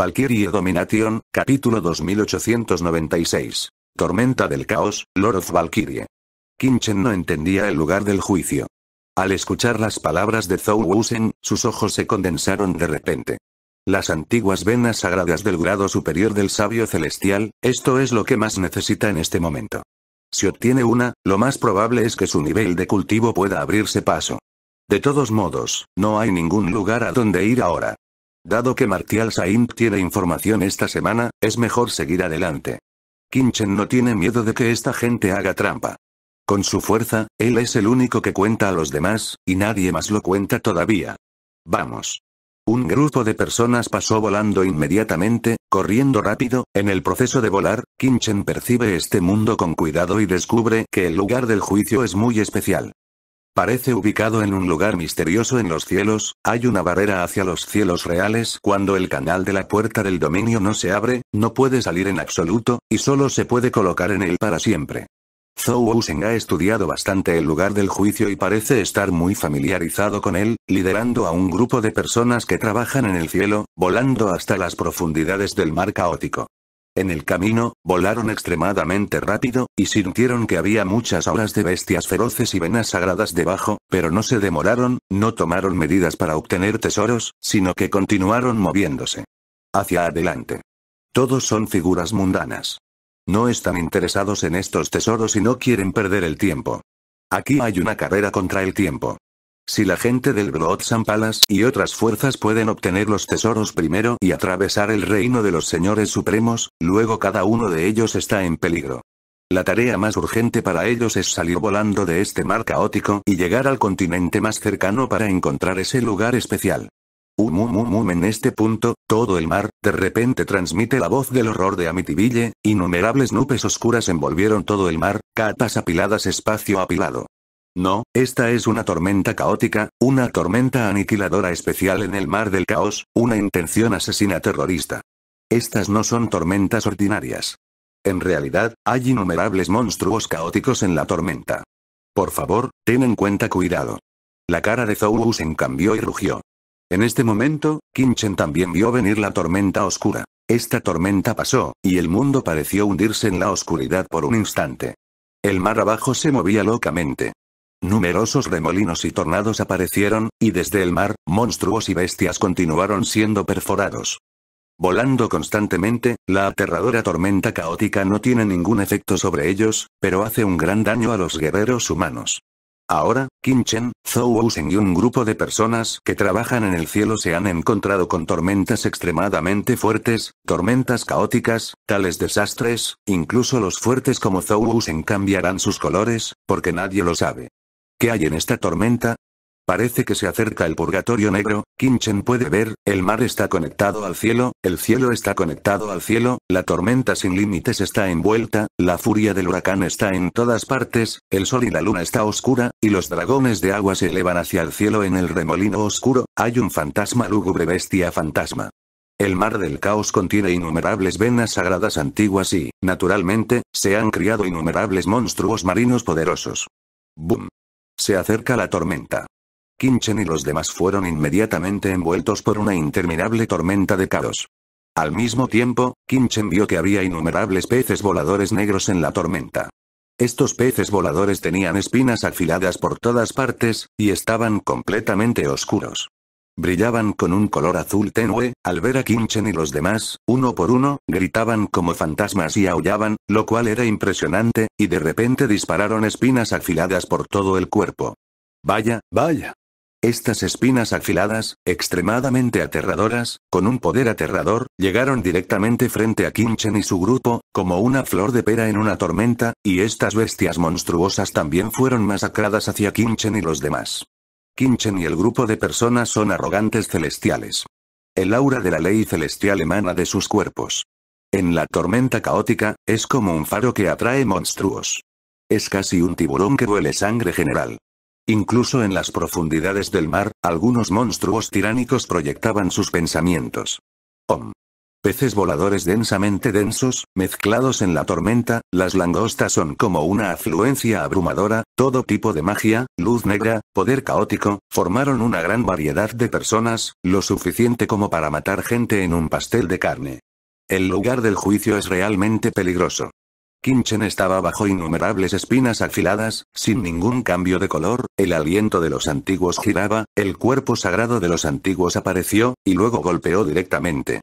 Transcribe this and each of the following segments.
Valkyrie Domination, capítulo 2896. Tormenta del Caos, Lord Valkyrie. Kinchen no entendía el lugar del juicio. Al escuchar las palabras de Zhou Wusen, sus ojos se condensaron de repente. Las antiguas venas sagradas del grado superior del sabio celestial, esto es lo que más necesita en este momento. Si obtiene una, lo más probable es que su nivel de cultivo pueda abrirse paso. De todos modos, no hay ningún lugar a donde ir ahora. Dado que Martial Saint tiene información esta semana, es mejor seguir adelante. Kinchen no tiene miedo de que esta gente haga trampa. Con su fuerza, él es el único que cuenta a los demás, y nadie más lo cuenta todavía. Vamos. Un grupo de personas pasó volando inmediatamente, corriendo rápido, en el proceso de volar, Kinchen percibe este mundo con cuidado y descubre que el lugar del juicio es muy especial. Parece ubicado en un lugar misterioso en los cielos, hay una barrera hacia los cielos reales cuando el canal de la puerta del dominio no se abre, no puede salir en absoluto, y solo se puede colocar en él para siempre. Zhou Wusheng ha estudiado bastante el lugar del juicio y parece estar muy familiarizado con él, liderando a un grupo de personas que trabajan en el cielo, volando hasta las profundidades del mar caótico. En el camino, volaron extremadamente rápido, y sintieron que había muchas olas de bestias feroces y venas sagradas debajo, pero no se demoraron, no tomaron medidas para obtener tesoros, sino que continuaron moviéndose. Hacia adelante. Todos son figuras mundanas. No están interesados en estos tesoros y no quieren perder el tiempo. Aquí hay una carrera contra el tiempo. Si la gente del Groot Palace y otras fuerzas pueden obtener los tesoros primero y atravesar el reino de los señores supremos, luego cada uno de ellos está en peligro. La tarea más urgente para ellos es salir volando de este mar caótico y llegar al continente más cercano para encontrar ese lugar especial. en este punto, todo el mar, de repente transmite la voz del horror de Amitiville, innumerables nubes oscuras envolvieron todo el mar, catas apiladas espacio apilado. No, esta es una tormenta caótica, una tormenta aniquiladora especial en el mar del caos, una intención asesina terrorista. Estas no son tormentas ordinarias. En realidad, hay innumerables monstruos caóticos en la tormenta. Por favor, ten en cuenta cuidado. La cara de Zou en cambió y rugió. En este momento, Kinchen también vio venir la tormenta oscura. Esta tormenta pasó, y el mundo pareció hundirse en la oscuridad por un instante. El mar abajo se movía locamente. Numerosos remolinos y tornados aparecieron, y desde el mar, monstruos y bestias continuaron siendo perforados. Volando constantemente, la aterradora tormenta caótica no tiene ningún efecto sobre ellos, pero hace un gran daño a los guerreros humanos. Ahora, Kinchen, Zhou y un grupo de personas que trabajan en el cielo se han encontrado con tormentas extremadamente fuertes, tormentas caóticas, tales desastres, incluso los fuertes como Zhou cambiarán sus colores, porque nadie lo sabe. ¿Qué hay en esta tormenta? Parece que se acerca el purgatorio negro, Kinchen puede ver, el mar está conectado al cielo, el cielo está conectado al cielo, la tormenta sin límites está envuelta, la furia del huracán está en todas partes, el sol y la luna está oscura, y los dragones de agua se elevan hacia el cielo en el remolino oscuro, hay un fantasma lúgubre bestia fantasma. El mar del caos contiene innumerables venas sagradas antiguas y, naturalmente, se han criado innumerables monstruos marinos poderosos. Boom. Se acerca la tormenta. Kinchen y los demás fueron inmediatamente envueltos por una interminable tormenta de caos. Al mismo tiempo, Kinchen vio que había innumerables peces voladores negros en la tormenta. Estos peces voladores tenían espinas afiladas por todas partes, y estaban completamente oscuros. Brillaban con un color azul tenue, al ver a Kinchen y los demás, uno por uno, gritaban como fantasmas y aullaban, lo cual era impresionante, y de repente dispararon espinas afiladas por todo el cuerpo. Vaya, vaya. Estas espinas afiladas, extremadamente aterradoras, con un poder aterrador, llegaron directamente frente a Kinchen y su grupo, como una flor de pera en una tormenta, y estas bestias monstruosas también fueron masacradas hacia Kinchen y los demás. Kinchen y el grupo de personas son arrogantes celestiales. El aura de la ley celestial emana de sus cuerpos. En la tormenta caótica, es como un faro que atrae monstruos. Es casi un tiburón que huele sangre general. Incluso en las profundidades del mar, algunos monstruos tiránicos proyectaban sus pensamientos. Om. Peces voladores densamente densos, mezclados en la tormenta, las langostas son como una afluencia abrumadora, todo tipo de magia, luz negra, poder caótico, formaron una gran variedad de personas, lo suficiente como para matar gente en un pastel de carne. El lugar del juicio es realmente peligroso. Kinchen estaba bajo innumerables espinas afiladas, sin ningún cambio de color, el aliento de los antiguos giraba, el cuerpo sagrado de los antiguos apareció, y luego golpeó directamente.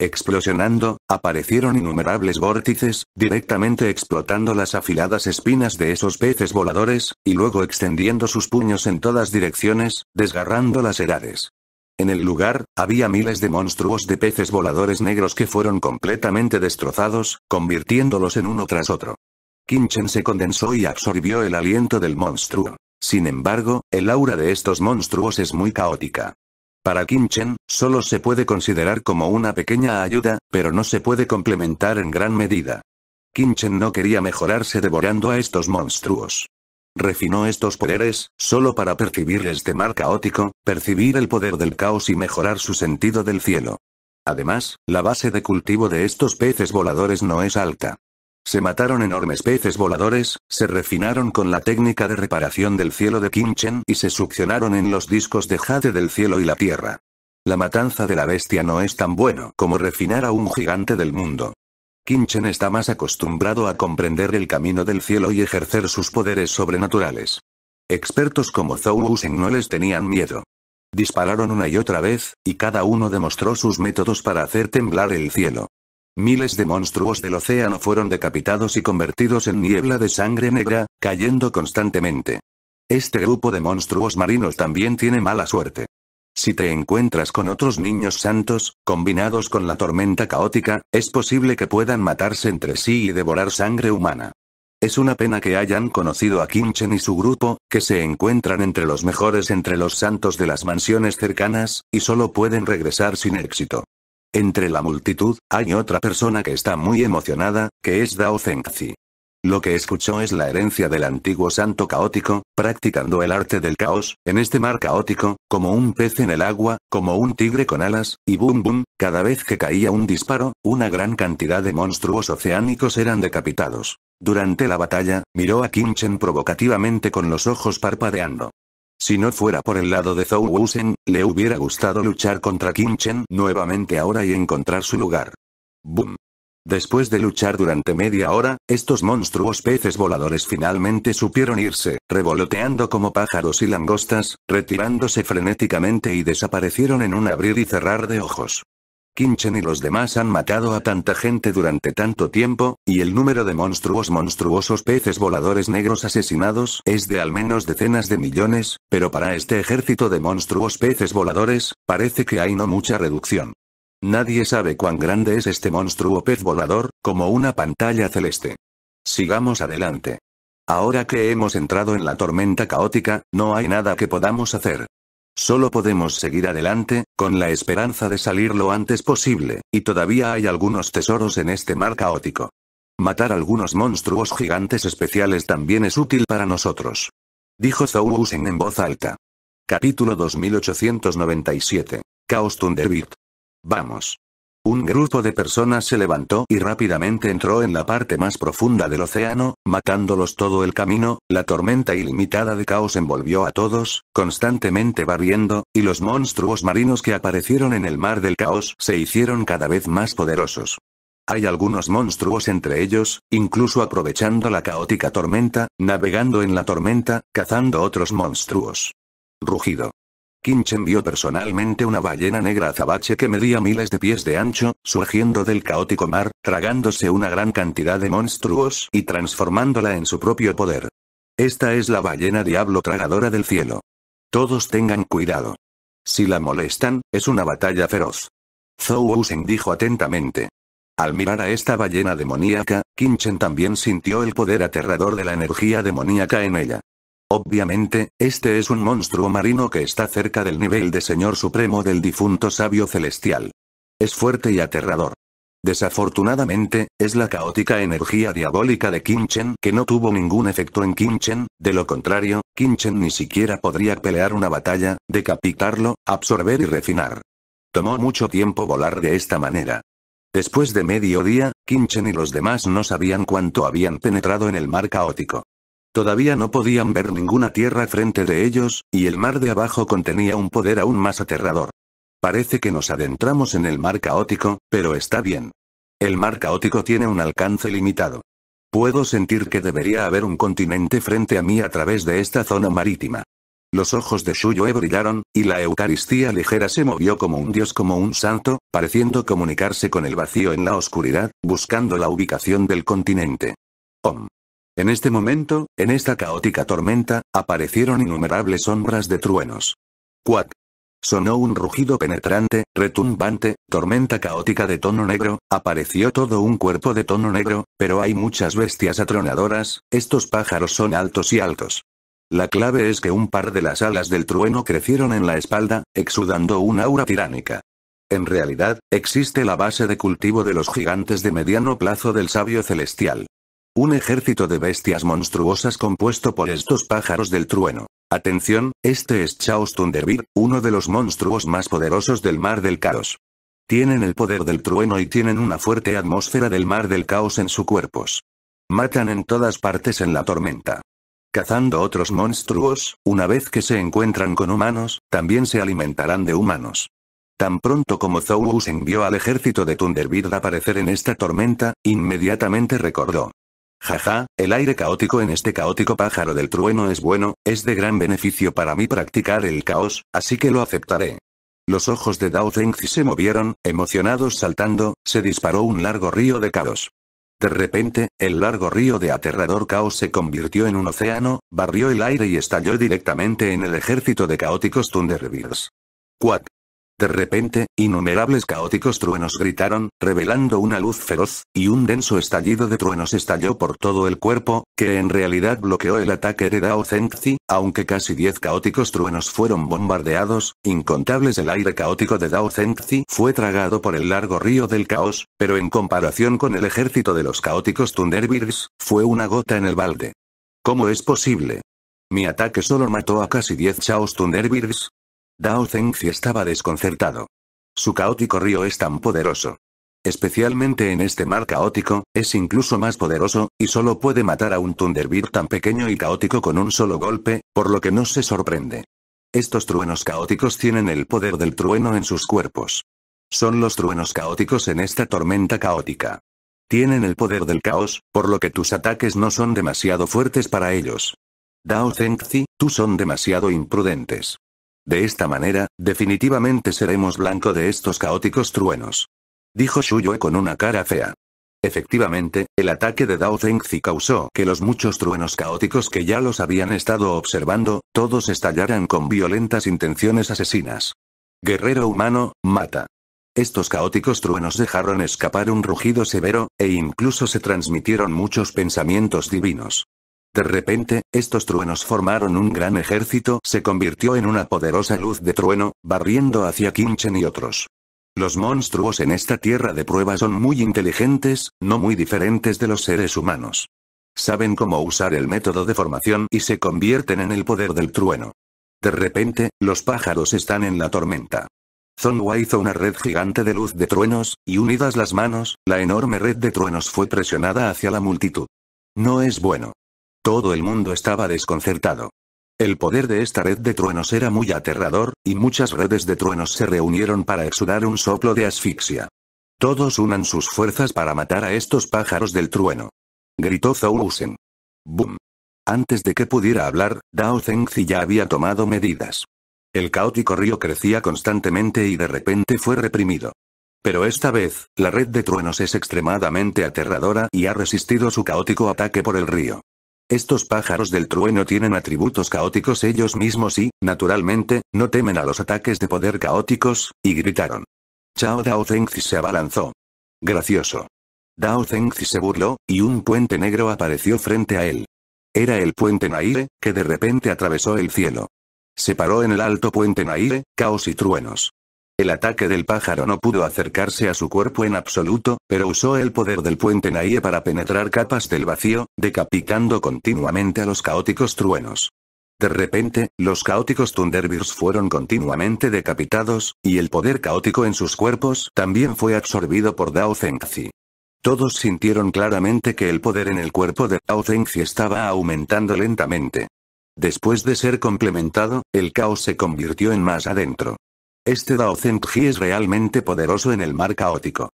Explosionando, aparecieron innumerables vórtices, directamente explotando las afiladas espinas de esos peces voladores, y luego extendiendo sus puños en todas direcciones, desgarrando las edades. En el lugar, había miles de monstruos de peces voladores negros que fueron completamente destrozados, convirtiéndolos en uno tras otro. Kinchen se condensó y absorbió el aliento del monstruo. Sin embargo, el aura de estos monstruos es muy caótica. Para Kim Chen, solo se puede considerar como una pequeña ayuda, pero no se puede complementar en gran medida. Kim Chen no quería mejorarse devorando a estos monstruos. Refinó estos poderes, solo para percibir este mar caótico, percibir el poder del caos y mejorar su sentido del cielo. Además, la base de cultivo de estos peces voladores no es alta. Se mataron enormes peces voladores, se refinaron con la técnica de reparación del cielo de Kinchen y se succionaron en los discos de jade del cielo y la tierra. La matanza de la bestia no es tan bueno como refinar a un gigante del mundo. Kinchen está más acostumbrado a comprender el camino del cielo y ejercer sus poderes sobrenaturales. Expertos como Zhou no les tenían miedo. Dispararon una y otra vez, y cada uno demostró sus métodos para hacer temblar el cielo. Miles de monstruos del océano fueron decapitados y convertidos en niebla de sangre negra, cayendo constantemente. Este grupo de monstruos marinos también tiene mala suerte. Si te encuentras con otros niños santos, combinados con la tormenta caótica, es posible que puedan matarse entre sí y devorar sangre humana. Es una pena que hayan conocido a Kinchen y su grupo, que se encuentran entre los mejores entre los santos de las mansiones cercanas, y solo pueden regresar sin éxito. Entre la multitud, hay otra persona que está muy emocionada, que es Dao Zengzi. Lo que escuchó es la herencia del antiguo santo caótico, practicando el arte del caos, en este mar caótico, como un pez en el agua, como un tigre con alas, y boom boom, cada vez que caía un disparo, una gran cantidad de monstruos oceánicos eran decapitados. Durante la batalla, miró a Kim Chen provocativamente con los ojos parpadeando. Si no fuera por el lado de Zhou Wusen, le hubiera gustado luchar contra Kim Chen nuevamente ahora y encontrar su lugar. ¡Bum! Después de luchar durante media hora, estos monstruos peces voladores finalmente supieron irse, revoloteando como pájaros y langostas, retirándose frenéticamente y desaparecieron en un abrir y cerrar de ojos. Kinchen y los demás han matado a tanta gente durante tanto tiempo, y el número de monstruos monstruosos peces voladores negros asesinados es de al menos decenas de millones, pero para este ejército de monstruos peces voladores, parece que hay no mucha reducción. Nadie sabe cuán grande es este monstruo pez volador, como una pantalla celeste. Sigamos adelante. Ahora que hemos entrado en la tormenta caótica, no hay nada que podamos hacer. Solo podemos seguir adelante, con la esperanza de salir lo antes posible, y todavía hay algunos tesoros en este mar caótico. Matar algunos monstruos gigantes especiales también es útil para nosotros. Dijo Zhou en voz alta. Capítulo 2897. Caos Thunderbit. Vamos. Un grupo de personas se levantó y rápidamente entró en la parte más profunda del océano, matándolos todo el camino, la tormenta ilimitada de caos envolvió a todos, constantemente barriendo, y los monstruos marinos que aparecieron en el mar del caos se hicieron cada vez más poderosos. Hay algunos monstruos entre ellos, incluso aprovechando la caótica tormenta, navegando en la tormenta, cazando otros monstruos. Rugido. Kinchen vio personalmente una ballena negra azabache que medía miles de pies de ancho, surgiendo del caótico mar, tragándose una gran cantidad de monstruos y transformándola en su propio poder. Esta es la ballena diablo tragadora del cielo. Todos tengan cuidado. Si la molestan, es una batalla feroz. Zhou Wuseng dijo atentamente. Al mirar a esta ballena demoníaca, Kinchen también sintió el poder aterrador de la energía demoníaca en ella. Obviamente, este es un monstruo marino que está cerca del nivel de Señor Supremo del difunto sabio celestial. Es fuerte y aterrador. Desafortunadamente, es la caótica energía diabólica de Kinchen que no tuvo ningún efecto en Kinchen, de lo contrario, Kinchen ni siquiera podría pelear una batalla, decapitarlo, absorber y refinar. Tomó mucho tiempo volar de esta manera. Después de mediodía, Kinchen y los demás no sabían cuánto habían penetrado en el mar caótico. Todavía no podían ver ninguna tierra frente de ellos, y el mar de abajo contenía un poder aún más aterrador. Parece que nos adentramos en el mar caótico, pero está bien. El mar caótico tiene un alcance limitado. Puedo sentir que debería haber un continente frente a mí a través de esta zona marítima. Los ojos de Shuyue brillaron, y la Eucaristía ligera se movió como un dios como un santo, pareciendo comunicarse con el vacío en la oscuridad, buscando la ubicación del continente. Om. En este momento, en esta caótica tormenta, aparecieron innumerables sombras de truenos. Cuac. Sonó un rugido penetrante, retumbante, tormenta caótica de tono negro, apareció todo un cuerpo de tono negro, pero hay muchas bestias atronadoras, estos pájaros son altos y altos. La clave es que un par de las alas del trueno crecieron en la espalda, exudando un aura tiránica. En realidad, existe la base de cultivo de los gigantes de mediano plazo del sabio celestial. Un ejército de bestias monstruosas compuesto por estos pájaros del trueno. Atención, este es Chaos Thunderbird, uno de los monstruos más poderosos del mar del caos. Tienen el poder del trueno y tienen una fuerte atmósfera del mar del caos en sus cuerpos. Matan en todas partes en la tormenta. Cazando otros monstruos, una vez que se encuentran con humanos, también se alimentarán de humanos. Tan pronto como Zou envió al ejército de Thunderbird a aparecer en esta tormenta, inmediatamente recordó. Jaja, el aire caótico en este caótico pájaro del trueno es bueno, es de gran beneficio para mí practicar el caos, así que lo aceptaré. Los ojos de Dao Zengzi se movieron, emocionados saltando, se disparó un largo río de caos. De repente, el largo río de aterrador caos se convirtió en un océano, barrió el aire y estalló directamente en el ejército de caóticos Thunderbirds. Quack. De repente, innumerables caóticos truenos gritaron, revelando una luz feroz, y un denso estallido de truenos estalló por todo el cuerpo, que en realidad bloqueó el ataque de Dao Zengzi, aunque casi diez caóticos truenos fueron bombardeados, incontables el aire caótico de Dao Zengzi fue tragado por el largo río del caos, pero en comparación con el ejército de los caóticos Thunderbirds, fue una gota en el balde. ¿Cómo es posible? Mi ataque solo mató a casi 10 Chaos Thunderbirds, Dao Zengzi estaba desconcertado. Su caótico río es tan poderoso. Especialmente en este mar caótico, es incluso más poderoso, y solo puede matar a un Thunderbird tan pequeño y caótico con un solo golpe, por lo que no se sorprende. Estos truenos caóticos tienen el poder del trueno en sus cuerpos. Son los truenos caóticos en esta tormenta caótica. Tienen el poder del caos, por lo que tus ataques no son demasiado fuertes para ellos. Dao Zengzi, tú son demasiado imprudentes. De esta manera, definitivamente seremos blanco de estos caóticos truenos. Dijo Shuyue con una cara fea. Efectivamente, el ataque de Dao Zengzi causó que los muchos truenos caóticos que ya los habían estado observando, todos estallaran con violentas intenciones asesinas. Guerrero humano, mata. Estos caóticos truenos dejaron escapar un rugido severo, e incluso se transmitieron muchos pensamientos divinos. De repente, estos truenos formaron un gran ejército, se convirtió en una poderosa luz de trueno, barriendo hacia Kinchen y otros. Los monstruos en esta tierra de prueba son muy inteligentes, no muy diferentes de los seres humanos. Saben cómo usar el método de formación y se convierten en el poder del trueno. De repente, los pájaros están en la tormenta. Zonwa hizo una red gigante de luz de truenos, y unidas las manos, la enorme red de truenos fue presionada hacia la multitud. No es bueno. Todo el mundo estaba desconcertado. El poder de esta red de truenos era muy aterrador, y muchas redes de truenos se reunieron para exudar un soplo de asfixia. Todos unan sus fuerzas para matar a estos pájaros del trueno. Gritó Wusen. ¡Bum! Antes de que pudiera hablar, Dao Zengzi ya había tomado medidas. El caótico río crecía constantemente y de repente fue reprimido. Pero esta vez, la red de truenos es extremadamente aterradora y ha resistido su caótico ataque por el río. Estos pájaros del trueno tienen atributos caóticos ellos mismos y, naturalmente, no temen a los ataques de poder caóticos, y gritaron. Chao Dao Zengzi se abalanzó. Gracioso. Dao Zengzi se burló, y un puente negro apareció frente a él. Era el puente Naire, que de repente atravesó el cielo. Se paró en el alto puente Naire, caos y truenos. El ataque del pájaro no pudo acercarse a su cuerpo en absoluto, pero usó el poder del puente Naie para penetrar capas del vacío, decapitando continuamente a los caóticos truenos. De repente, los caóticos Thunderbirds fueron continuamente decapitados, y el poder caótico en sus cuerpos también fue absorbido por Dao Zengzi. Todos sintieron claramente que el poder en el cuerpo de Dao Zengzi estaba aumentando lentamente. Después de ser complementado, el caos se convirtió en más adentro. Este Zhengji es realmente poderoso en el mar caótico.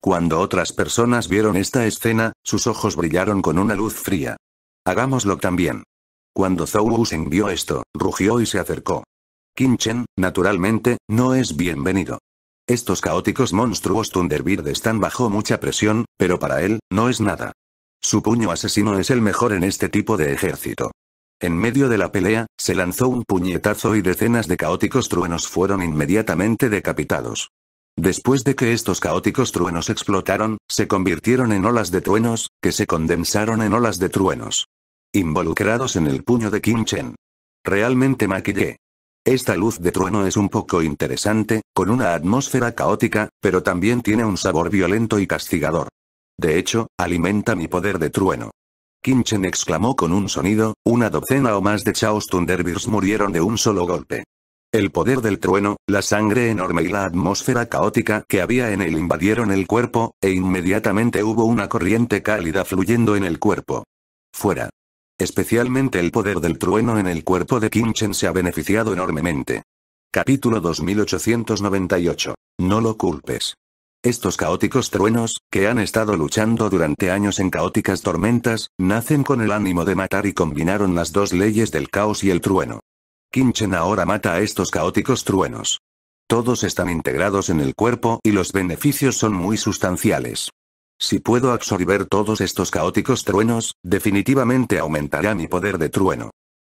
Cuando otras personas vieron esta escena, sus ojos brillaron con una luz fría. Hagámoslo también. Cuando Zhou envió vio esto, rugió y se acercó. Chen, naturalmente, no es bienvenido. Estos caóticos monstruos Thunderbird están bajo mucha presión, pero para él, no es nada. Su puño asesino es el mejor en este tipo de ejército. En medio de la pelea, se lanzó un puñetazo y decenas de caóticos truenos fueron inmediatamente decapitados. Después de que estos caóticos truenos explotaron, se convirtieron en olas de truenos, que se condensaron en olas de truenos. Involucrados en el puño de Kim Chen. Realmente maquillé. Esta luz de trueno es un poco interesante, con una atmósfera caótica, pero también tiene un sabor violento y castigador. De hecho, alimenta mi poder de trueno. Kinchen exclamó con un sonido, una docena o más de Chaos Thunderbirds murieron de un solo golpe. El poder del trueno, la sangre enorme y la atmósfera caótica que había en él invadieron el cuerpo, e inmediatamente hubo una corriente cálida fluyendo en el cuerpo. Fuera. Especialmente el poder del trueno en el cuerpo de Kinchen se ha beneficiado enormemente. Capítulo 2898. No lo culpes. Estos caóticos truenos, que han estado luchando durante años en caóticas tormentas, nacen con el ánimo de matar y combinaron las dos leyes del caos y el trueno. Kinchen ahora mata a estos caóticos truenos. Todos están integrados en el cuerpo y los beneficios son muy sustanciales. Si puedo absorber todos estos caóticos truenos, definitivamente aumentará mi poder de trueno.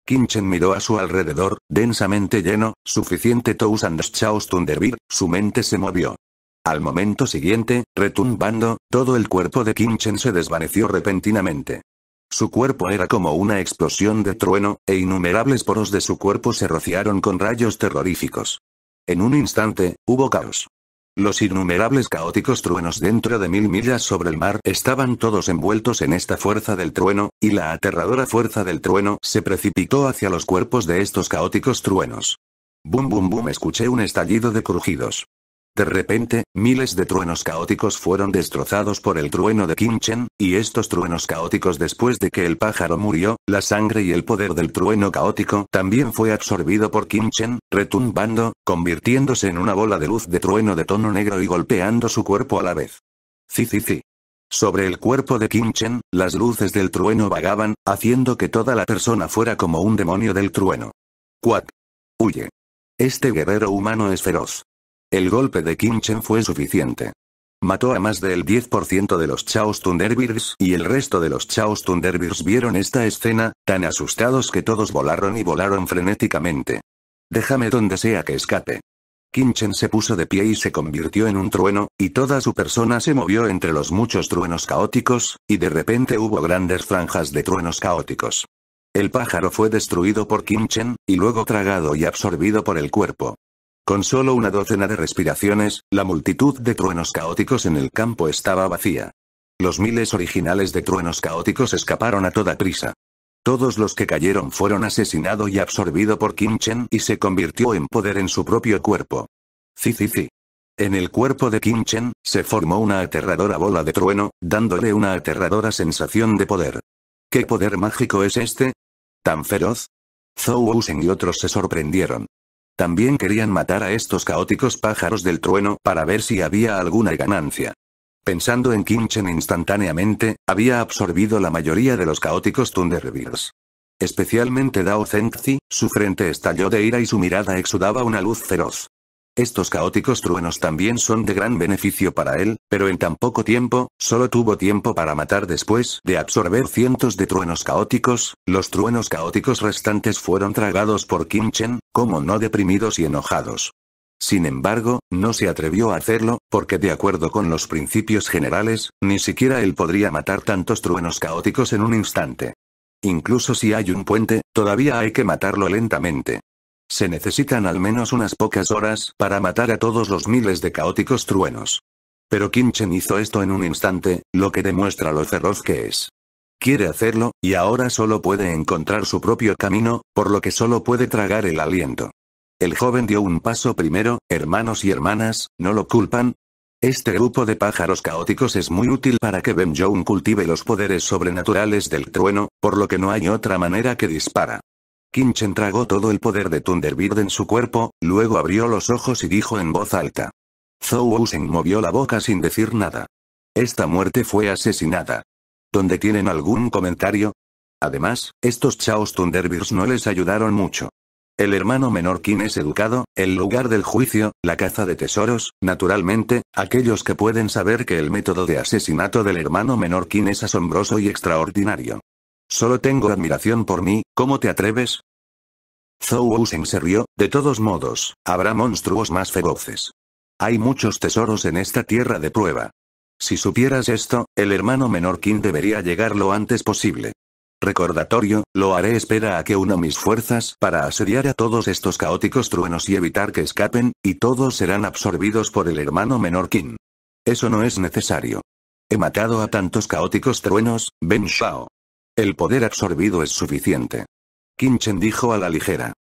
Kinchen miró a su alrededor, densamente lleno, suficiente and Chaos Thunderbird, su mente se movió. Al momento siguiente, retumbando, todo el cuerpo de Chen se desvaneció repentinamente. Su cuerpo era como una explosión de trueno, e innumerables poros de su cuerpo se rociaron con rayos terroríficos. En un instante, hubo caos. Los innumerables caóticos truenos dentro de mil millas sobre el mar estaban todos envueltos en esta fuerza del trueno, y la aterradora fuerza del trueno se precipitó hacia los cuerpos de estos caóticos truenos. Bum bum bum escuché un estallido de crujidos. De repente, miles de truenos caóticos fueron destrozados por el trueno de Kimchen y estos truenos caóticos después de que el pájaro murió, la sangre y el poder del trueno caótico también fue absorbido por Kimchen, retumbando, convirtiéndose en una bola de luz de trueno de tono negro y golpeando su cuerpo a la vez. sí Sobre el cuerpo de Kimchen, las luces del trueno vagaban, haciendo que toda la persona fuera como un demonio del trueno. Cuac. Huye. Este guerrero humano es feroz. El golpe de Kim Chen fue suficiente. Mató a más del 10% de los Chaos Thunderbirds y el resto de los Chaos Thunderbirds vieron esta escena, tan asustados que todos volaron y volaron frenéticamente. Déjame donde sea que escape. Kinchen se puso de pie y se convirtió en un trueno, y toda su persona se movió entre los muchos truenos caóticos, y de repente hubo grandes franjas de truenos caóticos. El pájaro fue destruido por Chen, y luego tragado y absorbido por el cuerpo. Con solo una docena de respiraciones, la multitud de truenos caóticos en el campo estaba vacía. Los miles originales de truenos caóticos escaparon a toda prisa. Todos los que cayeron fueron asesinado y absorbido por Kim Chen y se convirtió en poder en su propio cuerpo. Sí, sí, sí. En el cuerpo de Kim Chen, se formó una aterradora bola de trueno, dándole una aterradora sensación de poder. ¿Qué poder mágico es este? ¿Tan feroz? Zhou Husen y otros se sorprendieron. También querían matar a estos caóticos pájaros del trueno para ver si había alguna ganancia. Pensando en Kinchen instantáneamente, había absorbido la mayoría de los caóticos Thunderbirds. Especialmente Dao Zengzi, su frente estalló de ira y su mirada exudaba una luz feroz. Estos caóticos truenos también son de gran beneficio para él, pero en tan poco tiempo, solo tuvo tiempo para matar después de absorber cientos de truenos caóticos, los truenos caóticos restantes fueron tragados por Kim Chen, como no deprimidos y enojados. Sin embargo, no se atrevió a hacerlo, porque de acuerdo con los principios generales, ni siquiera él podría matar tantos truenos caóticos en un instante. Incluso si hay un puente, todavía hay que matarlo lentamente. Se necesitan al menos unas pocas horas para matar a todos los miles de caóticos truenos. Pero Kim Chen hizo esto en un instante, lo que demuestra lo feroz que es. Quiere hacerlo, y ahora solo puede encontrar su propio camino, por lo que solo puede tragar el aliento. El joven dio un paso primero, hermanos y hermanas, ¿no lo culpan? Este grupo de pájaros caóticos es muy útil para que Ben Jong cultive los poderes sobrenaturales del trueno, por lo que no hay otra manera que dispara. Kinchen tragó todo el poder de Thunderbird en su cuerpo, luego abrió los ojos y dijo en voz alta. Zhou Wuseng movió la boca sin decir nada. Esta muerte fue asesinada. ¿Dónde tienen algún comentario? Además, estos Chaos Thunderbirds no les ayudaron mucho. El hermano menor Kin es educado, el lugar del juicio, la caza de tesoros, naturalmente, aquellos que pueden saber que el método de asesinato del hermano menor Kin es asombroso y extraordinario. Solo tengo admiración por mí, ¿cómo te atreves? Zhou Wuzhen se rió, de todos modos, habrá monstruos más feroces. Hay muchos tesoros en esta tierra de prueba. Si supieras esto, el hermano menor King debería llegar lo antes posible. Recordatorio, lo haré espera a que una mis fuerzas para asediar a todos estos caóticos truenos y evitar que escapen, y todos serán absorbidos por el hermano menor King. Eso no es necesario. He matado a tantos caóticos truenos, Ben Shao. El poder absorbido es suficiente. Kinchen dijo a la ligera.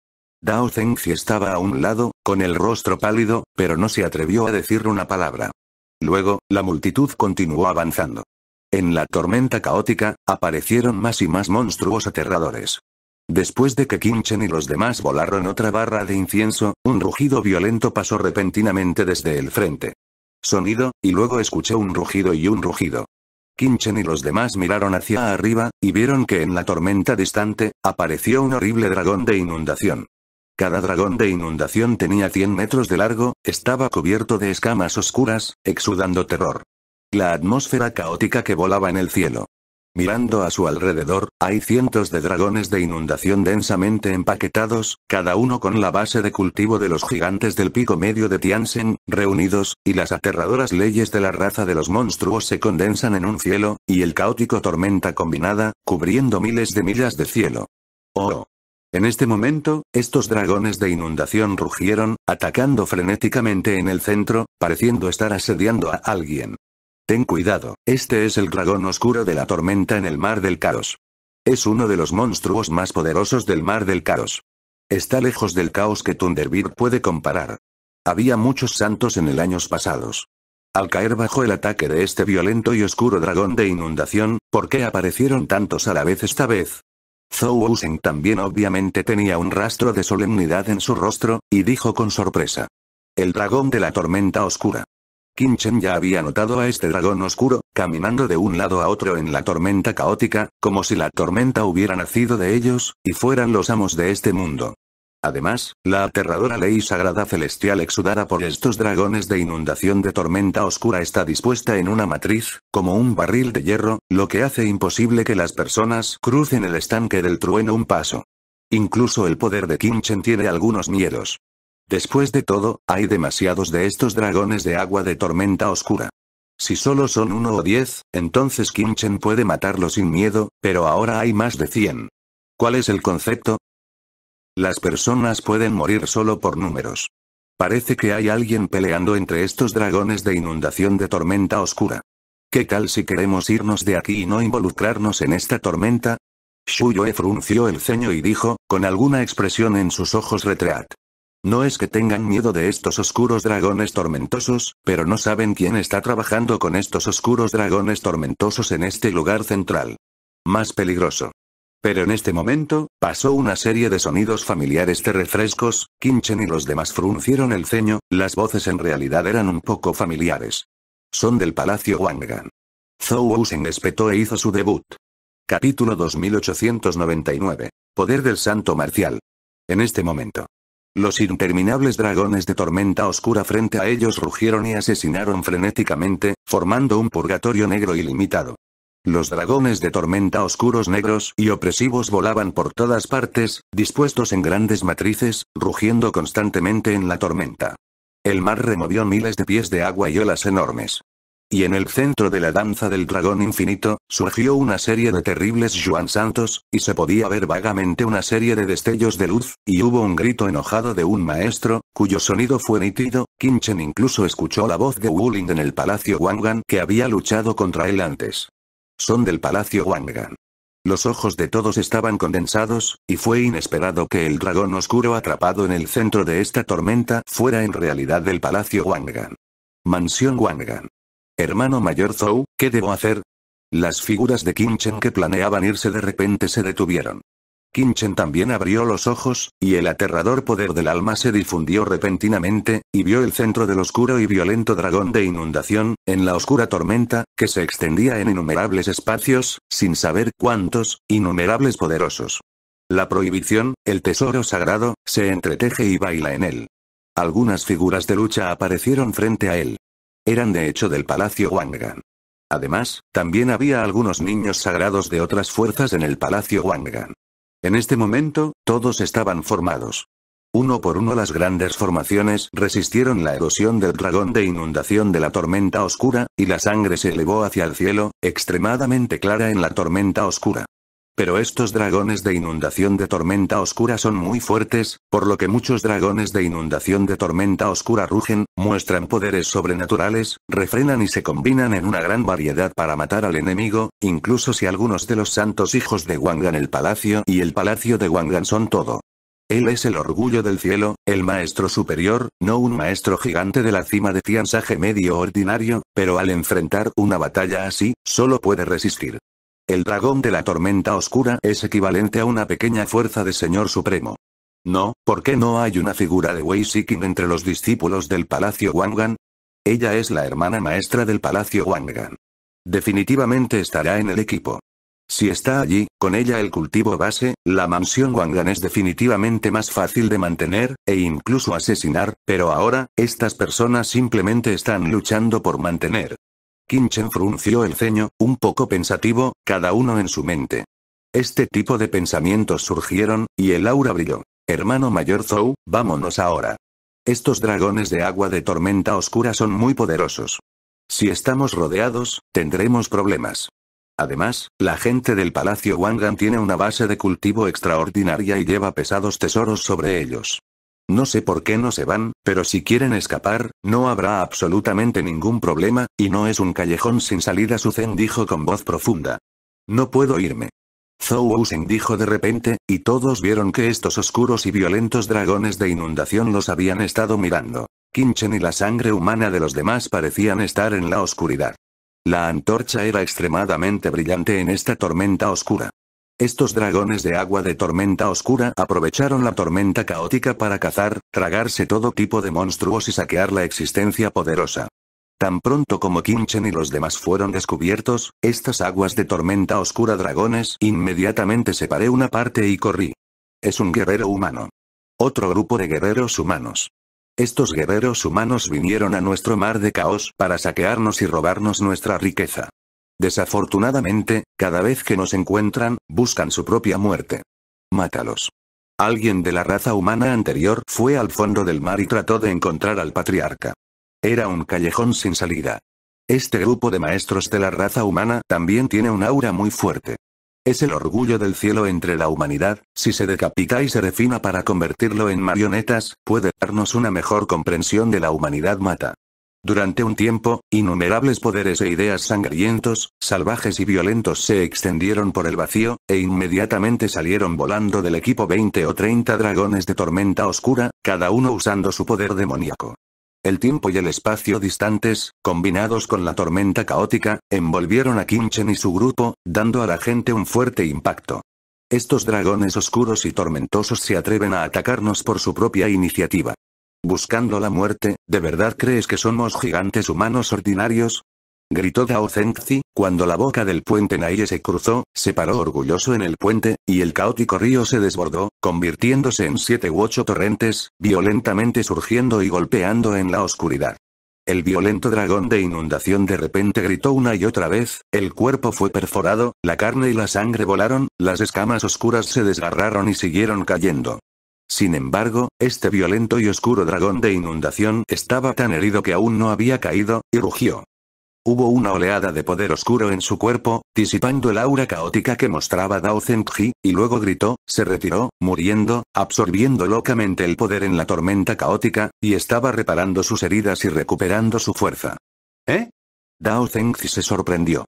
Dao Zengzi estaba a un lado, con el rostro pálido, pero no se atrevió a decir una palabra. Luego, la multitud continuó avanzando. En la tormenta caótica, aparecieron más y más monstruos aterradores. Después de que Kinchen y los demás volaron otra barra de incienso, un rugido violento pasó repentinamente desde el frente. Sonido, y luego escuché un rugido y un rugido. Kinchen y los demás miraron hacia arriba, y vieron que en la tormenta distante, apareció un horrible dragón de inundación. Cada dragón de inundación tenía 100 metros de largo, estaba cubierto de escamas oscuras, exudando terror. La atmósfera caótica que volaba en el cielo. Mirando a su alrededor, hay cientos de dragones de inundación densamente empaquetados, cada uno con la base de cultivo de los gigantes del pico medio de Tiansen, reunidos, y las aterradoras leyes de la raza de los monstruos se condensan en un cielo, y el caótico tormenta combinada, cubriendo miles de millas de cielo. ¡Oh! En este momento, estos dragones de inundación rugieron, atacando frenéticamente en el centro, pareciendo estar asediando a alguien. Ten cuidado, este es el dragón oscuro de la tormenta en el mar del caos. Es uno de los monstruos más poderosos del mar del caos. Está lejos del caos que Thunderbird puede comparar. Había muchos santos en el años pasados. Al caer bajo el ataque de este violento y oscuro dragón de inundación, ¿por qué aparecieron tantos a la vez esta vez? Zhou también obviamente tenía un rastro de solemnidad en su rostro, y dijo con sorpresa. El dragón de la tormenta oscura. Kim ya había notado a este dragón oscuro, caminando de un lado a otro en la tormenta caótica, como si la tormenta hubiera nacido de ellos, y fueran los amos de este mundo. Además, la aterradora ley sagrada celestial exudada por estos dragones de inundación de tormenta oscura está dispuesta en una matriz, como un barril de hierro, lo que hace imposible que las personas crucen el estanque del trueno un paso. Incluso el poder de Chen tiene algunos miedos. Después de todo, hay demasiados de estos dragones de agua de tormenta oscura. Si solo son uno o diez, entonces Kimchen puede matarlo sin miedo, pero ahora hay más de cien. ¿Cuál es el concepto? Las personas pueden morir solo por números. Parece que hay alguien peleando entre estos dragones de inundación de tormenta oscura. ¿Qué tal si queremos irnos de aquí y no involucrarnos en esta tormenta? Shuyue frunció el ceño y dijo, con alguna expresión en sus ojos retreat. No es que tengan miedo de estos oscuros dragones tormentosos, pero no saben quién está trabajando con estos oscuros dragones tormentosos en este lugar central. Más peligroso. Pero en este momento, pasó una serie de sonidos familiares de refrescos, Kinchen y los demás fruncieron el ceño, las voces en realidad eran un poco familiares. Son del Palacio Wangan. Zhou se espetó e hizo su debut. Capítulo 2899. Poder del Santo Marcial. En este momento. Los interminables dragones de tormenta oscura frente a ellos rugieron y asesinaron frenéticamente, formando un purgatorio negro ilimitado. Los dragones de tormenta oscuros negros y opresivos volaban por todas partes, dispuestos en grandes matrices, rugiendo constantemente en la tormenta. El mar removió miles de pies de agua y olas enormes. Y en el centro de la danza del dragón infinito, surgió una serie de terribles Yuan Santos, y se podía ver vagamente una serie de destellos de luz, y hubo un grito enojado de un maestro, cuyo sonido fue nítido, Chen incluso escuchó la voz de Wuling en el palacio Wangan que había luchado contra él antes. Son del palacio Wangan. Los ojos de todos estaban condensados, y fue inesperado que el dragón oscuro atrapado en el centro de esta tormenta fuera en realidad del palacio Wangan. Mansión Wangan. Hermano mayor Zhou, ¿qué debo hacer? Las figuras de Kinchen que planeaban irse de repente se detuvieron. Kinchen también abrió los ojos, y el aterrador poder del alma se difundió repentinamente, y vio el centro del oscuro y violento dragón de inundación, en la oscura tormenta, que se extendía en innumerables espacios, sin saber cuántos, innumerables poderosos. La prohibición, el tesoro sagrado, se entreteje y baila en él. Algunas figuras de lucha aparecieron frente a él. Eran de hecho del Palacio Wangan. Además, también había algunos niños sagrados de otras fuerzas en el Palacio Wangan. En este momento, todos estaban formados. Uno por uno las grandes formaciones resistieron la erosión del dragón de inundación de la tormenta oscura, y la sangre se elevó hacia el cielo, extremadamente clara en la tormenta oscura. Pero estos dragones de inundación de tormenta oscura son muy fuertes, por lo que muchos dragones de inundación de tormenta oscura rugen, muestran poderes sobrenaturales, refrenan y se combinan en una gran variedad para matar al enemigo, incluso si algunos de los santos hijos de Wangan el palacio y el palacio de Wangan son todo. Él es el orgullo del cielo, el maestro superior, no un maestro gigante de la cima de fianzaje medio ordinario, pero al enfrentar una batalla así, solo puede resistir. El dragón de la tormenta oscura es equivalente a una pequeña fuerza de Señor Supremo. No, ¿por qué no hay una figura de Wei entre los discípulos del Palacio Wangan? Ella es la hermana maestra del Palacio Wangan. Definitivamente estará en el equipo. Si está allí, con ella el cultivo base, la mansión Wangan es definitivamente más fácil de mantener, e incluso asesinar, pero ahora, estas personas simplemente están luchando por mantener Chen frunció el ceño, un poco pensativo, cada uno en su mente. Este tipo de pensamientos surgieron, y el aura brilló. Hermano mayor Zhou, vámonos ahora. Estos dragones de agua de tormenta oscura son muy poderosos. Si estamos rodeados, tendremos problemas. Además, la gente del Palacio Wangan tiene una base de cultivo extraordinaria y lleva pesados tesoros sobre ellos. No sé por qué no se van, pero si quieren escapar, no habrá absolutamente ningún problema, y no es un callejón sin salida. Zen dijo con voz profunda. No puedo irme. Zhou sen dijo de repente, y todos vieron que estos oscuros y violentos dragones de inundación los habían estado mirando. Kinchen y la sangre humana de los demás parecían estar en la oscuridad. La antorcha era extremadamente brillante en esta tormenta oscura. Estos dragones de agua de tormenta oscura aprovecharon la tormenta caótica para cazar, tragarse todo tipo de monstruos y saquear la existencia poderosa. Tan pronto como Kinchen y los demás fueron descubiertos, estas aguas de tormenta oscura dragones inmediatamente separé una parte y corrí. Es un guerrero humano. Otro grupo de guerreros humanos. Estos guerreros humanos vinieron a nuestro mar de caos para saquearnos y robarnos nuestra riqueza. Desafortunadamente, cada vez que nos encuentran, buscan su propia muerte. Mátalos. Alguien de la raza humana anterior fue al fondo del mar y trató de encontrar al patriarca. Era un callejón sin salida. Este grupo de maestros de la raza humana también tiene un aura muy fuerte. Es el orgullo del cielo entre la humanidad, si se decapita y se refina para convertirlo en marionetas, puede darnos una mejor comprensión de la humanidad mata. Durante un tiempo, innumerables poderes e ideas sangrientos, salvajes y violentos se extendieron por el vacío, e inmediatamente salieron volando del equipo 20 o 30 dragones de tormenta oscura, cada uno usando su poder demoníaco. El tiempo y el espacio distantes, combinados con la tormenta caótica, envolvieron a Kimchen y su grupo, dando a la gente un fuerte impacto. Estos dragones oscuros y tormentosos se atreven a atacarnos por su propia iniciativa buscando la muerte, ¿de verdad crees que somos gigantes humanos ordinarios? Gritó Dao Zengzi, cuando la boca del puente Naye se cruzó, se paró orgulloso en el puente, y el caótico río se desbordó, convirtiéndose en siete u ocho torrentes, violentamente surgiendo y golpeando en la oscuridad. El violento dragón de inundación de repente gritó una y otra vez, el cuerpo fue perforado, la carne y la sangre volaron, las escamas oscuras se desgarraron y siguieron cayendo. Sin embargo, este violento y oscuro dragón de inundación estaba tan herido que aún no había caído, y rugió. Hubo una oleada de poder oscuro en su cuerpo, disipando el aura caótica que mostraba Dao Zengji, y luego gritó, se retiró, muriendo, absorbiendo locamente el poder en la tormenta caótica, y estaba reparando sus heridas y recuperando su fuerza. ¿Eh? Dao Ji se sorprendió.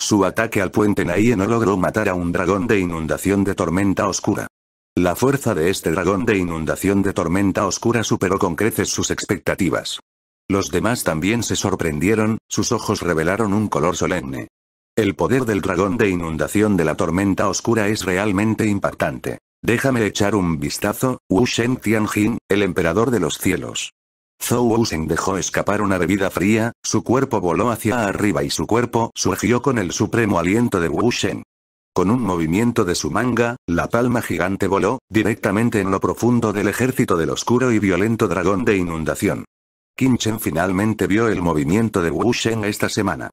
Su ataque al puente Naie no logró matar a un dragón de inundación de tormenta oscura. La fuerza de este dragón de inundación de tormenta oscura superó con creces sus expectativas. Los demás también se sorprendieron, sus ojos revelaron un color solemne. El poder del dragón de inundación de la tormenta oscura es realmente impactante. Déjame echar un vistazo, Wu Shen Tianjin, el emperador de los cielos. Zhou Shen dejó escapar una bebida fría, su cuerpo voló hacia arriba y su cuerpo surgió con el supremo aliento de Wu Shen. Con un movimiento de su manga, la palma gigante voló, directamente en lo profundo del ejército del oscuro y violento dragón de inundación. Chen finalmente vio el movimiento de Wu Shen esta semana.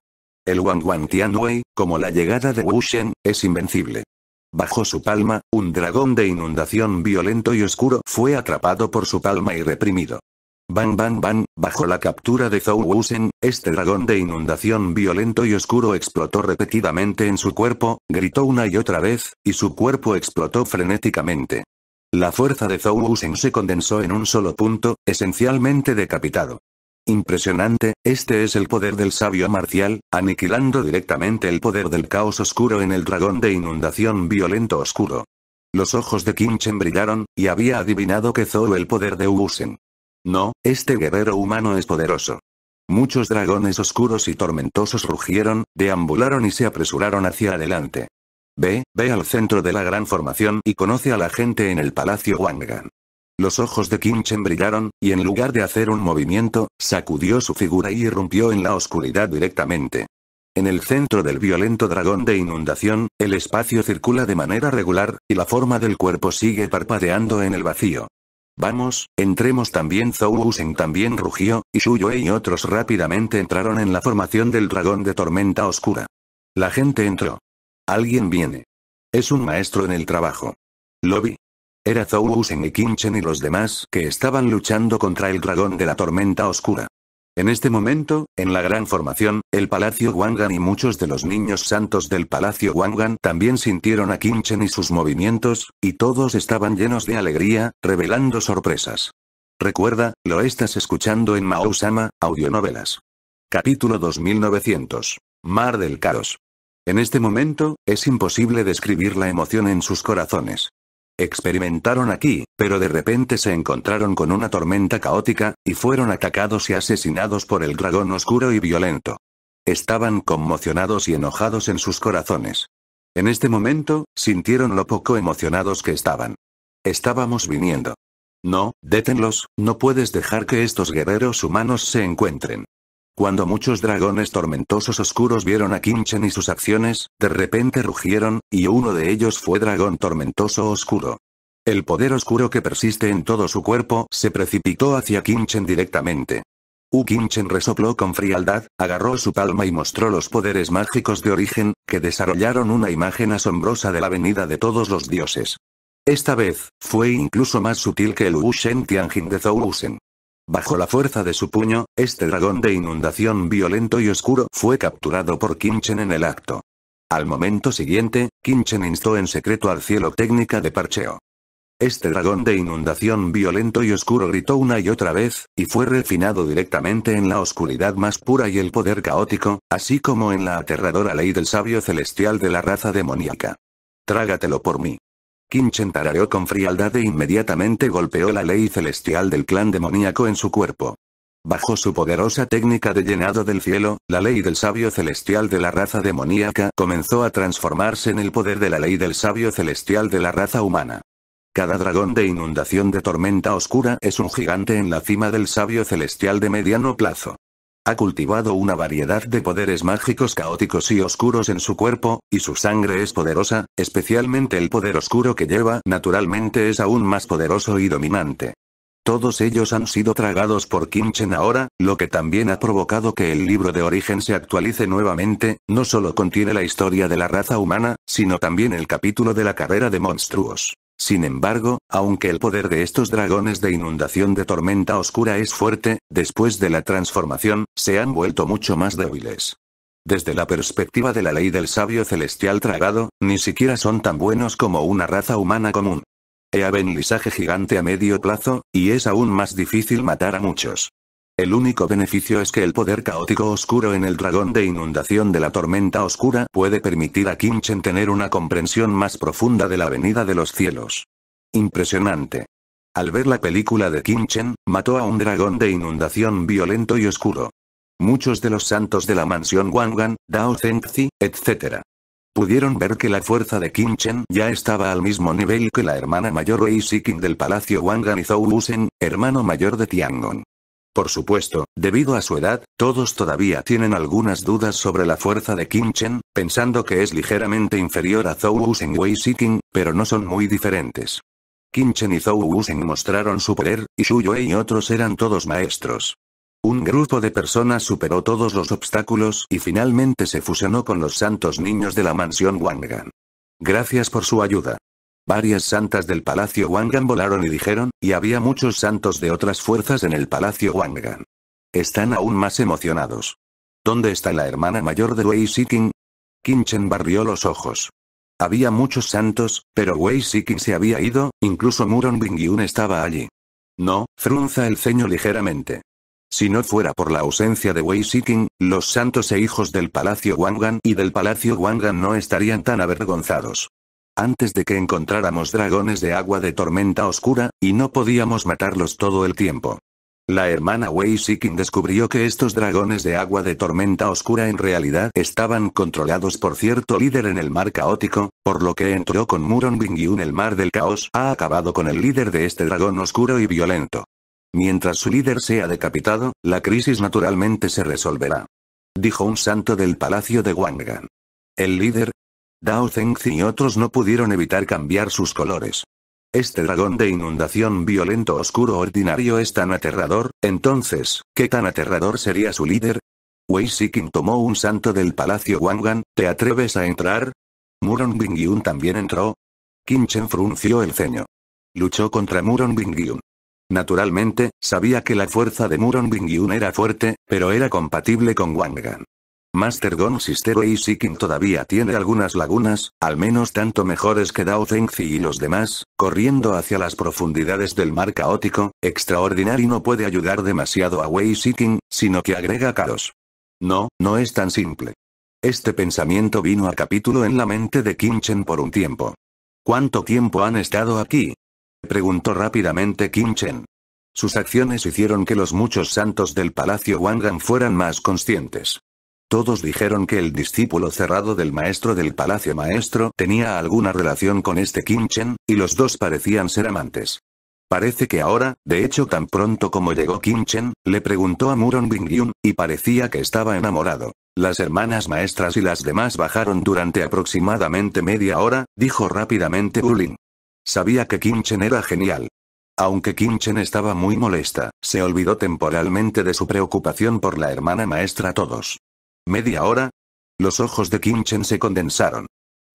El Wang Wang Tianwei, como la llegada de Wu Shen, es invencible. Bajo su palma, un dragón de inundación violento y oscuro fue atrapado por su palma y reprimido. ¡Bang! ¡Bang! ¡Bang! bajo la captura de Zhou Wusen, este dragón de inundación violento y oscuro explotó repetidamente en su cuerpo, gritó una y otra vez, y su cuerpo explotó frenéticamente. La fuerza de Zhou Wusen se condensó en un solo punto, esencialmente decapitado. Impresionante, este es el poder del sabio marcial, aniquilando directamente el poder del caos oscuro en el dragón de inundación violento oscuro. Los ojos de Chen brillaron, y había adivinado que Zou el poder de Wusen. No, este guerrero humano es poderoso. Muchos dragones oscuros y tormentosos rugieron, deambularon y se apresuraron hacia adelante. Ve, ve al centro de la gran formación y conoce a la gente en el palacio Wangan. Los ojos de Kim Chen brillaron, y en lugar de hacer un movimiento, sacudió su figura y irrumpió en la oscuridad directamente. En el centro del violento dragón de inundación, el espacio circula de manera regular, y la forma del cuerpo sigue parpadeando en el vacío. Vamos, entremos también Zhou también rugió, y Shuyue y otros rápidamente entraron en la formación del dragón de tormenta oscura. La gente entró. Alguien viene. Es un maestro en el trabajo. Lo vi. Era Zhou y Kinchen y los demás que estaban luchando contra el dragón de la tormenta oscura. En este momento, en la gran formación, el Palacio Wangan y muchos de los niños santos del Palacio Wangan también sintieron a Kimchen y sus movimientos, y todos estaban llenos de alegría, revelando sorpresas. Recuerda, lo estás escuchando en Mao-sama, Audionovelas. Capítulo 2900. Mar del Caos. En este momento, es imposible describir la emoción en sus corazones. Experimentaron aquí, pero de repente se encontraron con una tormenta caótica, y fueron atacados y asesinados por el dragón oscuro y violento. Estaban conmocionados y enojados en sus corazones. En este momento, sintieron lo poco emocionados que estaban. Estábamos viniendo. No, détenlos, no puedes dejar que estos guerreros humanos se encuentren. Cuando muchos dragones tormentosos oscuros vieron a Kinchen y sus acciones, de repente rugieron, y uno de ellos fue dragón tormentoso oscuro. El poder oscuro que persiste en todo su cuerpo se precipitó hacia Kinchen directamente. U Kinchen resopló con frialdad, agarró su palma y mostró los poderes mágicos de origen, que desarrollaron una imagen asombrosa de la venida de todos los dioses. Esta vez, fue incluso más sutil que el Wu Shen Tianjin de Zhou Bajo la fuerza de su puño, este dragón de inundación violento y oscuro fue capturado por Kinchen en el acto. Al momento siguiente, Kinchen instó en secreto al cielo técnica de parcheo. Este dragón de inundación violento y oscuro gritó una y otra vez, y fue refinado directamente en la oscuridad más pura y el poder caótico, así como en la aterradora ley del sabio celestial de la raza demoníaca. Trágatelo por mí. Kinchen tarareó con frialdad e inmediatamente golpeó la ley celestial del clan demoníaco en su cuerpo. Bajo su poderosa técnica de llenado del cielo, la ley del sabio celestial de la raza demoníaca comenzó a transformarse en el poder de la ley del sabio celestial de la raza humana. Cada dragón de inundación de tormenta oscura es un gigante en la cima del sabio celestial de mediano plazo. Ha cultivado una variedad de poderes mágicos caóticos y oscuros en su cuerpo, y su sangre es poderosa, especialmente el poder oscuro que lleva naturalmente es aún más poderoso y dominante. Todos ellos han sido tragados por Chen ahora, lo que también ha provocado que el libro de origen se actualice nuevamente, no solo contiene la historia de la raza humana, sino también el capítulo de la carrera de monstruos. Sin embargo, aunque el poder de estos dragones de inundación de tormenta oscura es fuerte, después de la transformación, se han vuelto mucho más débiles. Desde la perspectiva de la ley del sabio celestial tragado, ni siquiera son tan buenos como una raza humana común. He lisaje gigante a medio plazo, y es aún más difícil matar a muchos. El único beneficio es que el poder caótico oscuro en el dragón de inundación de la tormenta oscura puede permitir a Chen tener una comprensión más profunda de la venida de los cielos. Impresionante. Al ver la película de Chen, mató a un dragón de inundación violento y oscuro. Muchos de los santos de la mansión Wangan, Dao Zengzi, etc. Pudieron ver que la fuerza de Chen ya estaba al mismo nivel que la hermana mayor Wei Siking del palacio Wangan y Zhou Wusen, hermano mayor de Tiangong. Por supuesto, debido a su edad, todos todavía tienen algunas dudas sobre la fuerza de Kim Chen, pensando que es ligeramente inferior a Zhou Wusen Wei xing pero no son muy diferentes. Kim Chen y Zhou Wusen mostraron su poder, y suyo y otros eran todos maestros. Un grupo de personas superó todos los obstáculos y finalmente se fusionó con los santos niños de la mansión Wangan. Gracias por su ayuda. Varias santas del palacio Wangan volaron y dijeron, y había muchos santos de otras fuerzas en el palacio Wangan. Están aún más emocionados. ¿Dónde está la hermana mayor de Wei Siking? Kinchen barrió los ojos. Había muchos santos, pero Wei king se había ido, incluso Muron Bingyun estaba allí. No, frunza el ceño ligeramente. Si no fuera por la ausencia de Wei king los santos e hijos del Palacio Wangan y del Palacio Wangan no estarían tan avergonzados antes de que encontráramos dragones de agua de tormenta oscura, y no podíamos matarlos todo el tiempo. La hermana Wei Sikin descubrió que estos dragones de agua de tormenta oscura en realidad estaban controlados por cierto líder en el mar caótico, por lo que entró con Muron Bingyun el mar del caos ha acabado con el líder de este dragón oscuro y violento. Mientras su líder sea decapitado, la crisis naturalmente se resolverá. Dijo un santo del palacio de Wangan. El líder, Dao Zengzi y otros no pudieron evitar cambiar sus colores. Este dragón de inundación violento oscuro ordinario es tan aterrador, entonces, ¿qué tan aterrador sería su líder? Wei Siking tomó un santo del palacio Wangan, ¿te atreves a entrar? Muron Bingyun también entró. Qin Chen frunció el ceño. Luchó contra Muron Bingyun. Naturalmente, sabía que la fuerza de Muron Bingyun era fuerte, pero era compatible con Wangan. Master Gon Sister y Seeking todavía tiene algunas lagunas, al menos tanto mejores que Dao Zengzi y los demás, corriendo hacia las profundidades del mar caótico, y no puede ayudar demasiado a Wei Seeking, sino que agrega caos. No, no es tan simple. Este pensamiento vino a capítulo en la mente de Chen por un tiempo. ¿Cuánto tiempo han estado aquí? Preguntó rápidamente Chen. Sus acciones hicieron que los muchos santos del palacio Wangan fueran más conscientes. Todos dijeron que el discípulo cerrado del maestro del palacio maestro tenía alguna relación con este Kim Chen, y los dos parecían ser amantes. Parece que ahora, de hecho tan pronto como llegó Kim Chen, le preguntó a Muron Bingyun, y parecía que estaba enamorado. Las hermanas maestras y las demás bajaron durante aproximadamente media hora, dijo rápidamente Bulin. Sabía que Kim Chen era genial. Aunque Kim Chen estaba muy molesta, se olvidó temporalmente de su preocupación por la hermana maestra todos. ¿Media hora? Los ojos de Kinchen se condensaron.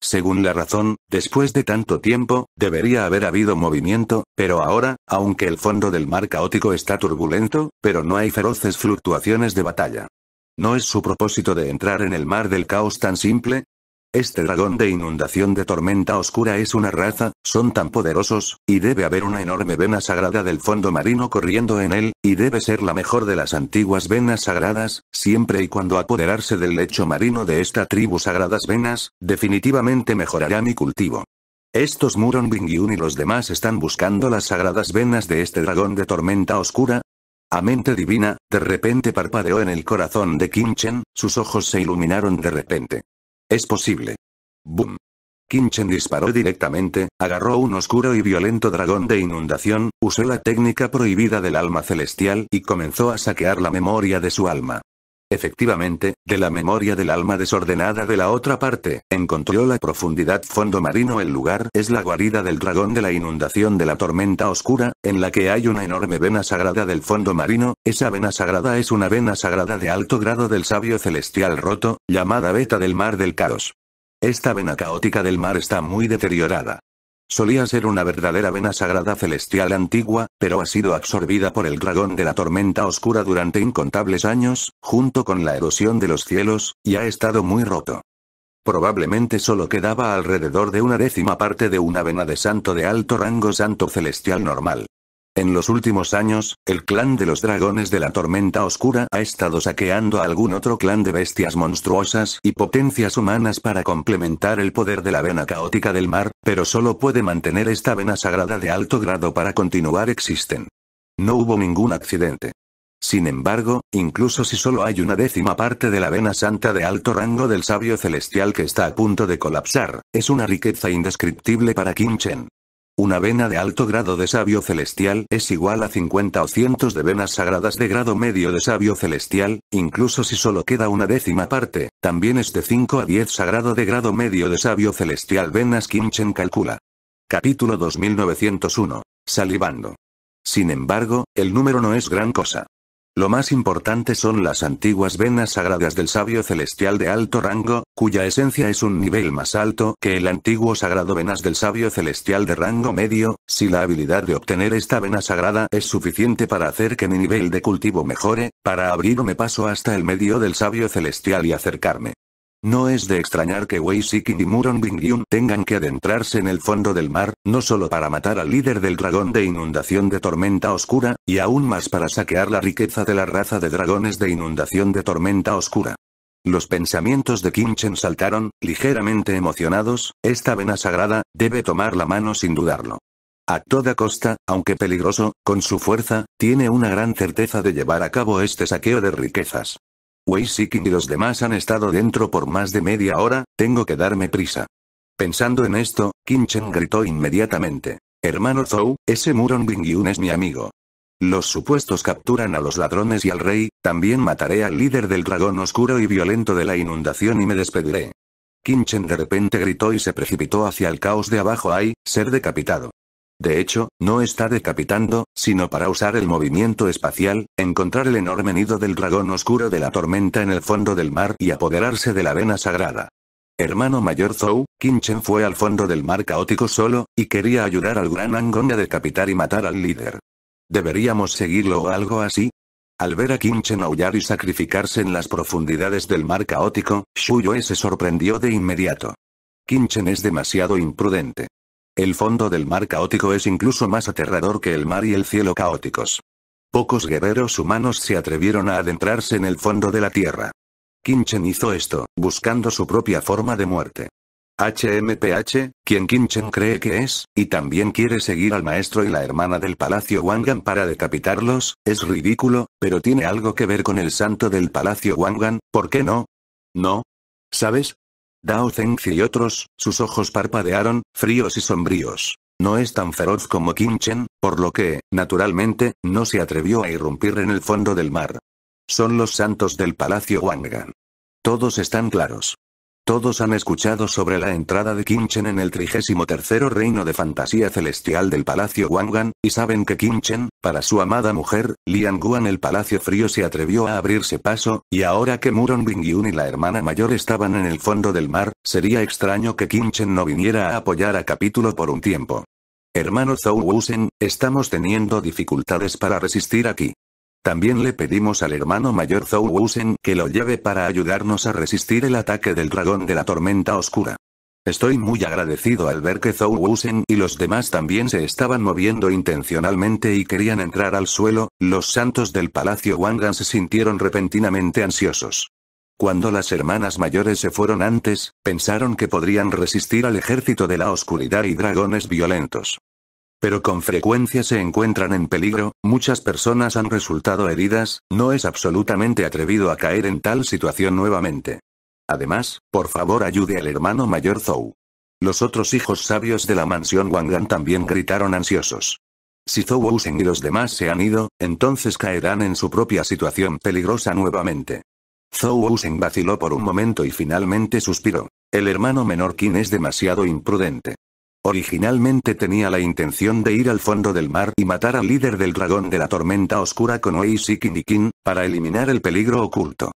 Según la razón, después de tanto tiempo, debería haber habido movimiento, pero ahora, aunque el fondo del mar caótico está turbulento, pero no hay feroces fluctuaciones de batalla. ¿No es su propósito de entrar en el mar del caos tan simple? Este dragón de inundación de tormenta oscura es una raza, son tan poderosos, y debe haber una enorme vena sagrada del fondo marino corriendo en él, y debe ser la mejor de las antiguas venas sagradas, siempre y cuando apoderarse del lecho marino de esta tribu sagradas venas, definitivamente mejorará mi cultivo. Estos Muron Bingyun y los demás están buscando las sagradas venas de este dragón de tormenta oscura, a mente divina, de repente parpadeó en el corazón de Kim Chen, sus ojos se iluminaron de repente. Es posible. Boom. Kinchen disparó directamente, agarró un oscuro y violento dragón de inundación, usó la técnica prohibida del alma celestial y comenzó a saquear la memoria de su alma. Efectivamente, de la memoria del alma desordenada de la otra parte, encontró la profundidad fondo marino el lugar es la guarida del dragón de la inundación de la tormenta oscura, en la que hay una enorme vena sagrada del fondo marino, esa vena sagrada es una vena sagrada de alto grado del sabio celestial roto, llamada beta del mar del caos. Esta vena caótica del mar está muy deteriorada. Solía ser una verdadera vena sagrada celestial antigua, pero ha sido absorbida por el dragón de la tormenta oscura durante incontables años, junto con la erosión de los cielos, y ha estado muy roto. Probablemente solo quedaba alrededor de una décima parte de una vena de santo de alto rango santo celestial normal. En los últimos años, el clan de los dragones de la tormenta oscura ha estado saqueando a algún otro clan de bestias monstruosas y potencias humanas para complementar el poder de la vena caótica del mar, pero solo puede mantener esta vena sagrada de alto grado para continuar existen. No hubo ningún accidente. Sin embargo, incluso si solo hay una décima parte de la vena santa de alto rango del sabio celestial que está a punto de colapsar, es una riqueza indescriptible para Kim Chen. Una vena de alto grado de sabio celestial es igual a 50 o cientos de venas sagradas de grado medio de sabio celestial, incluso si solo queda una décima parte, también es de 5 a 10 sagrado de grado medio de sabio celestial venas Kimchen calcula. Capítulo 2901. Salivando. Sin embargo, el número no es gran cosa. Lo más importante son las antiguas venas sagradas del sabio celestial de alto rango, cuya esencia es un nivel más alto que el antiguo sagrado venas del sabio celestial de rango medio, si la habilidad de obtener esta vena sagrada es suficiente para hacer que mi nivel de cultivo mejore, para abrirme paso hasta el medio del sabio celestial y acercarme no es de extrañar que Wei Siki y Muron Bingyun tengan que adentrarse en el fondo del mar, no solo para matar al líder del dragón de inundación de tormenta oscura, y aún más para saquear la riqueza de la raza de dragones de inundación de tormenta oscura. Los pensamientos de Kimchen saltaron, ligeramente emocionados, esta vena sagrada, debe tomar la mano sin dudarlo. A toda costa, aunque peligroso, con su fuerza, tiene una gran certeza de llevar a cabo este saqueo de riquezas. Wei y los demás han estado dentro por más de media hora, tengo que darme prisa. Pensando en esto, Kim gritó inmediatamente. Hermano Zhou, ese Muron Bingyun es mi amigo. Los supuestos capturan a los ladrones y al rey, también mataré al líder del dragón oscuro y violento de la inundación y me despediré. Kim de repente gritó y se precipitó hacia el caos de abajo Ay, ser decapitado. De hecho, no está decapitando, sino para usar el movimiento espacial, encontrar el enorme nido del dragón oscuro de la tormenta en el fondo del mar y apoderarse de la vena sagrada. Hermano mayor Zhou, Kinchen fue al fondo del mar caótico solo, y quería ayudar al gran angon a decapitar y matar al líder. ¿Deberíamos seguirlo o algo así? Al ver a Kinchen aullar y sacrificarse en las profundidades del mar caótico, Shuyue se sorprendió de inmediato. Kinchen es demasiado imprudente. El fondo del mar caótico es incluso más aterrador que el mar y el cielo caóticos. Pocos guerreros humanos se atrevieron a adentrarse en el fondo de la tierra. Kinchen hizo esto, buscando su propia forma de muerte. HMPH, quien Kinchen cree que es, y también quiere seguir al maestro y la hermana del Palacio Wangan para decapitarlos, es ridículo, pero tiene algo que ver con el santo del Palacio Wangan, ¿por qué no? ¿No? ¿Sabes? Dao Zengzi y otros, sus ojos parpadearon, fríos y sombríos. No es tan feroz como Kim Chen, por lo que, naturalmente, no se atrevió a irrumpir en el fondo del mar. Son los santos del palacio Wangan. Todos están claros. Todos han escuchado sobre la entrada de Kimchen en el 33 reino de fantasía celestial del Palacio Wangan, y saben que Kinchen, para su amada mujer, Lian Guan el Palacio Frío se atrevió a abrirse paso, y ahora que Muron Bingyun y la hermana mayor estaban en el fondo del mar, sería extraño que Kimchen no viniera a apoyar a capítulo por un tiempo. Hermano Zhou Wusen, estamos teniendo dificultades para resistir aquí. También le pedimos al hermano mayor Zhou Wusen que lo lleve para ayudarnos a resistir el ataque del dragón de la tormenta oscura. Estoy muy agradecido al ver que Zhou Wusen y los demás también se estaban moviendo intencionalmente y querían entrar al suelo, los santos del palacio Wangan se sintieron repentinamente ansiosos. Cuando las hermanas mayores se fueron antes, pensaron que podrían resistir al ejército de la oscuridad y dragones violentos pero con frecuencia se encuentran en peligro, muchas personas han resultado heridas, no es absolutamente atrevido a caer en tal situación nuevamente. Además, por favor ayude al hermano mayor Zhou. Los otros hijos sabios de la mansión Wangan también gritaron ansiosos. Si Zhou Wuseng y los demás se han ido, entonces caerán en su propia situación peligrosa nuevamente. Zhou Wuseng vaciló por un momento y finalmente suspiró. El hermano menor Qin es demasiado imprudente. Originalmente tenía la intención de ir al fondo del mar y matar al líder del dragón de la tormenta oscura con y Kinikin, para eliminar el peligro oculto.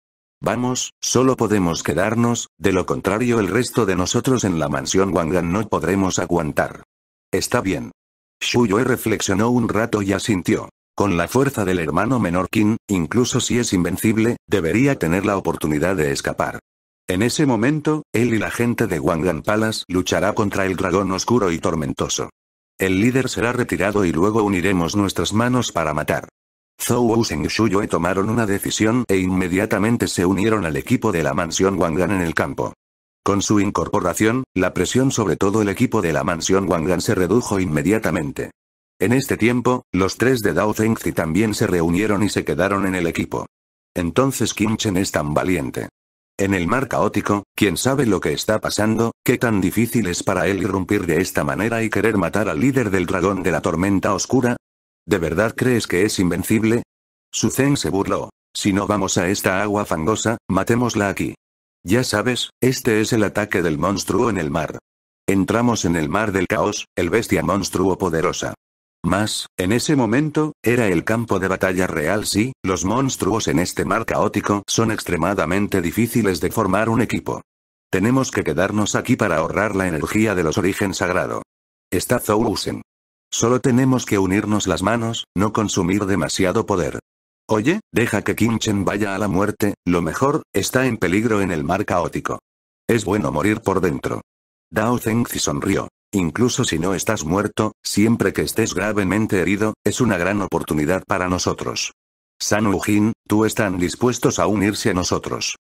Vamos, solo podemos quedarnos, de lo contrario el resto de nosotros en la mansión Wangan no podremos aguantar. Está bien. Shuyue reflexionó un rato y asintió. Con la fuerza del hermano menor Kin, incluso si es invencible, debería tener la oportunidad de escapar. En ese momento, él y la gente de Wangan Palace luchará contra el dragón oscuro y tormentoso. El líder será retirado y luego uniremos nuestras manos para matar. Zhou Sen y Shuyue tomaron una decisión e inmediatamente se unieron al equipo de la mansión Wangan en el campo. Con su incorporación, la presión sobre todo el equipo de la mansión Wangan se redujo inmediatamente. En este tiempo, los tres de Dao Zengzi también se reunieron y se quedaron en el equipo. Entonces Kim Chen es tan valiente. En el mar caótico, quién sabe lo que está pasando, qué tan difícil es para él irrumpir de esta manera y querer matar al líder del dragón de la tormenta oscura. ¿De verdad crees que es invencible? Su Zen se burló. Si no vamos a esta agua fangosa, matémosla aquí. Ya sabes, este es el ataque del monstruo en el mar. Entramos en el mar del caos, el bestia monstruo poderosa. Mas, en ese momento, era el campo de batalla real sí, los monstruos en este mar caótico son extremadamente difíciles de formar un equipo. Tenemos que quedarnos aquí para ahorrar la energía de los origen sagrado. Está Zouusen. Solo tenemos que unirnos las manos, no consumir demasiado poder. Oye, deja que Kinchen vaya a la muerte, lo mejor, está en peligro en el mar caótico. Es bueno morir por dentro. Dao Zengzi sonrió. Incluso si no estás muerto, siempre que estés gravemente herido, es una gran oportunidad para nosotros. San Ujin, tú están dispuestos a unirse a nosotros.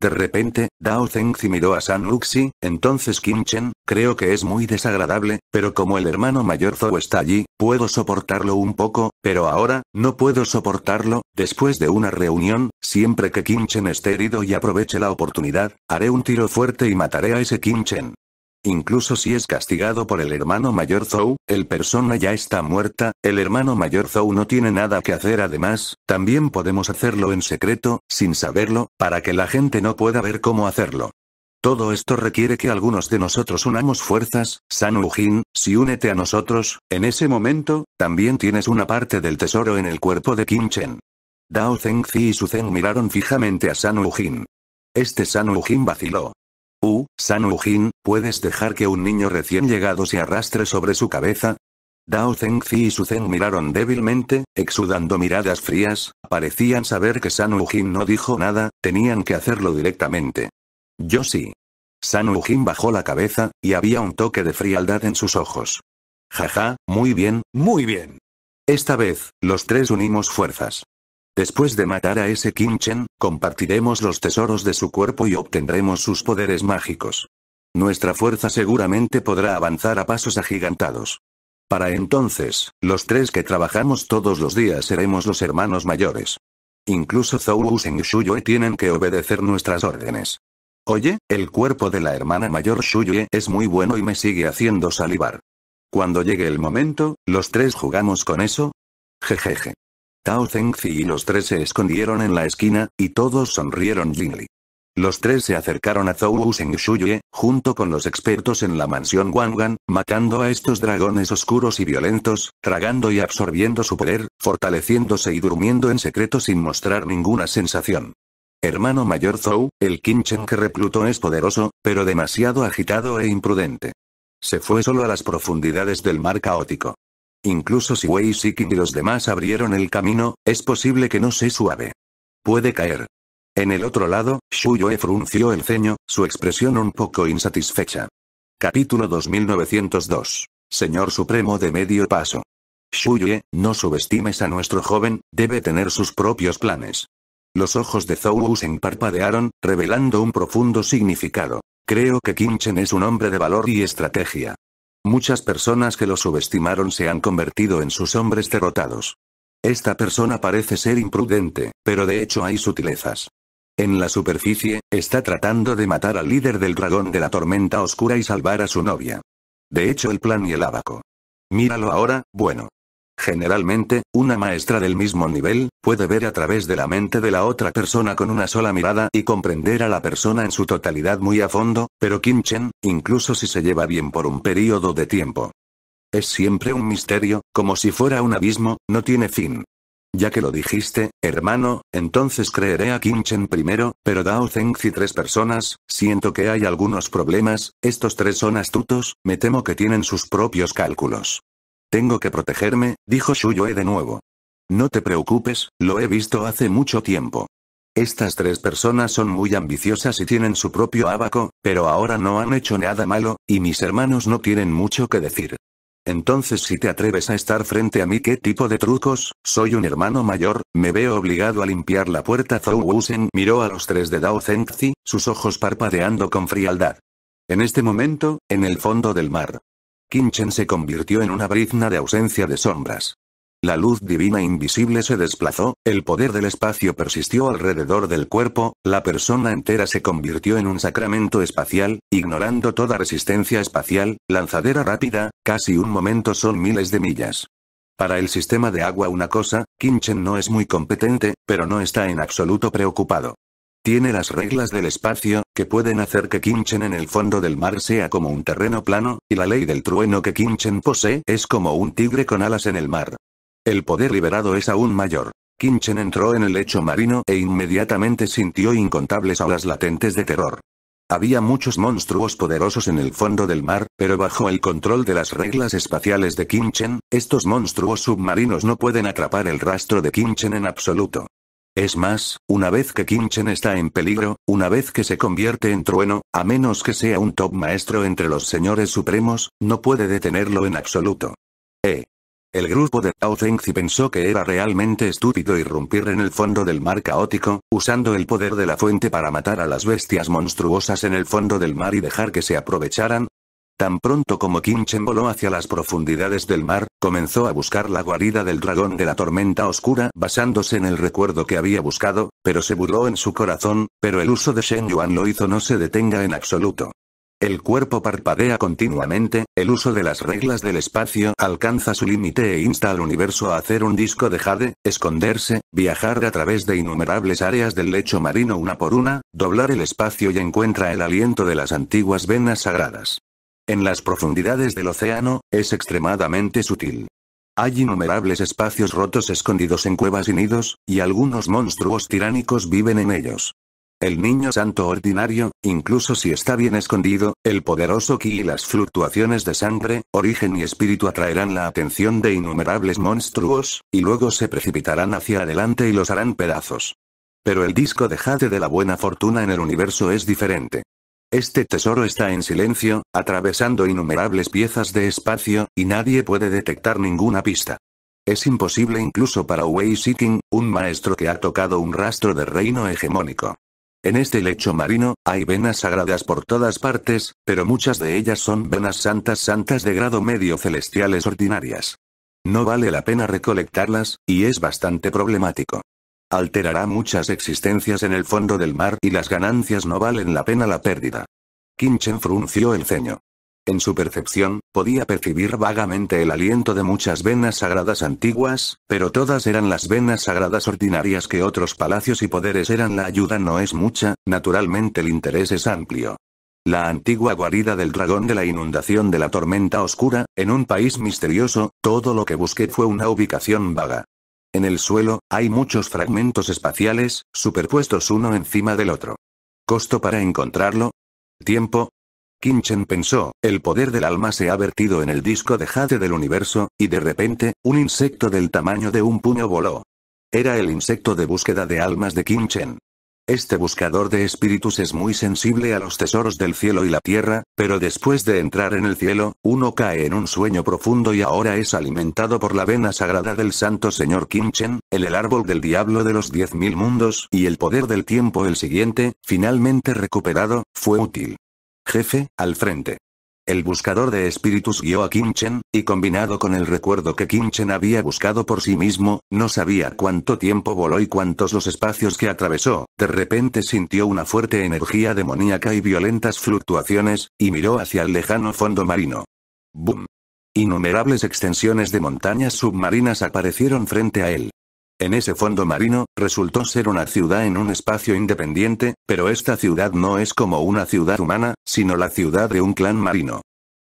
De repente, Dao Zengzi miró a San Luxi, entonces Kimchen, Chen, creo que es muy desagradable, pero como el hermano mayor Zhou está allí, puedo soportarlo un poco, pero ahora, no puedo soportarlo, después de una reunión, siempre que Kimchen Chen esté herido y aproveche la oportunidad, haré un tiro fuerte y mataré a ese Kim Chen. Incluso si es castigado por el hermano mayor Zhou, el persona ya está muerta, el hermano mayor Zhou no tiene nada que hacer además, también podemos hacerlo en secreto, sin saberlo, para que la gente no pueda ver cómo hacerlo. Todo esto requiere que algunos de nosotros unamos fuerzas, San Jin, si únete a nosotros, en ese momento, también tienes una parte del tesoro en el cuerpo de Kim Chen. Dao Zengzi y Su Zeng miraron fijamente a San Jin. Este San Jin vaciló. Uh, San ¿puedes dejar que un niño recién llegado se arrastre sobre su cabeza? Dao Zengzi y Su Zeng miraron débilmente, exudando miradas frías, parecían saber que San Ujin no dijo nada, tenían que hacerlo directamente. Yo sí. San Ujin bajó la cabeza, y había un toque de frialdad en sus ojos. Jaja, muy bien, muy bien. Esta vez, los tres unimos fuerzas. Después de matar a ese Kinchen, compartiremos los tesoros de su cuerpo y obtendremos sus poderes mágicos. Nuestra fuerza seguramente podrá avanzar a pasos agigantados. Para entonces, los tres que trabajamos todos los días seremos los hermanos mayores. Incluso Zou y Shuyue tienen que obedecer nuestras órdenes. Oye, el cuerpo de la hermana mayor Shuyue es muy bueno y me sigue haciendo salivar. Cuando llegue el momento, los tres jugamos con eso. Jejeje. Tao Zengzi y los tres se escondieron en la esquina, y todos sonrieron Jingli. Los tres se acercaron a Zhou Seng Shuye, junto con los expertos en la mansión Wangan, matando a estos dragones oscuros y violentos, tragando y absorbiendo su poder, fortaleciéndose y durmiendo en secreto sin mostrar ninguna sensación. Hermano mayor Zhou, el Kinchen que reclutó es poderoso, pero demasiado agitado e imprudente. Se fue solo a las profundidades del mar caótico. Incluso si Wei Siki y los demás abrieron el camino, es posible que no sea suave. Puede caer. En el otro lado, Shuyue frunció el ceño, su expresión un poco insatisfecha. Capítulo 2902. Señor Supremo de Medio Paso. Yue, no subestimes a nuestro joven, debe tener sus propios planes. Los ojos de Zhou se parpadearon, revelando un profundo significado. Creo que Chen es un hombre de valor y estrategia. Muchas personas que lo subestimaron se han convertido en sus hombres derrotados. Esta persona parece ser imprudente, pero de hecho hay sutilezas. En la superficie, está tratando de matar al líder del dragón de la tormenta oscura y salvar a su novia. De hecho el plan y el abaco. Míralo ahora, bueno. Generalmente, una maestra del mismo nivel, puede ver a través de la mente de la otra persona con una sola mirada y comprender a la persona en su totalidad muy a fondo, pero Kim Chen, incluso si se lleva bien por un periodo de tiempo. Es siempre un misterio, como si fuera un abismo, no tiene fin. Ya que lo dijiste, hermano, entonces creeré a Kim Chen primero, pero Dao y tres personas, siento que hay algunos problemas, estos tres son astutos, me temo que tienen sus propios cálculos. Tengo que protegerme, dijo Shuyue de nuevo. No te preocupes, lo he visto hace mucho tiempo. Estas tres personas son muy ambiciosas y tienen su propio abaco, pero ahora no han hecho nada malo, y mis hermanos no tienen mucho que decir. Entonces si te atreves a estar frente a mí qué tipo de trucos, soy un hermano mayor, me veo obligado a limpiar la puerta Zhou Wusen miró a los tres de Dao Zengzi, sus ojos parpadeando con frialdad. En este momento, en el fondo del mar, Kinchen se convirtió en una brizna de ausencia de sombras. La luz divina invisible se desplazó, el poder del espacio persistió alrededor del cuerpo, la persona entera se convirtió en un sacramento espacial, ignorando toda resistencia espacial, lanzadera rápida, casi un momento son miles de millas. Para el sistema de agua una cosa, Kinchen no es muy competente, pero no está en absoluto preocupado. Tiene las reglas del espacio, que pueden hacer que Kinchen en el fondo del mar sea como un terreno plano, y la ley del trueno que Kinchen posee es como un tigre con alas en el mar. El poder liberado es aún mayor. Kinchen entró en el lecho marino e inmediatamente sintió incontables olas latentes de terror. Había muchos monstruos poderosos en el fondo del mar, pero bajo el control de las reglas espaciales de Kinchen, estos monstruos submarinos no pueden atrapar el rastro de Kinchen en absoluto. Es más, una vez que Kimchen está en peligro, una vez que se convierte en trueno, a menos que sea un top maestro entre los señores supremos, no puede detenerlo en absoluto. ¿Eh? El grupo de Tao Zengzi pensó que era realmente estúpido irrumpir en el fondo del mar caótico, usando el poder de la fuente para matar a las bestias monstruosas en el fondo del mar y dejar que se aprovecharan, Tan pronto como Chen voló hacia las profundidades del mar, comenzó a buscar la guarida del dragón de la tormenta oscura basándose en el recuerdo que había buscado, pero se burló en su corazón, pero el uso de Shen Yuan lo hizo no se detenga en absoluto. El cuerpo parpadea continuamente, el uso de las reglas del espacio alcanza su límite e insta al universo a hacer un disco de jade, esconderse, viajar a través de innumerables áreas del lecho marino una por una, doblar el espacio y encuentra el aliento de las antiguas venas sagradas. En las profundidades del océano, es extremadamente sutil. Hay innumerables espacios rotos escondidos en cuevas y nidos, y algunos monstruos tiránicos viven en ellos. El niño santo ordinario, incluso si está bien escondido, el poderoso ki y las fluctuaciones de sangre, origen y espíritu atraerán la atención de innumerables monstruos, y luego se precipitarán hacia adelante y los harán pedazos. Pero el disco de jade de la buena fortuna en el universo es diferente. Este tesoro está en silencio, atravesando innumerables piezas de espacio, y nadie puede detectar ninguna pista. Es imposible incluso para Wei Seeking, un maestro que ha tocado un rastro de reino hegemónico. En este lecho marino, hay venas sagradas por todas partes, pero muchas de ellas son venas santas santas de grado medio celestiales ordinarias. No vale la pena recolectarlas, y es bastante problemático. Alterará muchas existencias en el fondo del mar y las ganancias no valen la pena la pérdida. Kinchen frunció el ceño. En su percepción, podía percibir vagamente el aliento de muchas venas sagradas antiguas, pero todas eran las venas sagradas ordinarias que otros palacios y poderes eran. La ayuda no es mucha, naturalmente el interés es amplio. La antigua guarida del dragón de la inundación de la tormenta oscura, en un país misterioso, todo lo que busqué fue una ubicación vaga. En el suelo, hay muchos fragmentos espaciales, superpuestos uno encima del otro. ¿Costo para encontrarlo? ¿Tiempo? Kinchen pensó, el poder del alma se ha vertido en el disco de jade del universo, y de repente, un insecto del tamaño de un puño voló. Era el insecto de búsqueda de almas de Kinchen. Este buscador de espíritus es muy sensible a los tesoros del cielo y la tierra, pero después de entrar en el cielo, uno cae en un sueño profundo y ahora es alimentado por la vena sagrada del santo señor Kimchen, el el árbol del diablo de los diez mil mundos y el poder del tiempo el siguiente, finalmente recuperado, fue útil. Jefe, al frente. El buscador de espíritus guió a Kinchen, y combinado con el recuerdo que Kinchen había buscado por sí mismo, no sabía cuánto tiempo voló y cuántos los espacios que atravesó, de repente sintió una fuerte energía demoníaca y violentas fluctuaciones, y miró hacia el lejano fondo marino. ¡Bum! Innumerables extensiones de montañas submarinas aparecieron frente a él. En ese fondo marino, resultó ser una ciudad en un espacio independiente, pero esta ciudad no es como una ciudad humana, sino la ciudad de un clan marino.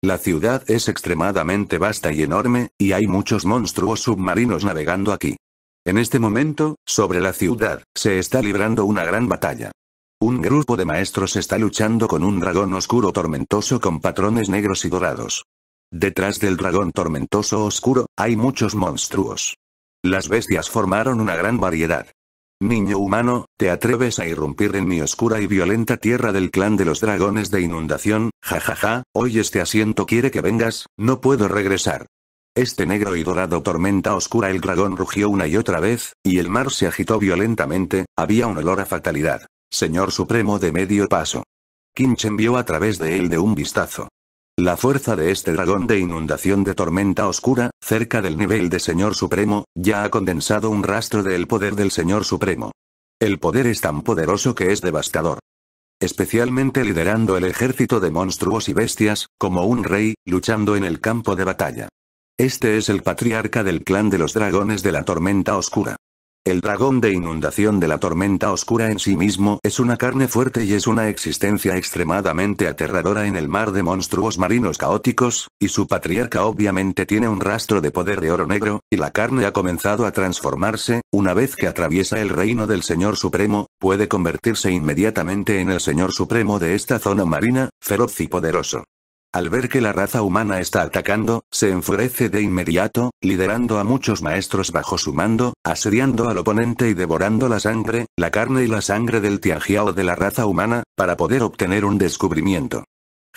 La ciudad es extremadamente vasta y enorme, y hay muchos monstruos submarinos navegando aquí. En este momento, sobre la ciudad, se está librando una gran batalla. Un grupo de maestros está luchando con un dragón oscuro tormentoso con patrones negros y dorados. Detrás del dragón tormentoso oscuro, hay muchos monstruos. Las bestias formaron una gran variedad. Niño humano, ¿te atreves a irrumpir en mi oscura y violenta tierra del clan de los dragones de inundación? Jajaja, hoy este asiento quiere que vengas, no puedo regresar. Este negro y dorado tormenta oscura el dragón rugió una y otra vez, y el mar se agitó violentamente, había un olor a fatalidad. Señor Supremo de medio paso. Kinch envió a través de él de un vistazo. La fuerza de este dragón de inundación de tormenta oscura, cerca del nivel de Señor Supremo, ya ha condensado un rastro del poder del Señor Supremo. El poder es tan poderoso que es devastador. Especialmente liderando el ejército de monstruos y bestias, como un rey, luchando en el campo de batalla. Este es el patriarca del clan de los dragones de la tormenta oscura. El dragón de inundación de la tormenta oscura en sí mismo es una carne fuerte y es una existencia extremadamente aterradora en el mar de monstruos marinos caóticos, y su patriarca obviamente tiene un rastro de poder de oro negro, y la carne ha comenzado a transformarse, una vez que atraviesa el reino del Señor Supremo, puede convertirse inmediatamente en el Señor Supremo de esta zona marina, feroz y poderoso. Al ver que la raza humana está atacando, se enfurece de inmediato, liderando a muchos maestros bajo su mando, asediando al oponente y devorando la sangre, la carne y la sangre del tianjiao de la raza humana, para poder obtener un descubrimiento.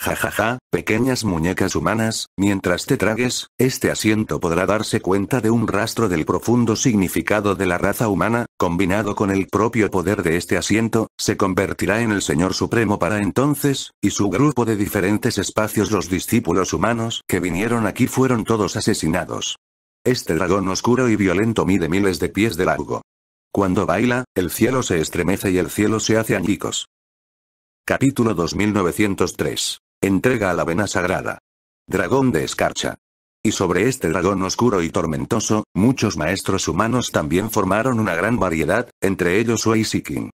Jajaja, ja, ja, pequeñas muñecas humanas, mientras te tragues, este asiento podrá darse cuenta de un rastro del profundo significado de la raza humana, combinado con el propio poder de este asiento, se convertirá en el Señor Supremo para entonces, y su grupo de diferentes espacios los discípulos humanos que vinieron aquí fueron todos asesinados. Este dragón oscuro y violento mide miles de pies de largo. Cuando baila, el cielo se estremece y el cielo se hace añicos. Capítulo 2903 Entrega a la vena sagrada. Dragón de escarcha. Y sobre este dragón oscuro y tormentoso, muchos maestros humanos también formaron una gran variedad, entre ellos Wei Siking.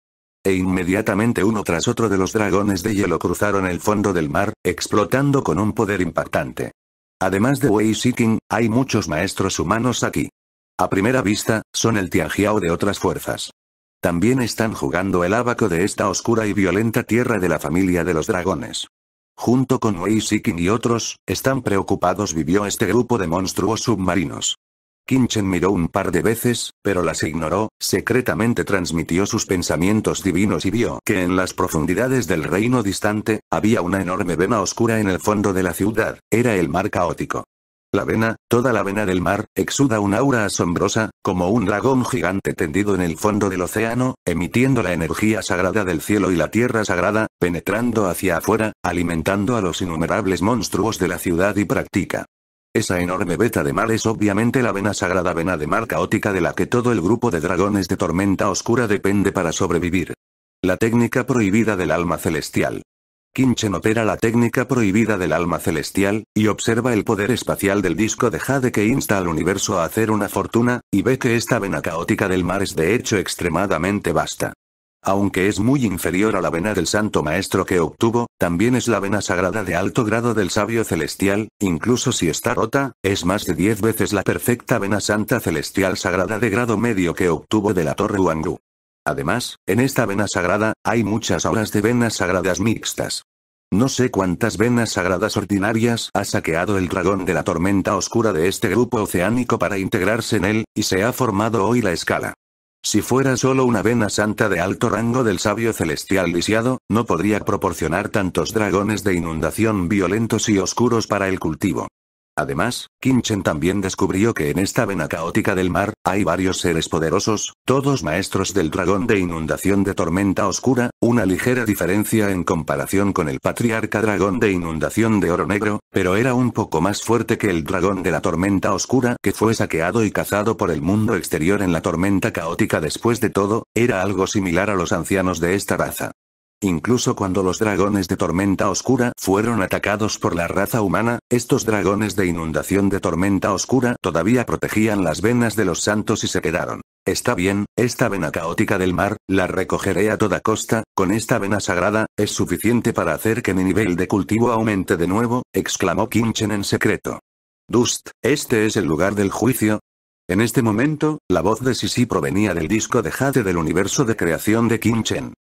E inmediatamente uno tras otro de los dragones de hielo cruzaron el fondo del mar, explotando con un poder impactante. Además de Wei Siking, hay muchos maestros humanos aquí. A primera vista, son el Tianjiao de otras fuerzas. También están jugando el abaco de esta oscura y violenta tierra de la familia de los dragones junto con Wei Shikin y otros, están preocupados vivió este grupo de monstruos submarinos. Kinchen miró un par de veces, pero las ignoró, secretamente transmitió sus pensamientos divinos y vio que en las profundidades del reino distante, había una enorme vena oscura en el fondo de la ciudad, era el mar caótico. La vena, toda la vena del mar, exuda un aura asombrosa, como un dragón gigante tendido en el fondo del océano, emitiendo la energía sagrada del cielo y la tierra sagrada, penetrando hacia afuera, alimentando a los innumerables monstruos de la ciudad y practica. Esa enorme veta de mar es obviamente la vena sagrada vena de mar caótica de la que todo el grupo de dragones de tormenta oscura depende para sobrevivir. La técnica prohibida del alma celestial. Kinchen opera la técnica prohibida del alma celestial, y observa el poder espacial del disco de Jade que insta al universo a hacer una fortuna, y ve que esta vena caótica del mar es de hecho extremadamente vasta. Aunque es muy inferior a la vena del santo maestro que obtuvo, también es la vena sagrada de alto grado del sabio celestial, incluso si está rota, es más de 10 veces la perfecta vena santa celestial sagrada de grado medio que obtuvo de la torre Wangu. Además, en esta vena sagrada, hay muchas horas de venas sagradas mixtas. No sé cuántas venas sagradas ordinarias ha saqueado el dragón de la tormenta oscura de este grupo oceánico para integrarse en él, y se ha formado hoy la escala. Si fuera solo una vena santa de alto rango del sabio celestial lisiado, no podría proporcionar tantos dragones de inundación violentos y oscuros para el cultivo. Además, Kinchen también descubrió que en esta vena caótica del mar, hay varios seres poderosos, todos maestros del dragón de inundación de tormenta oscura, una ligera diferencia en comparación con el patriarca dragón de inundación de oro negro, pero era un poco más fuerte que el dragón de la tormenta oscura que fue saqueado y cazado por el mundo exterior en la tormenta caótica después de todo, era algo similar a los ancianos de esta raza. Incluso cuando los dragones de tormenta oscura fueron atacados por la raza humana, estos dragones de inundación de tormenta oscura todavía protegían las venas de los santos y se quedaron. Está bien, esta vena caótica del mar, la recogeré a toda costa, con esta vena sagrada, es suficiente para hacer que mi nivel de cultivo aumente de nuevo, exclamó Kinchen en secreto. Dust, este es el lugar del juicio. En este momento, la voz de Sisi provenía del disco de Jade del universo de creación de Kinchen.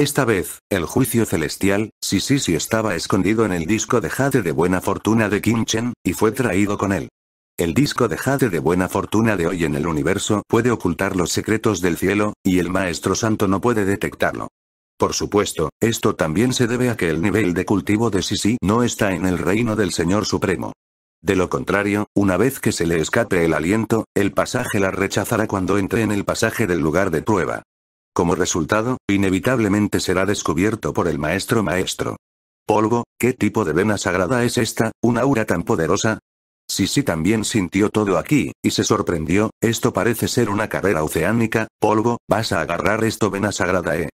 Esta vez, el juicio celestial, sí estaba escondido en el disco de Jade de Buena Fortuna de Chen, y fue traído con él. El disco de Jade de Buena Fortuna de hoy en el universo puede ocultar los secretos del cielo, y el Maestro Santo no puede detectarlo. Por supuesto, esto también se debe a que el nivel de cultivo de Sisi no está en el reino del Señor Supremo. De lo contrario, una vez que se le escape el aliento, el pasaje la rechazará cuando entre en el pasaje del lugar de prueba. Como resultado, inevitablemente será descubierto por el maestro maestro. Polvo, ¿qué tipo de vena sagrada es esta, una aura tan poderosa? Sisi también sintió todo aquí, y se sorprendió, esto parece ser una carrera oceánica, polvo, vas a agarrar esto vena sagrada eh.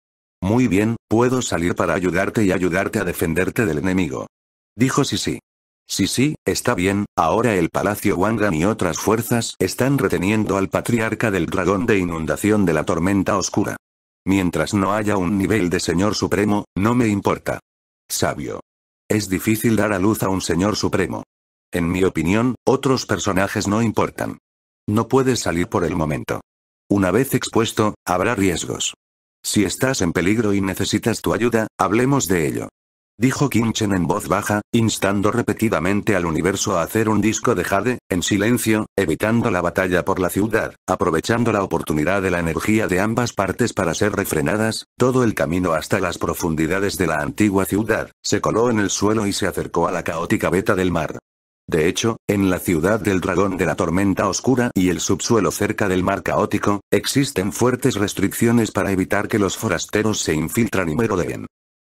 Muy bien, puedo salir para ayudarte y ayudarte a defenderte del enemigo. Dijo Sisi. Sisi, está bien, ahora el Palacio Wangan y otras fuerzas están reteniendo al patriarca del dragón de inundación de la tormenta oscura. Mientras no haya un nivel de Señor Supremo, no me importa. Sabio. Es difícil dar a luz a un Señor Supremo. En mi opinión, otros personajes no importan. No puedes salir por el momento. Una vez expuesto, habrá riesgos. Si estás en peligro y necesitas tu ayuda, hablemos de ello dijo Kinchen en voz baja, instando repetidamente al universo a hacer un disco de Jade, en silencio, evitando la batalla por la ciudad, aprovechando la oportunidad de la energía de ambas partes para ser refrenadas, todo el camino hasta las profundidades de la antigua ciudad, se coló en el suelo y se acercó a la caótica beta del mar. De hecho, en la ciudad del dragón de la tormenta oscura y el subsuelo cerca del mar caótico, existen fuertes restricciones para evitar que los forasteros se infiltran y merodeen.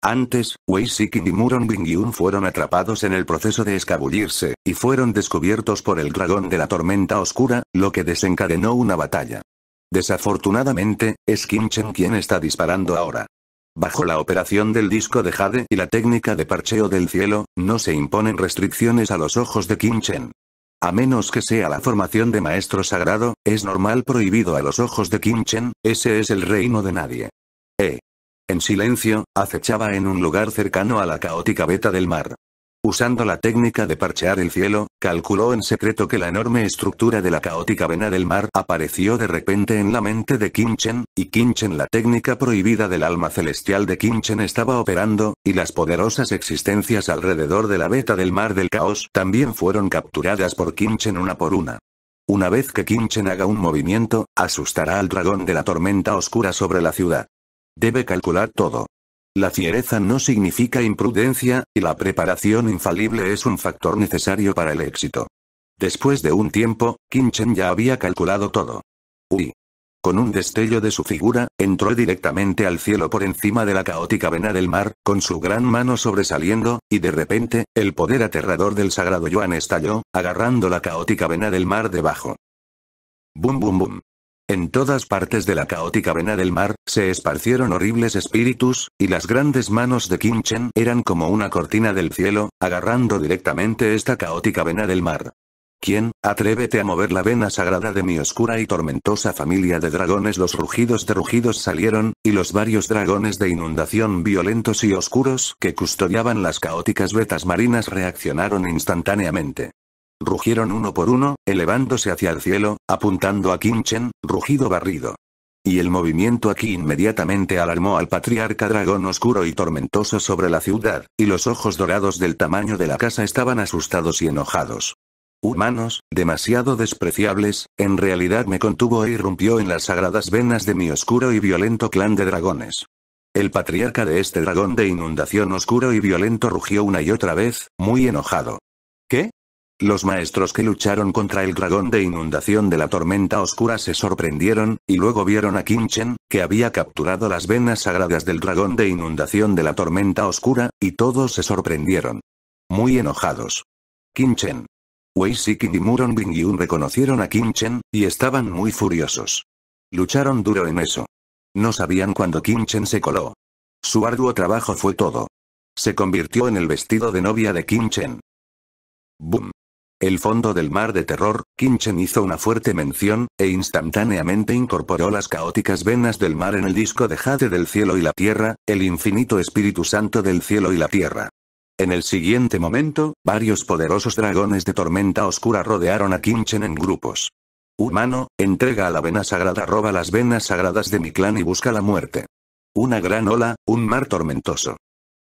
Antes, Wei y Muron Bingyun fueron atrapados en el proceso de escabullirse, y fueron descubiertos por el dragón de la tormenta oscura, lo que desencadenó una batalla. Desafortunadamente, es Kim quien está disparando ahora. Bajo la operación del disco de Jade y la técnica de parcheo del cielo, no se imponen restricciones a los ojos de Kim A menos que sea la formación de maestro sagrado, es normal prohibido a los ojos de Kim ese es el reino de nadie. Eh. En silencio, acechaba en un lugar cercano a la caótica veta del mar. Usando la técnica de parchear el cielo, calculó en secreto que la enorme estructura de la caótica vena del mar apareció de repente en la mente de Kinchen, y Kinchen la técnica prohibida del alma celestial de Kinchen estaba operando, y las poderosas existencias alrededor de la veta del mar del caos también fueron capturadas por Kinchen una por una. Una vez que Kinchen haga un movimiento, asustará al dragón de la tormenta oscura sobre la ciudad. Debe calcular todo. La fiereza no significa imprudencia, y la preparación infalible es un factor necesario para el éxito. Después de un tiempo, Kim ya había calculado todo. Uy. Con un destello de su figura, entró directamente al cielo por encima de la caótica vena del mar, con su gran mano sobresaliendo, y de repente, el poder aterrador del sagrado Yuan estalló, agarrando la caótica vena del mar debajo. Bum bum bum. En todas partes de la caótica vena del mar, se esparcieron horribles espíritus, y las grandes manos de Chen eran como una cortina del cielo, agarrando directamente esta caótica vena del mar. ¿Quién, atrévete a mover la vena sagrada de mi oscura y tormentosa familia de dragones? Los rugidos de rugidos salieron, y los varios dragones de inundación violentos y oscuros que custodiaban las caóticas vetas marinas reaccionaron instantáneamente rugieron uno por uno, elevándose hacia el cielo, apuntando a Kinchen, rugido barrido. Y el movimiento aquí inmediatamente alarmó al patriarca dragón oscuro y tormentoso sobre la ciudad, y los ojos dorados del tamaño de la casa estaban asustados y enojados. Humanos, demasiado despreciables, en realidad me contuvo e irrumpió en las sagradas venas de mi oscuro y violento clan de dragones. El patriarca de este dragón de inundación oscuro y violento rugió una y otra vez, muy enojado. ¿Qué? Los maestros que lucharon contra el dragón de inundación de la tormenta oscura se sorprendieron, y luego vieron a Chen, que había capturado las venas sagradas del dragón de inundación de la tormenta oscura, y todos se sorprendieron. Muy enojados. Chen. Wei Sikin y Muron Bingyun reconocieron a Chen, y estaban muy furiosos. Lucharon duro en eso. No sabían cuándo Chen se coló. Su arduo trabajo fue todo. Se convirtió en el vestido de novia de Chen. Boom. El fondo del mar de terror, Kinchen hizo una fuerte mención, e instantáneamente incorporó las caóticas venas del mar en el disco de Jade del cielo y la tierra, el infinito Espíritu Santo del cielo y la tierra. En el siguiente momento, varios poderosos dragones de tormenta oscura rodearon a Kinchen en grupos. Humano, entrega a la vena sagrada roba las venas sagradas de mi clan y busca la muerte. Una gran ola, un mar tormentoso.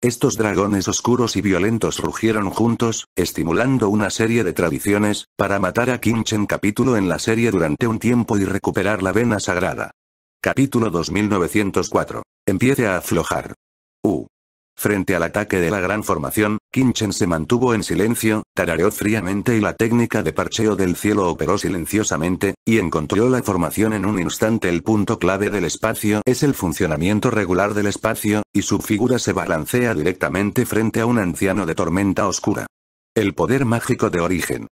Estos dragones oscuros y violentos rugieron juntos, estimulando una serie de tradiciones, para matar a Kinchen capítulo en la serie durante un tiempo y recuperar la vena sagrada. Capítulo 2904. Empiece a aflojar. U. Frente al ataque de la gran formación, Kinchen se mantuvo en silencio, tarareó fríamente y la técnica de parcheo del cielo operó silenciosamente, y encontró la formación en un instante. El punto clave del espacio es el funcionamiento regular del espacio, y su figura se balancea directamente frente a un anciano de tormenta oscura. El poder mágico de origen.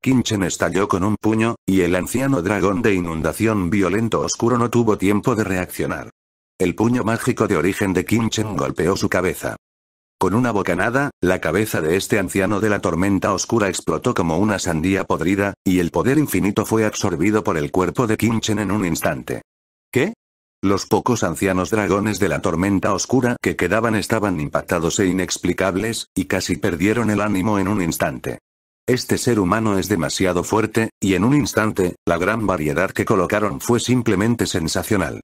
Kinchen estalló con un puño, y el anciano dragón de inundación violento oscuro no tuvo tiempo de reaccionar. El puño mágico de origen de Kinchen golpeó su cabeza. Con una bocanada, la cabeza de este anciano de la tormenta oscura explotó como una sandía podrida, y el poder infinito fue absorbido por el cuerpo de Kinchen en un instante. ¿Qué? Los pocos ancianos dragones de la tormenta oscura que quedaban estaban impactados e inexplicables, y casi perdieron el ánimo en un instante. Este ser humano es demasiado fuerte, y en un instante, la gran variedad que colocaron fue simplemente sensacional.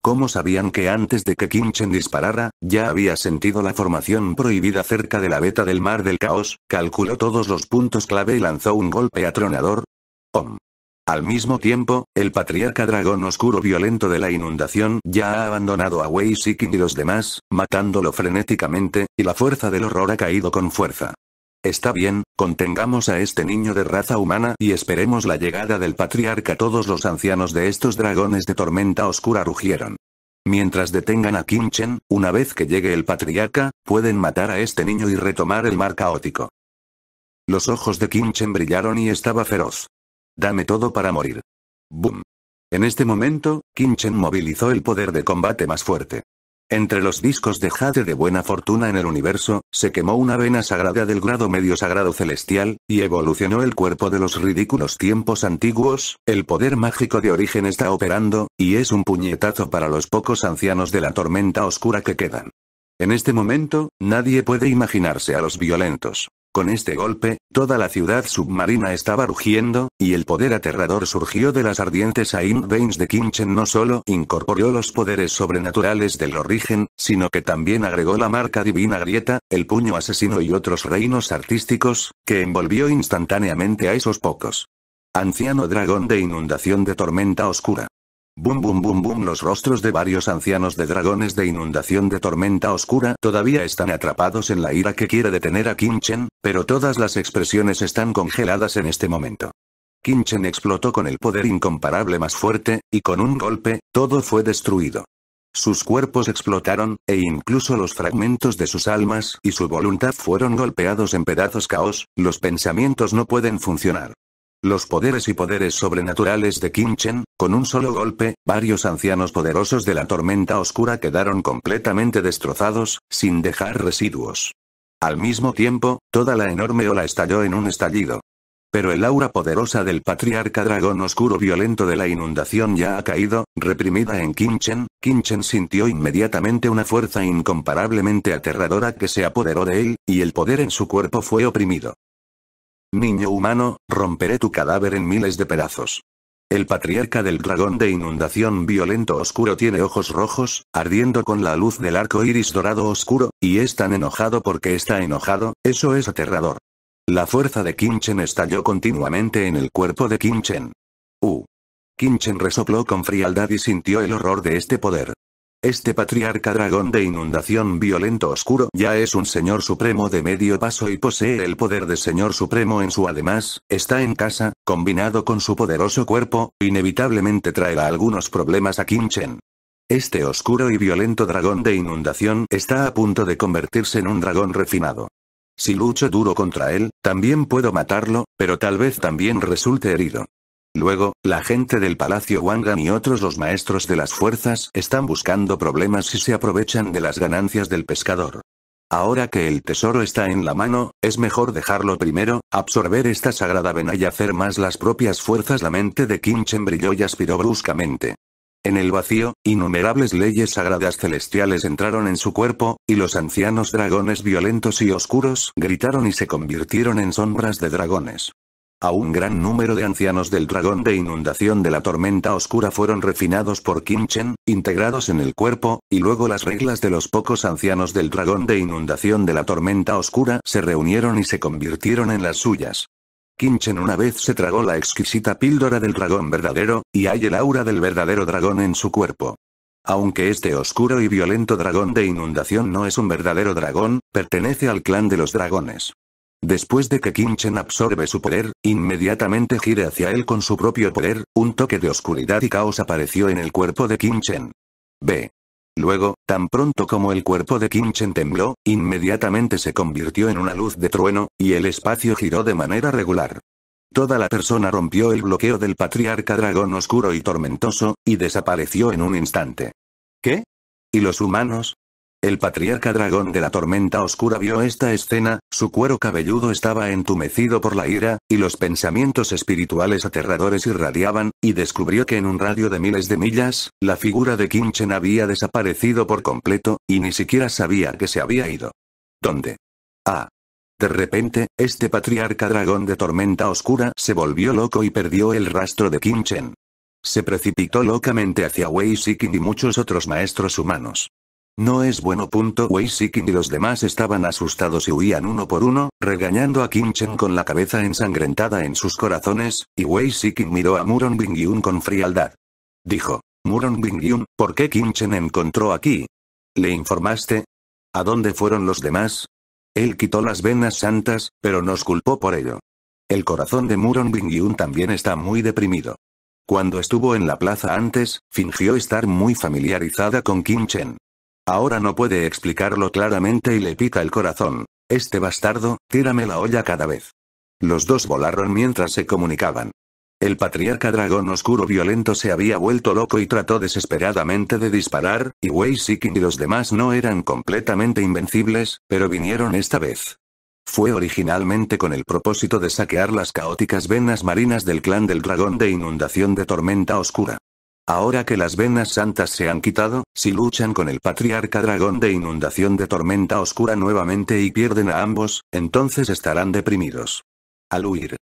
¿Cómo sabían que antes de que Chen disparara, ya había sentido la formación prohibida cerca de la beta del mar del caos? Calculó todos los puntos clave y lanzó un golpe atronador. ¡Om! Al mismo tiempo, el patriarca dragón oscuro violento de la inundación ya ha abandonado a Wei Sikin y los demás, matándolo frenéticamente, y la fuerza del horror ha caído con fuerza. Está bien, contengamos a este niño de raza humana y esperemos la llegada del patriarca. Todos los ancianos de estos dragones de tormenta oscura rugieron. Mientras detengan a Kinchen, una vez que llegue el patriarca, pueden matar a este niño y retomar el mar caótico. Los ojos de Kinchen brillaron y estaba feroz. Dame todo para morir. Boom. En este momento, Kinchen movilizó el poder de combate más fuerte. Entre los discos de jade de buena fortuna en el universo, se quemó una vena sagrada del grado medio sagrado celestial, y evolucionó el cuerpo de los ridículos tiempos antiguos, el poder mágico de origen está operando, y es un puñetazo para los pocos ancianos de la tormenta oscura que quedan. En este momento, nadie puede imaginarse a los violentos. Con este golpe, toda la ciudad submarina estaba rugiendo, y el poder aterrador surgió de las ardientes Ain Veins de Kinchen no solo incorporó los poderes sobrenaturales del origen, sino que también agregó la marca divina grieta, el puño asesino y otros reinos artísticos, que envolvió instantáneamente a esos pocos. Anciano dragón de inundación de tormenta oscura. Bum bum bum bum los rostros de varios ancianos de dragones de inundación de tormenta oscura todavía están atrapados en la ira que quiere detener a Kinchen, pero todas las expresiones están congeladas en este momento. Kinchen explotó con el poder incomparable más fuerte, y con un golpe, todo fue destruido. Sus cuerpos explotaron, e incluso los fragmentos de sus almas y su voluntad fueron golpeados en pedazos caos, los pensamientos no pueden funcionar. Los poderes y poderes sobrenaturales de Kinchen, con un solo golpe, varios ancianos poderosos de la tormenta oscura quedaron completamente destrozados, sin dejar residuos. Al mismo tiempo, toda la enorme ola estalló en un estallido. Pero el aura poderosa del patriarca dragón oscuro violento de la inundación ya ha caído, reprimida en Kinchen, Kinchen sintió inmediatamente una fuerza incomparablemente aterradora que se apoderó de él, y el poder en su cuerpo fue oprimido. Niño humano, romperé tu cadáver en miles de pedazos. El patriarca del dragón de inundación violento oscuro tiene ojos rojos, ardiendo con la luz del arco iris dorado oscuro, y es tan enojado porque está enojado, eso es aterrador. La fuerza de Kinchen estalló continuamente en el cuerpo de Kinchen. Uh. Kinchen resopló con frialdad y sintió el horror de este poder. Este patriarca dragón de inundación violento oscuro ya es un señor supremo de medio paso y posee el poder de señor supremo en su además, está en casa, combinado con su poderoso cuerpo, inevitablemente traerá algunos problemas a Chen. Este oscuro y violento dragón de inundación está a punto de convertirse en un dragón refinado. Si lucho duro contra él, también puedo matarlo, pero tal vez también resulte herido. Luego, la gente del Palacio Wangan y otros los maestros de las fuerzas están buscando problemas y se aprovechan de las ganancias del pescador. Ahora que el tesoro está en la mano, es mejor dejarlo primero, absorber esta sagrada vena y hacer más las propias fuerzas. La mente de Chen brilló y aspiró bruscamente. En el vacío, innumerables leyes sagradas celestiales entraron en su cuerpo, y los ancianos dragones violentos y oscuros gritaron y se convirtieron en sombras de dragones. A un gran número de ancianos del dragón de inundación de la tormenta oscura fueron refinados por Kinchen, integrados en el cuerpo, y luego las reglas de los pocos ancianos del dragón de inundación de la tormenta oscura se reunieron y se convirtieron en las suyas. Kinchen una vez se tragó la exquisita píldora del dragón verdadero, y hay el aura del verdadero dragón en su cuerpo. Aunque este oscuro y violento dragón de inundación no es un verdadero dragón, pertenece al clan de los dragones. Después de que Kinchen absorbe su poder, inmediatamente gire hacia él con su propio poder, un toque de oscuridad y caos apareció en el cuerpo de Kinchen. B. Luego, tan pronto como el cuerpo de Kinchen tembló, inmediatamente se convirtió en una luz de trueno, y el espacio giró de manera regular. Toda la persona rompió el bloqueo del patriarca dragón oscuro y tormentoso, y desapareció en un instante. ¿Qué? ¿Y los humanos? El patriarca dragón de la tormenta oscura vio esta escena, su cuero cabelludo estaba entumecido por la ira, y los pensamientos espirituales aterradores irradiaban, y descubrió que en un radio de miles de millas, la figura de Chen había desaparecido por completo, y ni siquiera sabía que se había ido. ¿Dónde? Ah. De repente, este patriarca dragón de tormenta oscura se volvió loco y perdió el rastro de Chen. Se precipitó locamente hacia Wei Sikin y muchos otros maestros humanos. No es bueno. Wei Sikin y los demás estaban asustados y huían uno por uno, regañando a Kim Chen con la cabeza ensangrentada en sus corazones, y Wei miró a Muron Bingyun con frialdad. Dijo, Muron Bingyun, ¿por qué Kim Chen encontró aquí? ¿Le informaste? ¿A dónde fueron los demás? Él quitó las venas santas, pero nos culpó por ello. El corazón de Muron Bingyun también está muy deprimido. Cuando estuvo en la plaza antes, fingió estar muy familiarizada con Kim Ahora no puede explicarlo claramente y le pica el corazón. Este bastardo, tírame la olla cada vez. Los dos volaron mientras se comunicaban. El patriarca dragón oscuro violento se había vuelto loco y trató desesperadamente de disparar, y Wei Sikin y los demás no eran completamente invencibles, pero vinieron esta vez. Fue originalmente con el propósito de saquear las caóticas venas marinas del clan del dragón de inundación de tormenta oscura. Ahora que las venas santas se han quitado, si luchan con el patriarca dragón de inundación de tormenta oscura nuevamente y pierden a ambos, entonces estarán deprimidos. Al huir.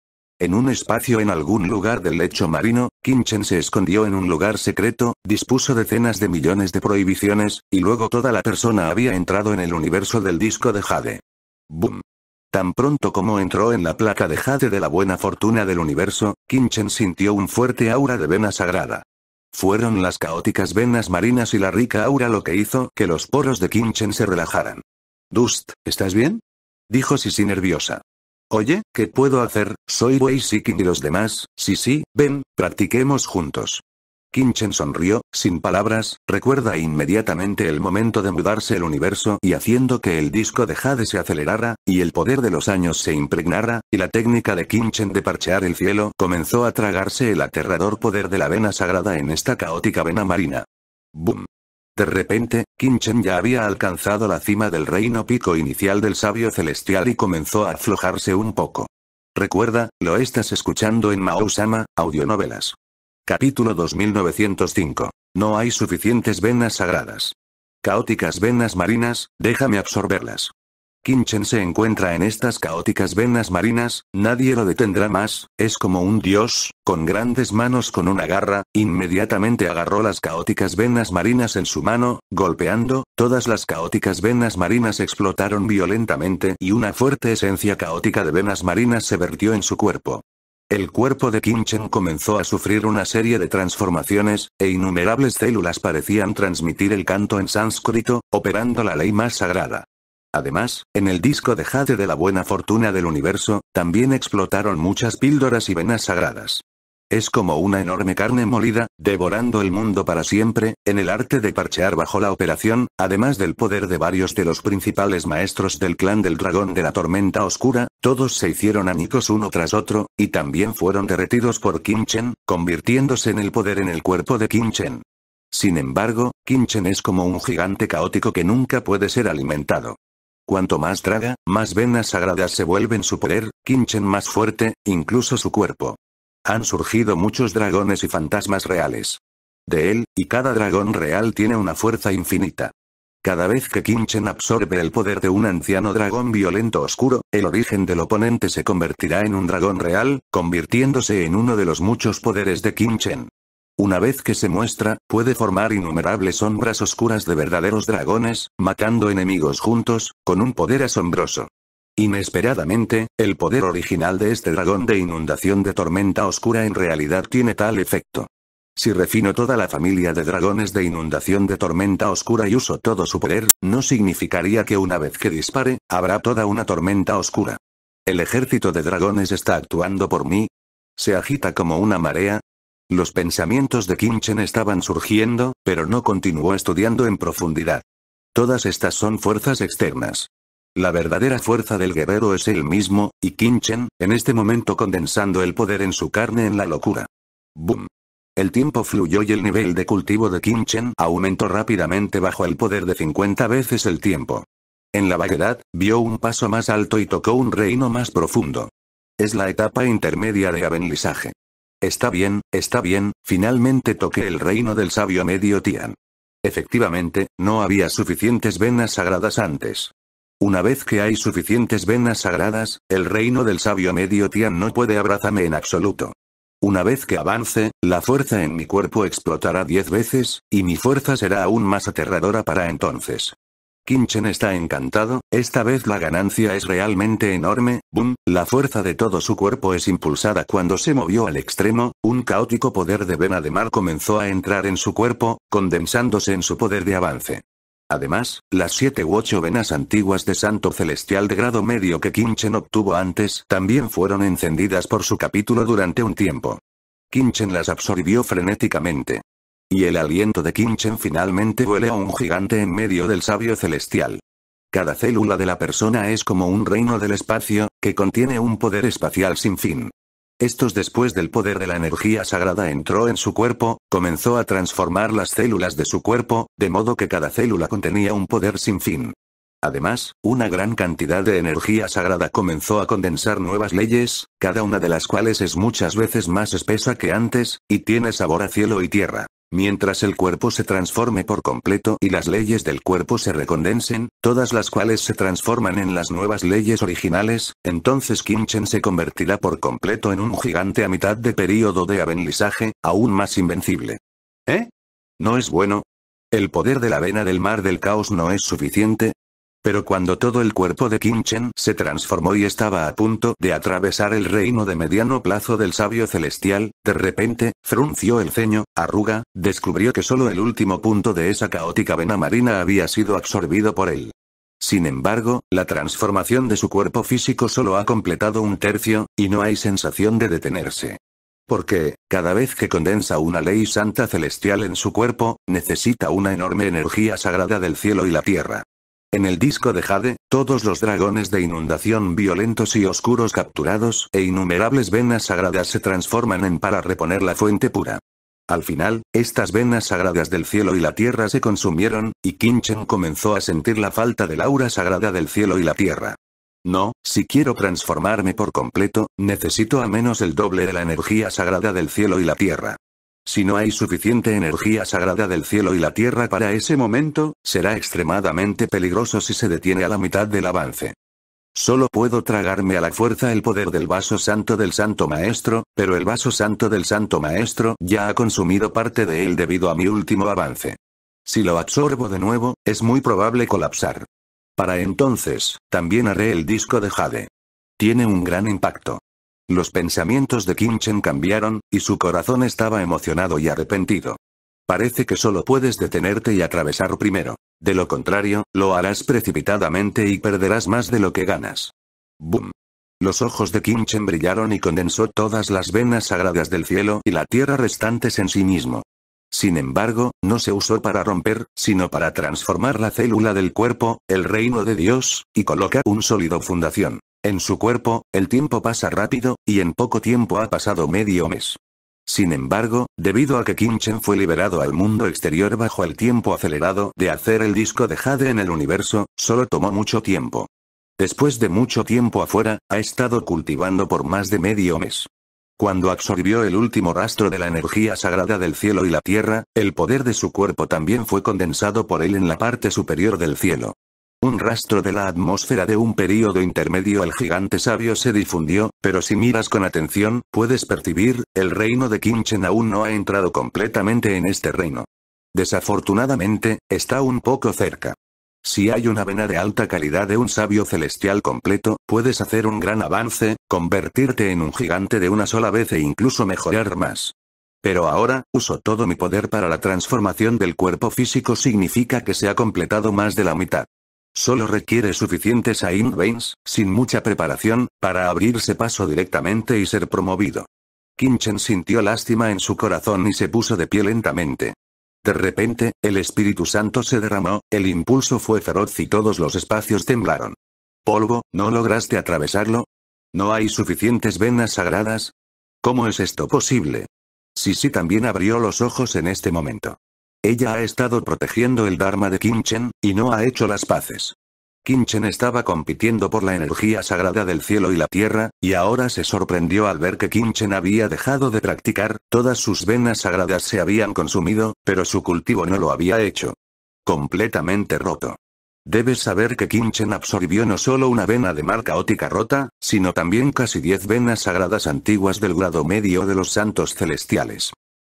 En un espacio en algún lugar del lecho marino, Kinchen se escondió en un lugar secreto, dispuso decenas de millones de prohibiciones, y luego toda la persona había entrado en el universo del disco de Jade. ¡Boom! Tan pronto como entró en la placa de Jade de la buena fortuna del universo, Kinchen sintió un fuerte aura de vena sagrada. Fueron las caóticas venas marinas y la rica aura lo que hizo que los poros de Kinchen se relajaran. Dust, ¿estás bien? Dijo Sisi nerviosa. Oye, ¿qué puedo hacer? Soy Wei y los demás, sí sí, ven, practiquemos juntos. Kinchen sonrió, sin palabras, recuerda inmediatamente el momento de mudarse el universo y haciendo que el disco de Jade se acelerara, y el poder de los años se impregnara, y la técnica de Kinchen de parchear el cielo comenzó a tragarse el aterrador poder de la vena sagrada en esta caótica vena marina. ¡Bum! De repente, Kinchen ya había alcanzado la cima del reino pico inicial del sabio celestial y comenzó a aflojarse un poco. Recuerda, lo estás escuchando en Mao Sama, audionovelas. Capítulo 2905. No hay suficientes venas sagradas. Caóticas venas marinas, déjame absorberlas. Kinchen se encuentra en estas caóticas venas marinas, nadie lo detendrá más, es como un dios, con grandes manos con una garra, inmediatamente agarró las caóticas venas marinas en su mano, golpeando, todas las caóticas venas marinas explotaron violentamente y una fuerte esencia caótica de venas marinas se vertió en su cuerpo. El cuerpo de Kinchen comenzó a sufrir una serie de transformaciones, e innumerables células parecían transmitir el canto en sánscrito, operando la ley más sagrada. Además, en el disco de Jade de la buena fortuna del universo, también explotaron muchas píldoras y venas sagradas. Es como una enorme carne molida, devorando el mundo para siempre, en el arte de parchear bajo la operación, además del poder de varios de los principales maestros del clan del dragón de la tormenta oscura, todos se hicieron amigos uno tras otro, y también fueron derretidos por Kinchen, convirtiéndose en el poder en el cuerpo de Kinchen. Sin embargo, Kinchen es como un gigante caótico que nunca puede ser alimentado. Cuanto más traga, más venas sagradas se vuelven su poder, Kinchen más fuerte, incluso su cuerpo. Han surgido muchos dragones y fantasmas reales. De él, y cada dragón real tiene una fuerza infinita. Cada vez que Kinchen absorbe el poder de un anciano dragón violento oscuro, el origen del oponente se convertirá en un dragón real, convirtiéndose en uno de los muchos poderes de Kinchen. Una vez que se muestra, puede formar innumerables sombras oscuras de verdaderos dragones, matando enemigos juntos, con un poder asombroso. Inesperadamente, el poder original de este dragón de inundación de tormenta oscura en realidad tiene tal efecto. Si refino toda la familia de dragones de inundación de tormenta oscura y uso todo su poder, no significaría que una vez que dispare, habrá toda una tormenta oscura. El ejército de dragones está actuando por mí. Se agita como una marea. Los pensamientos de Kimchen estaban surgiendo, pero no continuó estudiando en profundidad. Todas estas son fuerzas externas. La verdadera fuerza del guerrero es él mismo, y Qin en este momento condensando el poder en su carne en la locura. ¡Bum! El tiempo fluyó y el nivel de cultivo de Qin aumentó rápidamente bajo el poder de 50 veces el tiempo. En la vaguedad, vio un paso más alto y tocó un reino más profundo. Es la etapa intermedia de Abenlisaje. Está bien, está bien, finalmente toqué el reino del sabio medio Tian. Efectivamente, no había suficientes venas sagradas antes. Una vez que hay suficientes venas sagradas, el reino del sabio medio Tian no puede abrazarme en absoluto. Una vez que avance, la fuerza en mi cuerpo explotará diez veces, y mi fuerza será aún más aterradora para entonces. Kinchen está encantado, esta vez la ganancia es realmente enorme, boom, la fuerza de todo su cuerpo es impulsada cuando se movió al extremo, un caótico poder de vena de mar comenzó a entrar en su cuerpo, condensándose en su poder de avance. Además, las siete u ocho venas antiguas de Santo Celestial de grado medio que Kinchen obtuvo antes también fueron encendidas por su capítulo durante un tiempo. Kinchen las absorbió frenéticamente. Y el aliento de Kinchen finalmente huele a un gigante en medio del sabio celestial. Cada célula de la persona es como un reino del espacio, que contiene un poder espacial sin fin. Estos después del poder de la energía sagrada entró en su cuerpo, comenzó a transformar las células de su cuerpo, de modo que cada célula contenía un poder sin fin. Además, una gran cantidad de energía sagrada comenzó a condensar nuevas leyes, cada una de las cuales es muchas veces más espesa que antes, y tiene sabor a cielo y tierra. Mientras el cuerpo se transforme por completo y las leyes del cuerpo se recondensen, todas las cuales se transforman en las nuevas leyes originales, entonces Kimchen se convertirá por completo en un gigante a mitad de período de avenlizaje, aún más invencible. ¿Eh? ¿No es bueno? El poder de la vena del mar del caos no es suficiente, pero cuando todo el cuerpo de Kimchen se transformó y estaba a punto de atravesar el reino de mediano plazo del sabio celestial, de repente, frunció el ceño, arruga, descubrió que solo el último punto de esa caótica vena marina había sido absorbido por él. Sin embargo, la transformación de su cuerpo físico solo ha completado un tercio, y no hay sensación de detenerse. Porque, cada vez que condensa una ley santa celestial en su cuerpo, necesita una enorme energía sagrada del cielo y la tierra. En el disco de Jade, todos los dragones de inundación violentos y oscuros capturados e innumerables venas sagradas se transforman en para reponer la fuente pura. Al final, estas venas sagradas del cielo y la tierra se consumieron, y Kinchen comenzó a sentir la falta del aura sagrada del cielo y la tierra. No, si quiero transformarme por completo, necesito a menos el doble de la energía sagrada del cielo y la tierra. Si no hay suficiente energía sagrada del cielo y la tierra para ese momento, será extremadamente peligroso si se detiene a la mitad del avance. Solo puedo tragarme a la fuerza el poder del vaso santo del santo maestro, pero el vaso santo del santo maestro ya ha consumido parte de él debido a mi último avance. Si lo absorbo de nuevo, es muy probable colapsar. Para entonces, también haré el disco de Jade. Tiene un gran impacto. Los pensamientos de Kinchen cambiaron, y su corazón estaba emocionado y arrepentido. Parece que solo puedes detenerte y atravesar primero. De lo contrario, lo harás precipitadamente y perderás más de lo que ganas. ¡Bum! Los ojos de Kinchen brillaron y condensó todas las venas sagradas del cielo y la tierra restantes en sí mismo. Sin embargo, no se usó para romper, sino para transformar la célula del cuerpo, el reino de Dios, y colocar un sólido fundación. En su cuerpo, el tiempo pasa rápido, y en poco tiempo ha pasado medio mes. Sin embargo, debido a que Kim Chen fue liberado al mundo exterior bajo el tiempo acelerado de hacer el disco de Jade en el universo, solo tomó mucho tiempo. Después de mucho tiempo afuera, ha estado cultivando por más de medio mes. Cuando absorbió el último rastro de la energía sagrada del cielo y la tierra, el poder de su cuerpo también fue condensado por él en la parte superior del cielo. Un rastro de la atmósfera de un período intermedio al gigante sabio se difundió, pero si miras con atención, puedes percibir, el reino de Kimchen aún no ha entrado completamente en este reino. Desafortunadamente, está un poco cerca. Si hay una vena de alta calidad de un sabio celestial completo, puedes hacer un gran avance, convertirte en un gigante de una sola vez e incluso mejorar más. Pero ahora, uso todo mi poder para la transformación del cuerpo físico significa que se ha completado más de la mitad. Solo requiere suficientes Ain Veins, sin mucha preparación, para abrirse paso directamente y ser promovido. Kinchen sintió lástima en su corazón y se puso de pie lentamente. De repente, el Espíritu Santo se derramó, el impulso fue feroz y todos los espacios temblaron. Polvo, ¿no lograste atravesarlo? ¿No hay suficientes venas sagradas? ¿Cómo es esto posible? Sisi también abrió los ojos en este momento. Ella ha estado protegiendo el Dharma de Kinchen, y no ha hecho las paces. Kinchen estaba compitiendo por la energía sagrada del cielo y la tierra, y ahora se sorprendió al ver que Kinchen había dejado de practicar, todas sus venas sagradas se habían consumido, pero su cultivo no lo había hecho. Completamente roto. Debes saber que Kinchen absorbió no solo una vena de mar caótica rota, sino también casi 10 venas sagradas antiguas del grado medio de los santos celestiales.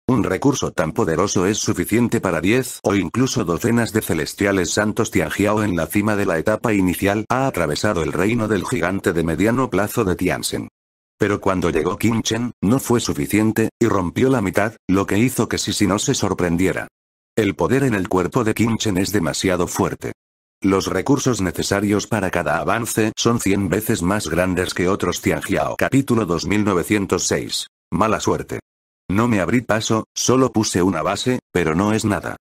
Un recurso tan poderoso es suficiente para 10 o incluso docenas de celestiales santos Tianjiao en la cima de la etapa inicial ha atravesado el reino del gigante de mediano plazo de Tiansen. Pero cuando llegó Kimchen, no fue suficiente, y rompió la mitad, lo que hizo que si no se sorprendiera. El poder en el cuerpo de Kimchen es demasiado fuerte. Los recursos necesarios para cada avance son 100 veces más grandes que otros Tianjiao. Capítulo 2906. Mala suerte. No me abrí paso, solo puse una base, pero no es nada.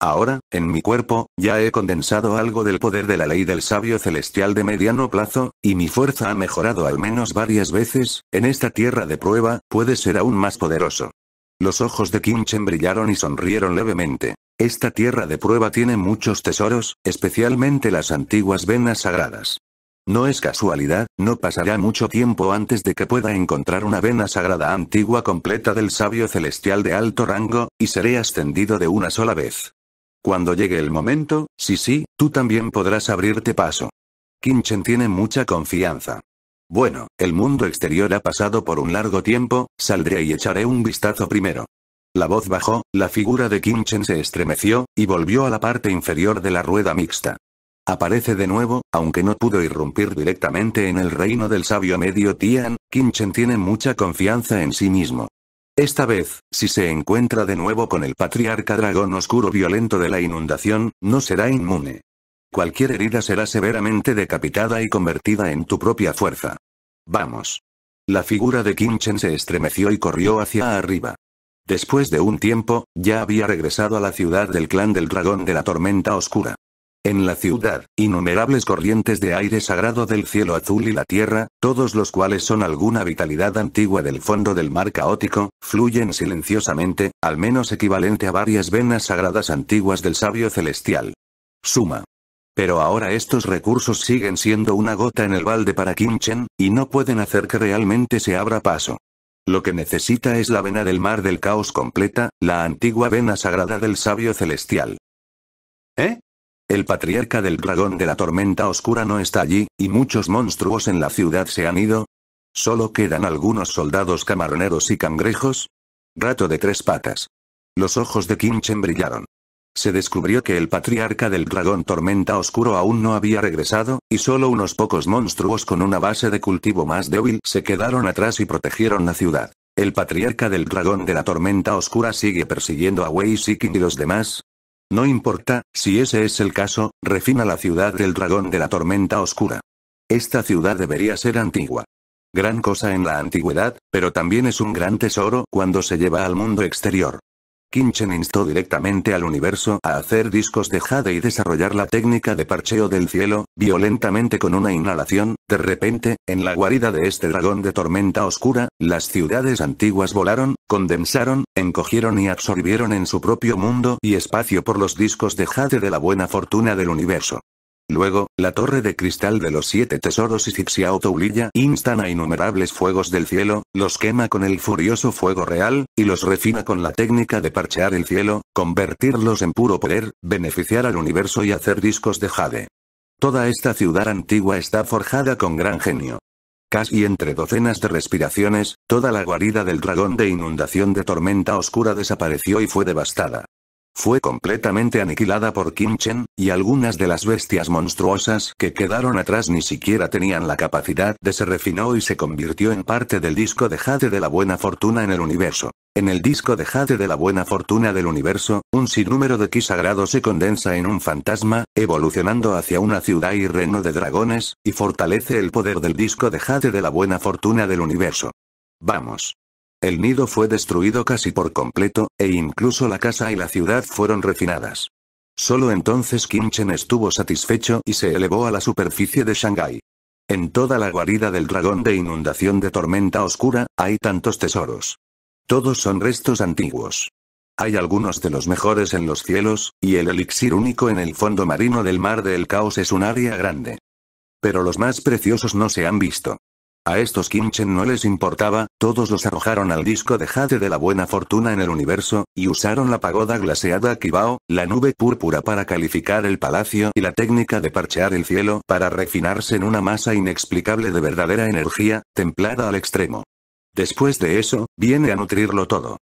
Ahora, en mi cuerpo, ya he condensado algo del poder de la ley del sabio celestial de mediano plazo, y mi fuerza ha mejorado al menos varias veces, en esta tierra de prueba, puede ser aún más poderoso. Los ojos de Kimchen brillaron y sonrieron levemente. Esta tierra de prueba tiene muchos tesoros, especialmente las antiguas venas sagradas. No es casualidad, no pasará mucho tiempo antes de que pueda encontrar una vena sagrada antigua completa del sabio celestial de alto rango, y seré ascendido de una sola vez. Cuando llegue el momento, sí sí, tú también podrás abrirte paso. Kinchen tiene mucha confianza. Bueno, el mundo exterior ha pasado por un largo tiempo, saldré y echaré un vistazo primero. La voz bajó, la figura de Kinchen se estremeció, y volvió a la parte inferior de la rueda mixta. Aparece de nuevo, aunque no pudo irrumpir directamente en el reino del sabio medio Tian, Kimchen tiene mucha confianza en sí mismo. Esta vez, si se encuentra de nuevo con el patriarca dragón oscuro violento de la inundación, no será inmune. Cualquier herida será severamente decapitada y convertida en tu propia fuerza. Vamos. La figura de Kimchen se estremeció y corrió hacia arriba. Después de un tiempo, ya había regresado a la ciudad del clan del dragón de la tormenta oscura. En la ciudad, innumerables corrientes de aire sagrado del cielo azul y la tierra, todos los cuales son alguna vitalidad antigua del fondo del mar caótico, fluyen silenciosamente, al menos equivalente a varias venas sagradas antiguas del sabio celestial. Suma. Pero ahora estos recursos siguen siendo una gota en el balde para Kimchen, y no pueden hacer que realmente se abra paso. Lo que necesita es la vena del mar del caos completa, la antigua vena sagrada del sabio celestial. El patriarca del dragón de la tormenta oscura no está allí, y muchos monstruos en la ciudad se han ido. Solo quedan algunos soldados camaroneros y cangrejos. Rato de tres patas. Los ojos de Kimchen brillaron. Se descubrió que el patriarca del dragón tormenta oscuro aún no había regresado, y solo unos pocos monstruos con una base de cultivo más débil se quedaron atrás y protegieron la ciudad. El patriarca del dragón de la tormenta oscura sigue persiguiendo a Wei Sikin y los demás, no importa, si ese es el caso, refina la ciudad del dragón de la tormenta oscura. Esta ciudad debería ser antigua. Gran cosa en la antigüedad, pero también es un gran tesoro cuando se lleva al mundo exterior. Kinchen instó directamente al universo a hacer discos de jade y desarrollar la técnica de parcheo del cielo, violentamente con una inhalación, de repente, en la guarida de este dragón de tormenta oscura, las ciudades antiguas volaron, condensaron, encogieron y absorbieron en su propio mundo y espacio por los discos de jade de la buena fortuna del universo. Luego, la torre de cristal de los siete tesoros y Zixiao Toulilla instan a innumerables fuegos del cielo, los quema con el furioso fuego real, y los refina con la técnica de parchear el cielo, convertirlos en puro poder, beneficiar al universo y hacer discos de jade. Toda esta ciudad antigua está forjada con gran genio. Casi entre docenas de respiraciones, toda la guarida del dragón de inundación de tormenta oscura desapareció y fue devastada. Fue completamente aniquilada por Kim Chen, y algunas de las bestias monstruosas que quedaron atrás ni siquiera tenían la capacidad de se refinó y se convirtió en parte del disco de Jade de la Buena Fortuna en el universo. En el disco de Jade de la Buena Fortuna del universo, un sinnúmero de ki sagrado se condensa en un fantasma, evolucionando hacia una ciudad y reino de dragones, y fortalece el poder del disco de Jade de la Buena Fortuna del universo. Vamos. El nido fue destruido casi por completo, e incluso la casa y la ciudad fueron refinadas. Solo entonces Chen estuvo satisfecho y se elevó a la superficie de Shanghái. En toda la guarida del dragón de inundación de tormenta oscura, hay tantos tesoros. Todos son restos antiguos. Hay algunos de los mejores en los cielos, y el elixir único en el fondo marino del mar del caos es un área grande. Pero los más preciosos no se han visto. A estos Kimchen no les importaba, todos los arrojaron al disco de Jade de la buena fortuna en el universo, y usaron la pagoda glaseada Kibao, la nube púrpura para calificar el palacio y la técnica de parchear el cielo para refinarse en una masa inexplicable de verdadera energía, templada al extremo. Después de eso, viene a nutrirlo todo.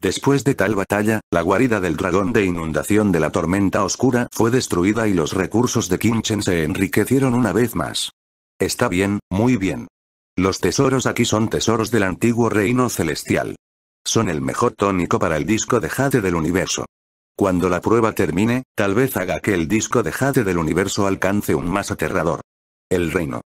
Después de tal batalla, la guarida del dragón de inundación de la tormenta oscura fue destruida y los recursos de Kimchen se enriquecieron una vez más. Está bien, muy bien. Los tesoros aquí son tesoros del antiguo reino celestial. Son el mejor tónico para el disco de jade del universo. Cuando la prueba termine, tal vez haga que el disco de jade del universo alcance un más aterrador. El reino.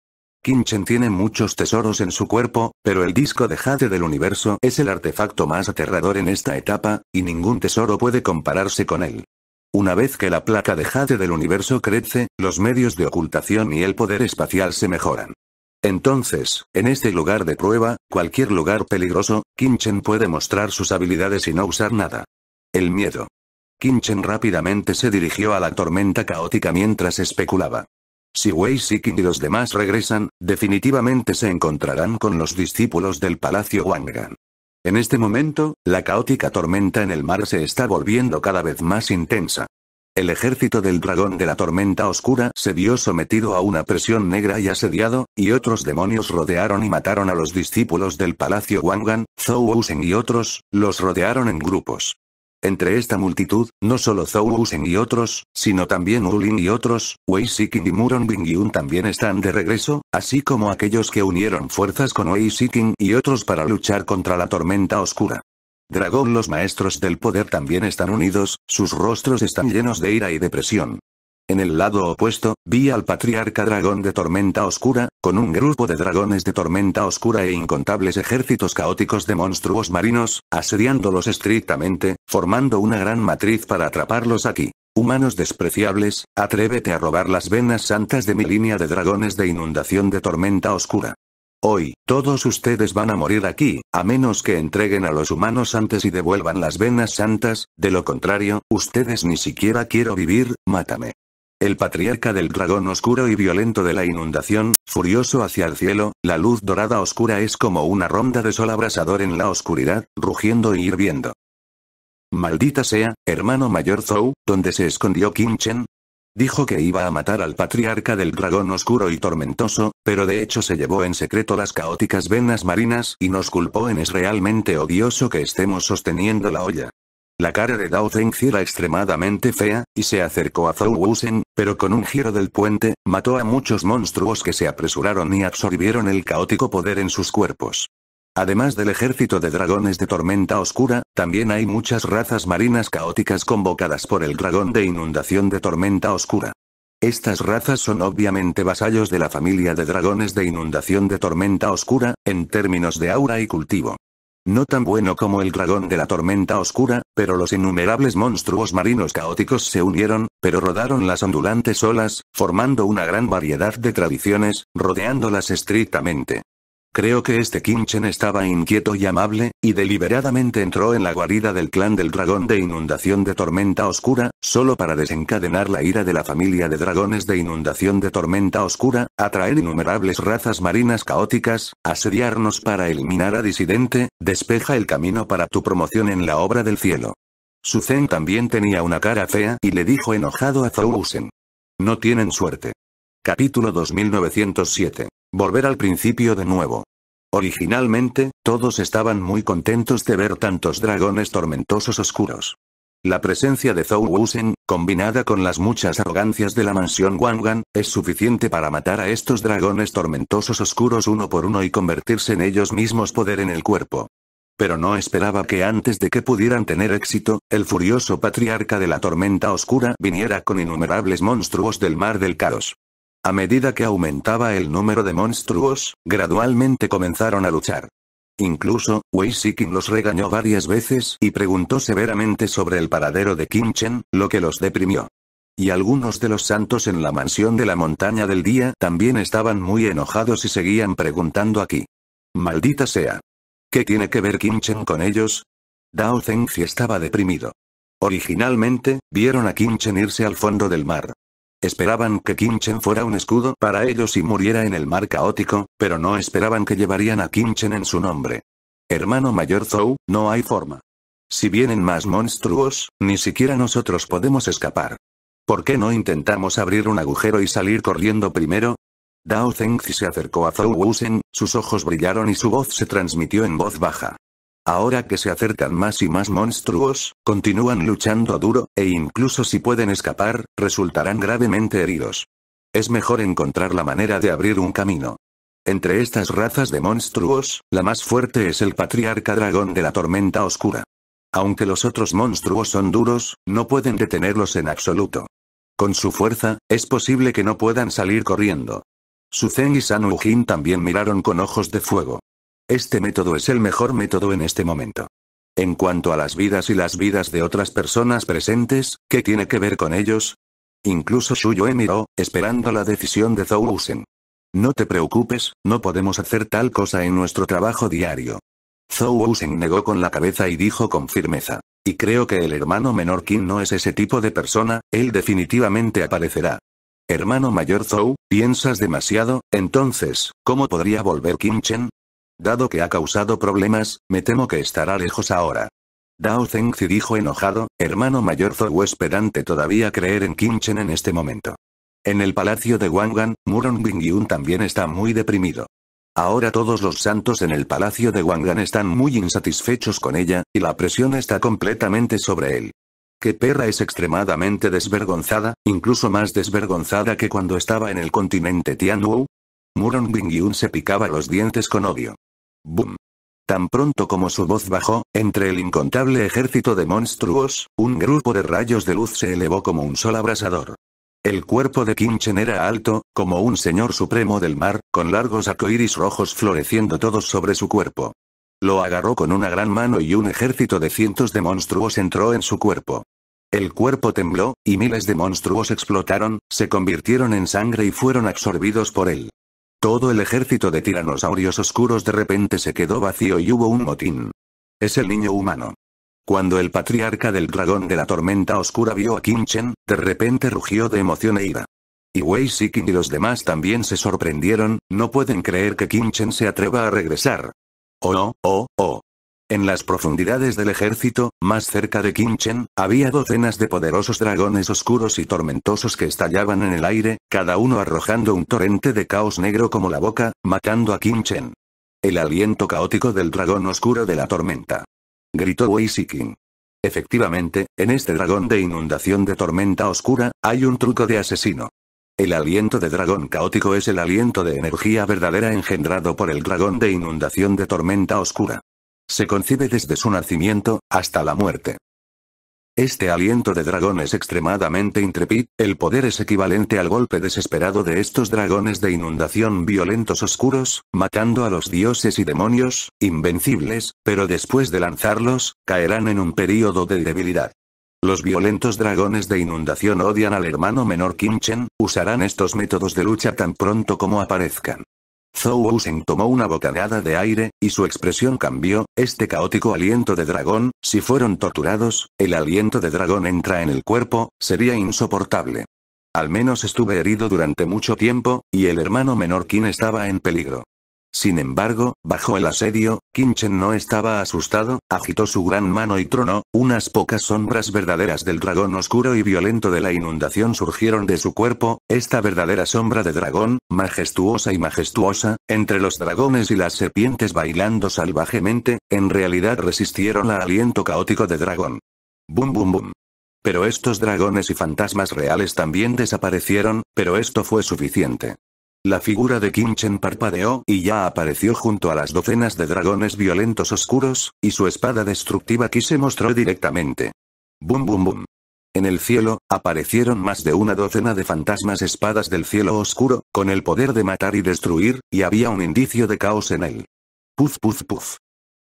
Kinchen tiene muchos tesoros en su cuerpo, pero el disco de jade del universo es el artefacto más aterrador en esta etapa, y ningún tesoro puede compararse con él. Una vez que la placa de jade del universo crece, los medios de ocultación y el poder espacial se mejoran. Entonces, en este lugar de prueba, cualquier lugar peligroso, Kinchen puede mostrar sus habilidades y no usar nada. El miedo. Kinchen rápidamente se dirigió a la tormenta caótica mientras especulaba. Si Wei Sikin y los demás regresan, definitivamente se encontrarán con los discípulos del Palacio Wangan. En este momento, la caótica tormenta en el mar se está volviendo cada vez más intensa. El ejército del dragón de la tormenta oscura se vio sometido a una presión negra y asediado, y otros demonios rodearon y mataron a los discípulos del palacio Wangan, Zhou Wusen y otros, los rodearon en grupos. Entre esta multitud, no solo Zhou Wusen y otros, sino también Ulin y otros, Wei Siking y Muron Bingyun también están de regreso, así como aquellos que unieron fuerzas con Wei Siking y otros para luchar contra la tormenta oscura. Dragón Los maestros del poder también están unidos, sus rostros están llenos de ira y depresión. En el lado opuesto, vi al patriarca dragón de tormenta oscura, con un grupo de dragones de tormenta oscura e incontables ejércitos caóticos de monstruos marinos, asediándolos estrictamente, formando una gran matriz para atraparlos aquí. Humanos despreciables, atrévete a robar las venas santas de mi línea de dragones de inundación de tormenta oscura. Hoy, todos ustedes van a morir aquí, a menos que entreguen a los humanos antes y devuelvan las venas santas, de lo contrario, ustedes ni siquiera quiero vivir, mátame. El patriarca del dragón oscuro y violento de la inundación, furioso hacia el cielo, la luz dorada oscura es como una ronda de sol abrasador en la oscuridad, rugiendo y hirviendo. Maldita sea, hermano mayor Zhou, donde se escondió Kim Chen, Dijo que iba a matar al patriarca del dragón oscuro y tormentoso, pero de hecho se llevó en secreto las caóticas venas marinas y nos culpó en es realmente odioso que estemos sosteniendo la olla. La cara de Dao era extremadamente fea, y se acercó a Zhou Wusen, pero con un giro del puente, mató a muchos monstruos que se apresuraron y absorbieron el caótico poder en sus cuerpos. Además del ejército de dragones de tormenta oscura, también hay muchas razas marinas caóticas convocadas por el dragón de inundación de tormenta oscura. Estas razas son obviamente vasallos de la familia de dragones de inundación de tormenta oscura, en términos de aura y cultivo. No tan bueno como el dragón de la tormenta oscura, pero los innumerables monstruos marinos caóticos se unieron, pero rodaron las ondulantes olas, formando una gran variedad de tradiciones, rodeándolas estrictamente. Creo que este Kimchen estaba inquieto y amable, y deliberadamente entró en la guarida del clan del dragón de inundación de tormenta oscura, solo para desencadenar la ira de la familia de dragones de inundación de tormenta oscura, atraer innumerables razas marinas caóticas, asediarnos para eliminar a disidente, despeja el camino para tu promoción en la obra del cielo. Su zen también tenía una cara fea y le dijo enojado a Zouusen. No tienen suerte. Capítulo 2907 Volver al principio de nuevo. Originalmente, todos estaban muy contentos de ver tantos dragones tormentosos oscuros. La presencia de Zhou Wusen, combinada con las muchas arrogancias de la mansión Wangan, es suficiente para matar a estos dragones tormentosos oscuros uno por uno y convertirse en ellos mismos poder en el cuerpo. Pero no esperaba que antes de que pudieran tener éxito, el furioso patriarca de la tormenta oscura viniera con innumerables monstruos del mar del caos. A medida que aumentaba el número de monstruos, gradualmente comenzaron a luchar. Incluso, Wei Sikin los regañó varias veces y preguntó severamente sobre el paradero de Kim Chen, lo que los deprimió. Y algunos de los santos en la mansión de la montaña del día también estaban muy enojados y seguían preguntando aquí. Maldita sea. ¿Qué tiene que ver Kim Chen con ellos? Dao Zengzi estaba deprimido. Originalmente, vieron a Kim Chen irse al fondo del mar, Esperaban que Kinchen fuera un escudo para ellos y muriera en el mar caótico, pero no esperaban que llevarían a Kinchen en su nombre. Hermano mayor Zhou, no hay forma. Si vienen más monstruos, ni siquiera nosotros podemos escapar. ¿Por qué no intentamos abrir un agujero y salir corriendo primero? Dao Zengzi se acercó a Zhou Wusen, sus ojos brillaron y su voz se transmitió en voz baja. Ahora que se acercan más y más monstruos, continúan luchando duro, e incluso si pueden escapar, resultarán gravemente heridos. Es mejor encontrar la manera de abrir un camino. Entre estas razas de monstruos, la más fuerte es el patriarca dragón de la tormenta oscura. Aunque los otros monstruos son duros, no pueden detenerlos en absoluto. Con su fuerza, es posible que no puedan salir corriendo. Suzen y San también miraron con ojos de fuego. Este método es el mejor método en este momento. En cuanto a las vidas y las vidas de otras personas presentes, ¿qué tiene que ver con ellos? Incluso Yue miró, esperando la decisión de Zhou Wusen. No te preocupes, no podemos hacer tal cosa en nuestro trabajo diario. Zhou Wusen negó con la cabeza y dijo con firmeza. Y creo que el hermano menor Kim no es ese tipo de persona, él definitivamente aparecerá. Hermano mayor Zhou, piensas demasiado, entonces, ¿cómo podría volver Kim Chen? Dado que ha causado problemas, me temo que estará lejos ahora. Dao Zengzi dijo enojado, hermano mayor Zhou esperante todavía creer en Kimchen en este momento. En el palacio de Wangan, Murong Bingyun también está muy deprimido. Ahora todos los santos en el palacio de Wangan están muy insatisfechos con ella, y la presión está completamente sobre él. Que perra es extremadamente desvergonzada, incluso más desvergonzada que cuando estaba en el continente Tianwu, Muron Bingyun se picaba los dientes con odio. ¡Bum! Tan pronto como su voz bajó, entre el incontable ejército de monstruos, un grupo de rayos de luz se elevó como un sol abrasador. El cuerpo de Kinchen era alto, como un señor supremo del mar, con largos arcoíris rojos floreciendo todos sobre su cuerpo. Lo agarró con una gran mano y un ejército de cientos de monstruos entró en su cuerpo. El cuerpo tembló, y miles de monstruos explotaron, se convirtieron en sangre y fueron absorbidos por él. Todo el ejército de tiranosaurios oscuros de repente se quedó vacío y hubo un motín. Es el niño humano. Cuando el patriarca del dragón de la tormenta oscura vio a Kimchen, de repente rugió de emoción e ira. Y Wei Sikin y los demás también se sorprendieron, no pueden creer que Kimchen se atreva a regresar. Oh, oh, oh. En las profundidades del ejército, más cerca de Kimchen, había docenas de poderosos dragones oscuros y tormentosos que estallaban en el aire, cada uno arrojando un torrente de caos negro como la boca, matando a Kimchen. El aliento caótico del dragón oscuro de la tormenta. Gritó Wei king Efectivamente, en este dragón de inundación de tormenta oscura, hay un truco de asesino. El aliento de dragón caótico es el aliento de energía verdadera engendrado por el dragón de inundación de tormenta oscura. Se concibe desde su nacimiento, hasta la muerte. Este aliento de dragón es extremadamente intrepid, el poder es equivalente al golpe desesperado de estos dragones de inundación violentos oscuros, matando a los dioses y demonios, invencibles, pero después de lanzarlos, caerán en un período de debilidad. Los violentos dragones de inundación odian al hermano menor Kimchen, usarán estos métodos de lucha tan pronto como aparezcan. Zhou Husen tomó una bocanada de aire, y su expresión cambió, este caótico aliento de dragón, si fueron torturados, el aliento de dragón entra en el cuerpo, sería insoportable. Al menos estuve herido durante mucho tiempo, y el hermano menor Qin estaba en peligro. Sin embargo, bajo el asedio, Kinchen no estaba asustado, agitó su gran mano y tronó, unas pocas sombras verdaderas del dragón oscuro y violento de la inundación surgieron de su cuerpo, esta verdadera sombra de dragón, majestuosa y majestuosa, entre los dragones y las serpientes bailando salvajemente, en realidad resistieron al aliento caótico de dragón. Bum bum bum. Pero estos dragones y fantasmas reales también desaparecieron, pero esto fue suficiente. La figura de Kinchen parpadeó y ya apareció junto a las docenas de dragones violentos oscuros, y su espada destructiva aquí se mostró directamente. Bum bum bum. En el cielo, aparecieron más de una docena de fantasmas espadas del cielo oscuro, con el poder de matar y destruir, y había un indicio de caos en él. Puf puz puf.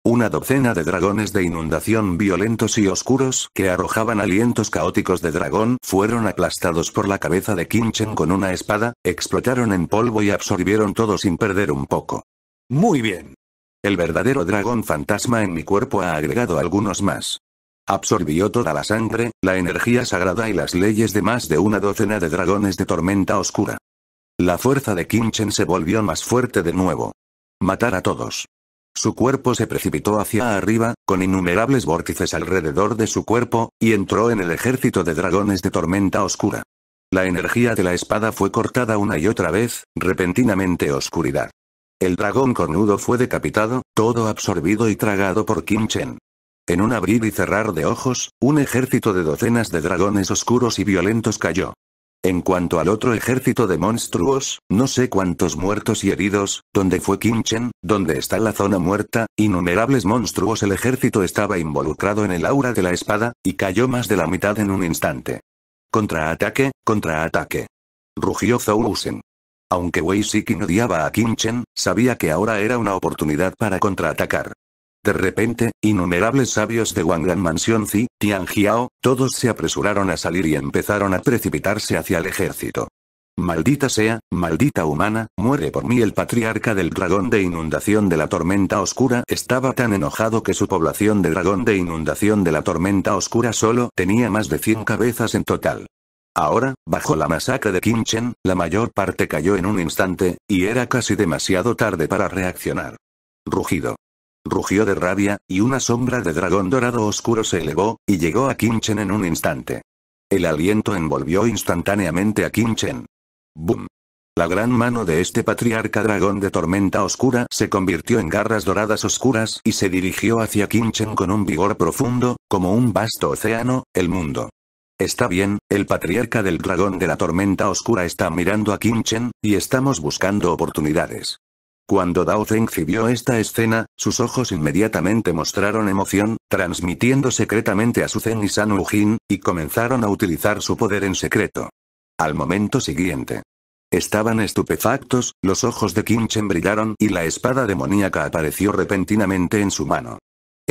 Una docena de dragones de inundación violentos y oscuros que arrojaban alientos caóticos de dragón fueron aplastados por la cabeza de Kinchen con una espada, explotaron en polvo y absorbieron todo sin perder un poco. Muy bien. El verdadero dragón fantasma en mi cuerpo ha agregado algunos más. Absorbió toda la sangre, la energía sagrada y las leyes de más de una docena de dragones de tormenta oscura. La fuerza de Kinchen se volvió más fuerte de nuevo. Matar a todos. Su cuerpo se precipitó hacia arriba, con innumerables vórtices alrededor de su cuerpo, y entró en el ejército de dragones de tormenta oscura. La energía de la espada fue cortada una y otra vez, repentinamente oscuridad. El dragón cornudo fue decapitado, todo absorbido y tragado por Kim Chen. En un abrir y cerrar de ojos, un ejército de docenas de dragones oscuros y violentos cayó. En cuanto al otro ejército de monstruos, no sé cuántos muertos y heridos, ¿Dónde fue Kimchen, ¿Dónde está la zona muerta, innumerables monstruos el ejército estaba involucrado en el aura de la espada, y cayó más de la mitad en un instante. Contraataque, contraataque. Rugió Zouusen. Aunque Wei Sikin odiaba a Kimchen, sabía que ahora era una oportunidad para contraatacar. De repente, innumerables sabios de Wangan Mansión Zi, Tianjiao, todos se apresuraron a salir y empezaron a precipitarse hacia el ejército. Maldita sea, maldita humana, muere por mí el patriarca del dragón de inundación de la tormenta oscura estaba tan enojado que su población de dragón de inundación de la tormenta oscura solo tenía más de 100 cabezas en total. Ahora, bajo la masacre de Kimchen, la mayor parte cayó en un instante, y era casi demasiado tarde para reaccionar. Rugido rugió de rabia, y una sombra de dragón dorado oscuro se elevó, y llegó a Kinchen en un instante. El aliento envolvió instantáneamente a Kinchen. ¡Bum! La gran mano de este patriarca dragón de tormenta oscura se convirtió en garras doradas oscuras y se dirigió hacia Kinchen con un vigor profundo, como un vasto océano, el mundo. Está bien, el patriarca del dragón de la tormenta oscura está mirando a Kinchen, y estamos buscando oportunidades. Cuando Dao Zengzi vio esta escena, sus ojos inmediatamente mostraron emoción, transmitiendo secretamente a su Zen y San Ujin, y comenzaron a utilizar su poder en secreto. Al momento siguiente. Estaban estupefactos, los ojos de Chen brillaron y la espada demoníaca apareció repentinamente en su mano.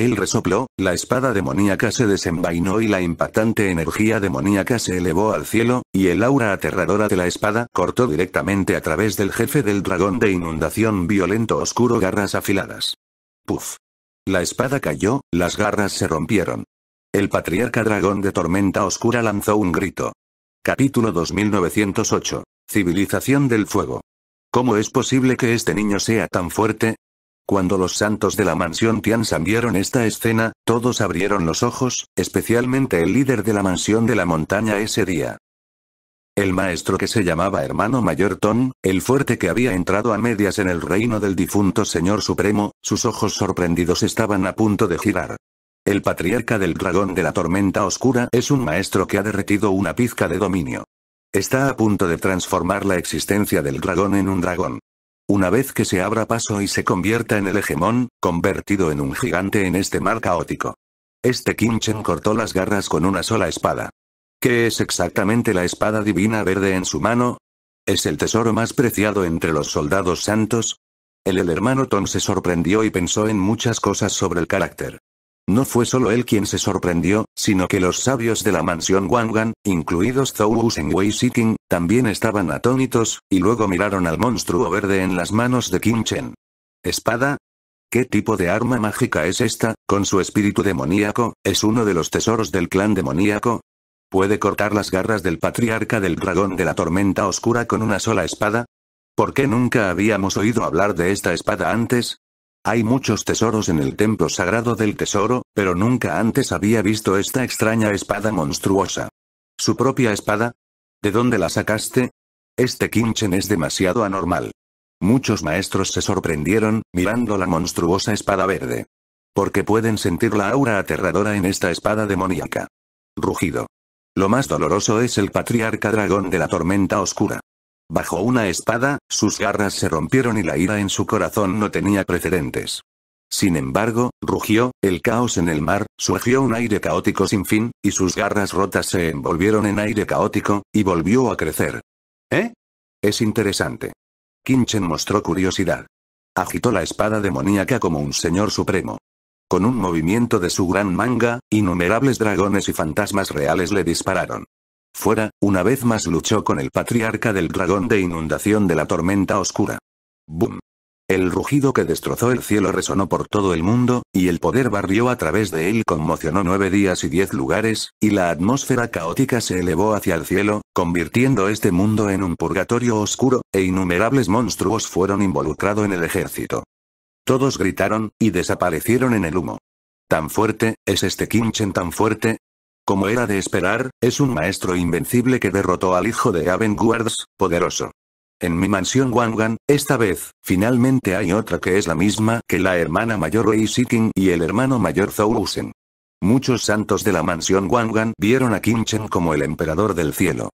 Él resopló, la espada demoníaca se desenvainó y la impactante energía demoníaca se elevó al cielo, y el aura aterradora de la espada cortó directamente a través del jefe del dragón de inundación violento oscuro garras afiladas. Puf. La espada cayó, las garras se rompieron. El patriarca dragón de tormenta oscura lanzó un grito. Capítulo 2908. Civilización del fuego. ¿Cómo es posible que este niño sea tan fuerte? Cuando los santos de la mansión San vieron esta escena, todos abrieron los ojos, especialmente el líder de la mansión de la montaña ese día. El maestro que se llamaba hermano mayor Ton, el fuerte que había entrado a medias en el reino del difunto señor supremo, sus ojos sorprendidos estaban a punto de girar. El patriarca del dragón de la tormenta oscura es un maestro que ha derretido una pizca de dominio. Está a punto de transformar la existencia del dragón en un dragón. Una vez que se abra paso y se convierta en el hegemón, convertido en un gigante en este mar caótico. Este Kinchen cortó las garras con una sola espada. ¿Qué es exactamente la espada divina verde en su mano? ¿Es el tesoro más preciado entre los soldados santos? El, hermano Ton se sorprendió y pensó en muchas cosas sobre el carácter no fue solo él quien se sorprendió, sino que los sabios de la mansión Wangan, incluidos Zhou Wei Siking, también estaban atónitos, y luego miraron al monstruo verde en las manos de Kim Chen. ¿Espada? ¿Qué tipo de arma mágica es esta, con su espíritu demoníaco, es uno de los tesoros del clan demoníaco? ¿Puede cortar las garras del patriarca del dragón de la tormenta oscura con una sola espada? ¿Por qué nunca habíamos oído hablar de esta espada antes? Hay muchos tesoros en el templo sagrado del tesoro, pero nunca antes había visto esta extraña espada monstruosa. ¿Su propia espada? ¿De dónde la sacaste? Este Kimchen es demasiado anormal. Muchos maestros se sorprendieron, mirando la monstruosa espada verde. Porque pueden sentir la aura aterradora en esta espada demoníaca. Rugido. Lo más doloroso es el patriarca dragón de la tormenta oscura bajo una espada, sus garras se rompieron y la ira en su corazón no tenía precedentes. Sin embargo, rugió, el caos en el mar, surgió un aire caótico sin fin, y sus garras rotas se envolvieron en aire caótico, y volvió a crecer. ¿Eh? Es interesante. Kinchen mostró curiosidad. Agitó la espada demoníaca como un señor supremo. Con un movimiento de su gran manga, innumerables dragones y fantasmas reales le dispararon. Fuera, una vez más luchó con el patriarca del dragón de inundación de la tormenta oscura. ¡Bum! El rugido que destrozó el cielo resonó por todo el mundo, y el poder barrió a través de él conmocionó nueve días y diez lugares, y la atmósfera caótica se elevó hacia el cielo, convirtiendo este mundo en un purgatorio oscuro, e innumerables monstruos fueron involucrados en el ejército. Todos gritaron, y desaparecieron en el humo. Tan fuerte, es este kimchen, tan fuerte, como era de esperar, es un maestro invencible que derrotó al hijo de Avenguards, poderoso. En mi mansión Wangan, esta vez, finalmente hay otra que es la misma que la hermana mayor Wei Siking y el hermano mayor Usen. Muchos santos de la mansión Wangan vieron a Chen como el emperador del cielo.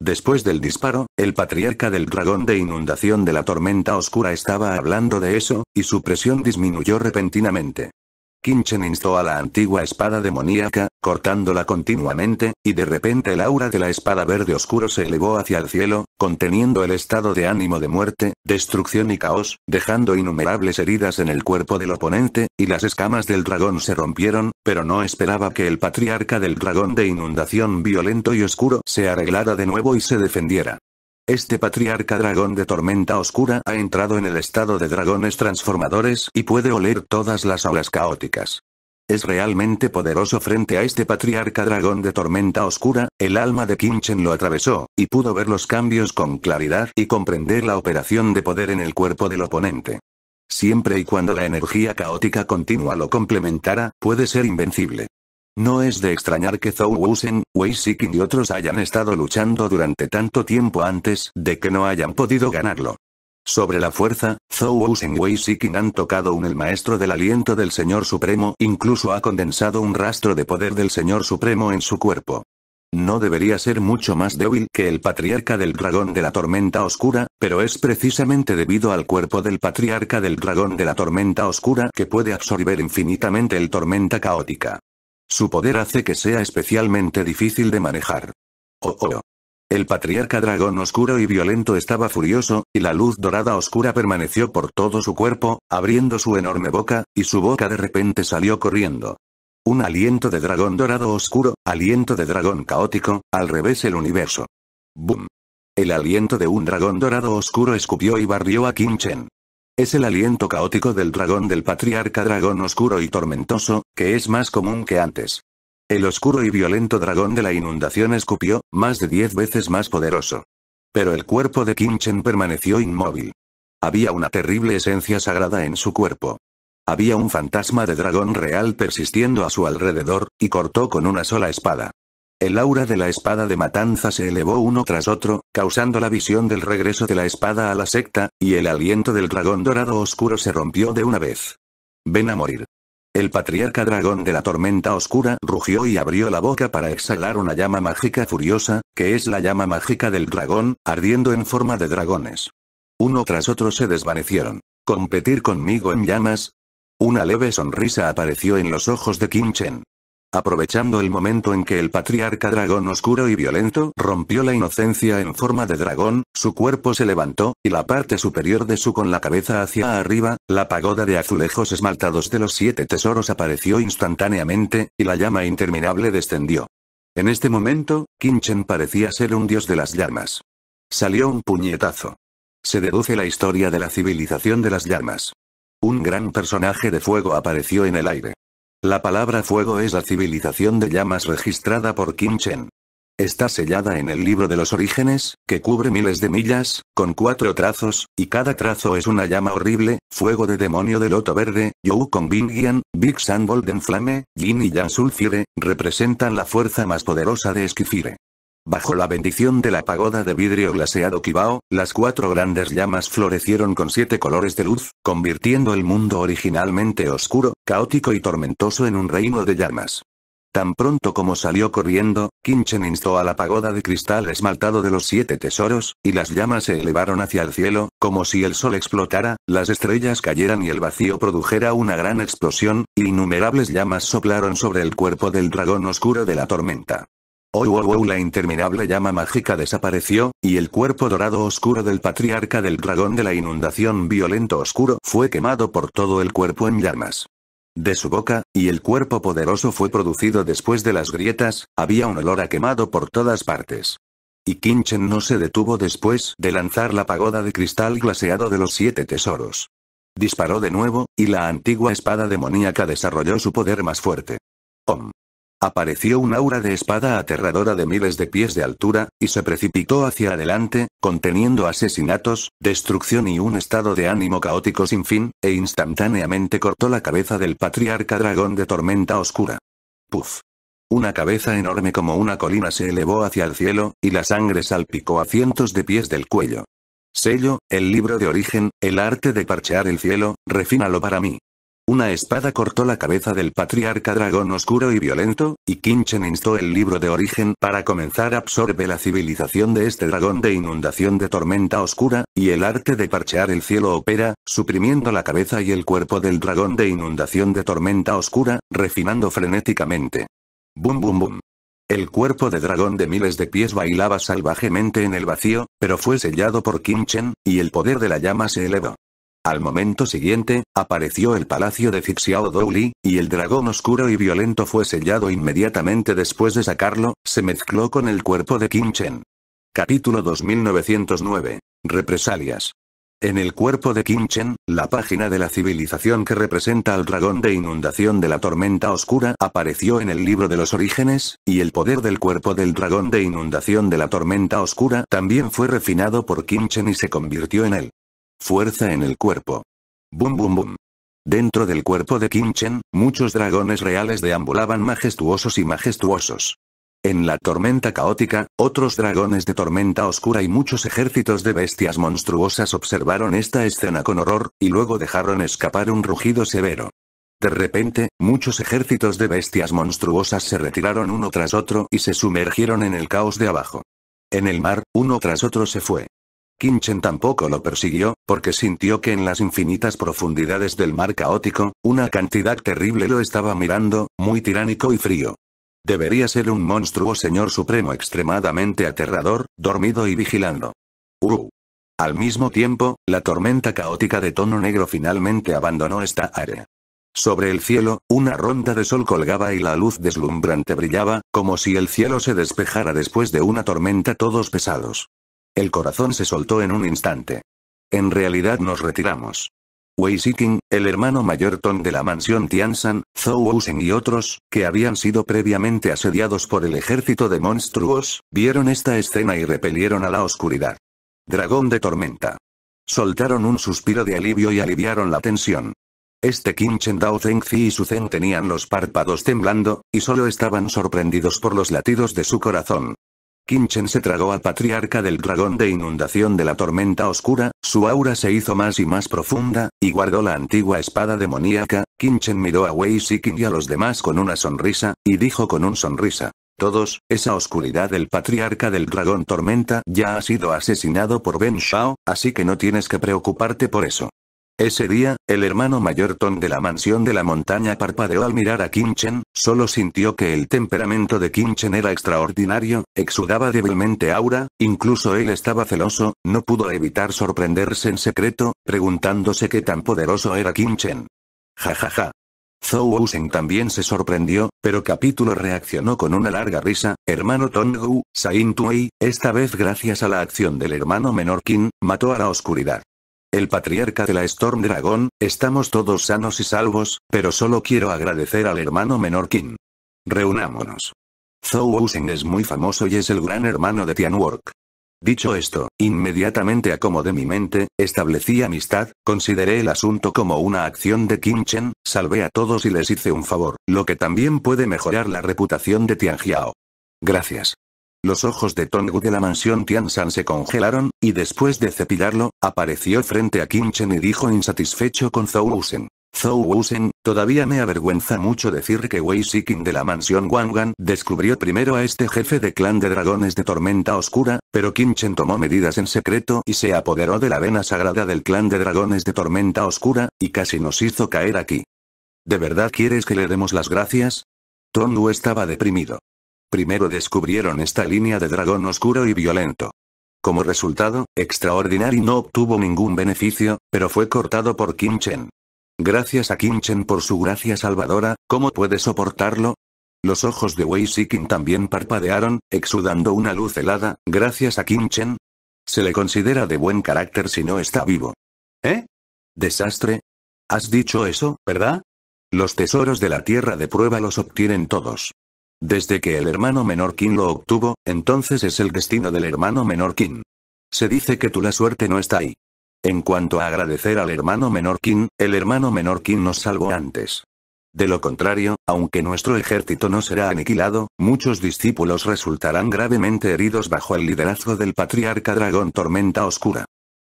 Después del disparo, el patriarca del dragón de inundación de la tormenta oscura estaba hablando de eso, y su presión disminuyó repentinamente. Kinchen instó a la antigua espada demoníaca, cortándola continuamente, y de repente el aura de la espada verde oscuro se elevó hacia el cielo, conteniendo el estado de ánimo de muerte, destrucción y caos, dejando innumerables heridas en el cuerpo del oponente, y las escamas del dragón se rompieron, pero no esperaba que el patriarca del dragón de inundación violento y oscuro se arreglara de nuevo y se defendiera. Este patriarca dragón de tormenta oscura ha entrado en el estado de dragones transformadores y puede oler todas las aulas caóticas. Es realmente poderoso frente a este patriarca dragón de tormenta oscura, el alma de Kimchen lo atravesó, y pudo ver los cambios con claridad y comprender la operación de poder en el cuerpo del oponente. Siempre y cuando la energía caótica continua lo complementara, puede ser invencible. No es de extrañar que Zhou Wusen, Wei Sikin y otros hayan estado luchando durante tanto tiempo antes de que no hayan podido ganarlo. Sobre la fuerza, Zhou Wusen Wei Sikin han tocado un el maestro del aliento del Señor Supremo incluso ha condensado un rastro de poder del Señor Supremo en su cuerpo. No debería ser mucho más débil que el patriarca del dragón de la tormenta oscura, pero es precisamente debido al cuerpo del patriarca del dragón de la tormenta oscura que puede absorber infinitamente el tormenta caótica. Su poder hace que sea especialmente difícil de manejar. Oh, oh, oh, El patriarca dragón oscuro y violento estaba furioso, y la luz dorada oscura permaneció por todo su cuerpo, abriendo su enorme boca, y su boca de repente salió corriendo. Un aliento de dragón dorado oscuro, aliento de dragón caótico, al revés el universo. ¡Bum! El aliento de un dragón dorado oscuro escupió y barrió a Kim Chen. Es el aliento caótico del dragón del patriarca dragón oscuro y tormentoso, que es más común que antes. El oscuro y violento dragón de la inundación escupió, más de diez veces más poderoso. Pero el cuerpo de Kimchen permaneció inmóvil. Había una terrible esencia sagrada en su cuerpo. Había un fantasma de dragón real persistiendo a su alrededor, y cortó con una sola espada. El aura de la espada de matanza se elevó uno tras otro, causando la visión del regreso de la espada a la secta, y el aliento del dragón dorado oscuro se rompió de una vez. Ven a morir. El patriarca dragón de la tormenta oscura rugió y abrió la boca para exhalar una llama mágica furiosa, que es la llama mágica del dragón, ardiendo en forma de dragones. Uno tras otro se desvanecieron. ¿Competir conmigo en llamas? Una leve sonrisa apareció en los ojos de Kim Chen. Aprovechando el momento en que el patriarca dragón oscuro y violento rompió la inocencia en forma de dragón, su cuerpo se levantó, y la parte superior de su con la cabeza hacia arriba, la pagoda de azulejos esmaltados de los siete tesoros apareció instantáneamente, y la llama interminable descendió. En este momento, Kinchen parecía ser un dios de las llamas. Salió un puñetazo. Se deduce la historia de la civilización de las llamas. Un gran personaje de fuego apareció en el aire. La palabra fuego es la civilización de llamas registrada por Kim Chen. Está sellada en el libro de los orígenes, que cubre miles de millas, con cuatro trazos, y cada trazo es una llama horrible, fuego de demonio de loto verde, You con Bingyan, Big Sun Golden Flame, Yin y Yang Sulfire, representan la fuerza más poderosa de Esquifire. Bajo la bendición de la pagoda de vidrio glaseado Kibao, las cuatro grandes llamas florecieron con siete colores de luz, convirtiendo el mundo originalmente oscuro, caótico y tormentoso en un reino de llamas. Tan pronto como salió corriendo, Kinchen instó a la pagoda de cristal esmaltado de los siete tesoros, y las llamas se elevaron hacia el cielo, como si el sol explotara, las estrellas cayeran y el vacío produjera una gran explosión, innumerables llamas soplaron sobre el cuerpo del dragón oscuro de la tormenta. Oh, la interminable llama mágica desapareció, y el cuerpo dorado oscuro del patriarca del dragón de la inundación violento oscuro fue quemado por todo el cuerpo en llamas. De su boca, y el cuerpo poderoso fue producido después de las grietas, había un olor a quemado por todas partes. Y Kinchen no se detuvo después de lanzar la pagoda de cristal glaseado de los siete tesoros. Disparó de nuevo, y la antigua espada demoníaca desarrolló su poder más fuerte. Om. Apareció un aura de espada aterradora de miles de pies de altura, y se precipitó hacia adelante, conteniendo asesinatos, destrucción y un estado de ánimo caótico sin fin, e instantáneamente cortó la cabeza del patriarca dragón de tormenta oscura. Puf. Una cabeza enorme como una colina se elevó hacia el cielo, y la sangre salpicó a cientos de pies del cuello. Sello, el libro de origen, el arte de parchear el cielo, refínalo para mí. Una espada cortó la cabeza del patriarca dragón oscuro y violento, y Kinchen instó el libro de origen para comenzar a absorber la civilización de este dragón de inundación de tormenta oscura, y el arte de parchear el cielo opera, suprimiendo la cabeza y el cuerpo del dragón de inundación de tormenta oscura, refinando frenéticamente. Bum bum bum. El cuerpo de dragón de miles de pies bailaba salvajemente en el vacío, pero fue sellado por Kinchen, y el poder de la llama se elevó. Al momento siguiente, apareció el palacio de Fixiao Douli, y el dragón oscuro y violento fue sellado inmediatamente después de sacarlo, se mezcló con el cuerpo de Qin Chen. Capítulo 2909. Represalias. En el cuerpo de Kimchen, la página de la civilización que representa al dragón de inundación de la tormenta oscura apareció en el libro de los orígenes, y el poder del cuerpo del dragón de inundación de la tormenta oscura también fue refinado por Kimchen y se convirtió en él. Fuerza en el cuerpo. Bum bum bum. Dentro del cuerpo de Kimchen, muchos dragones reales deambulaban majestuosos y majestuosos. En la tormenta caótica, otros dragones de tormenta oscura y muchos ejércitos de bestias monstruosas observaron esta escena con horror, y luego dejaron escapar un rugido severo. De repente, muchos ejércitos de bestias monstruosas se retiraron uno tras otro y se sumergieron en el caos de abajo. En el mar, uno tras otro se fue. Kinchen tampoco lo persiguió, porque sintió que en las infinitas profundidades del mar caótico, una cantidad terrible lo estaba mirando, muy tiránico y frío. Debería ser un monstruo oh señor supremo extremadamente aterrador, dormido y vigilando. Uh. Al mismo tiempo, la tormenta caótica de tono negro finalmente abandonó esta área. Sobre el cielo, una ronda de sol colgaba y la luz deslumbrante brillaba, como si el cielo se despejara después de una tormenta todos pesados. El corazón se soltó en un instante. En realidad nos retiramos. Wei Siking, el hermano mayor Tong de la mansión Tianshan, Zhou Wusen y otros, que habían sido previamente asediados por el ejército de monstruos, vieron esta escena y repelieron a la oscuridad. Dragón de tormenta. Soltaron un suspiro de alivio y aliviaron la tensión. Este Kim Chen Dao Zengzi y su Zen tenían los párpados temblando, y solo estaban sorprendidos por los latidos de su corazón. Kinchen se tragó al patriarca del dragón de inundación de la tormenta oscura, su aura se hizo más y más profunda, y guardó la antigua espada demoníaca, Kinchen miró a Wei Shikin y a los demás con una sonrisa, y dijo con un sonrisa. Todos, esa oscuridad del patriarca del dragón tormenta ya ha sido asesinado por Ben Shao, así que no tienes que preocuparte por eso. Ese día, el hermano mayor Ton de la mansión de la montaña parpadeó al mirar a Chen. solo sintió que el temperamento de Chen era extraordinario, exudaba débilmente aura, incluso él estaba celoso, no pudo evitar sorprenderse en secreto, preguntándose qué tan poderoso era Kinchen. Ja ja ja. Zhou también se sorprendió, pero Capítulo reaccionó con una larga risa, hermano Tongu, Sain Tui, esta vez gracias a la acción del hermano menor Qin, mató a la oscuridad el patriarca de la Storm Dragon, estamos todos sanos y salvos, pero solo quiero agradecer al hermano menor Kim. Reunámonos. Zhou Wusheng es muy famoso y es el gran hermano de Tian Work. Dicho esto, inmediatamente acomodé mi mente, establecí amistad, consideré el asunto como una acción de Kim Chen, salvé a todos y les hice un favor, lo que también puede mejorar la reputación de Tianjiao. Gracias. Los ojos de Tongu de la mansión Shan se congelaron, y después de cepillarlo, apareció frente a Kim Chen y dijo insatisfecho con Zhou Wusen. Zhou Wusen, todavía me avergüenza mucho decir que Wei Sikin de la mansión Wangan descubrió primero a este jefe de clan de dragones de tormenta oscura, pero Kim Chen tomó medidas en secreto y se apoderó de la vena sagrada del clan de dragones de tormenta oscura, y casi nos hizo caer aquí. ¿De verdad quieres que le demos las gracias? Tongu estaba deprimido. Primero descubrieron esta línea de dragón oscuro y violento. Como resultado, Extraordinary no obtuvo ningún beneficio, pero fue cortado por Kim Chen. Gracias a Kim Chen por su gracia salvadora, ¿cómo puede soportarlo? Los ojos de Wei Sikin también parpadearon, exudando una luz helada, gracias a Kim Chen. Se le considera de buen carácter si no está vivo. ¿Eh? ¿Desastre? ¿Has dicho eso, verdad? Los tesoros de la tierra de prueba los obtienen todos. Desde que el hermano menor King lo obtuvo, entonces es el destino del hermano menor King. Se dice que tú la suerte no está ahí. En cuanto a agradecer al hermano menor King, el hermano menor King nos salvó antes. De lo contrario, aunque nuestro ejército no será aniquilado, muchos discípulos resultarán gravemente heridos bajo el liderazgo del patriarca dragón Tormenta Oscura.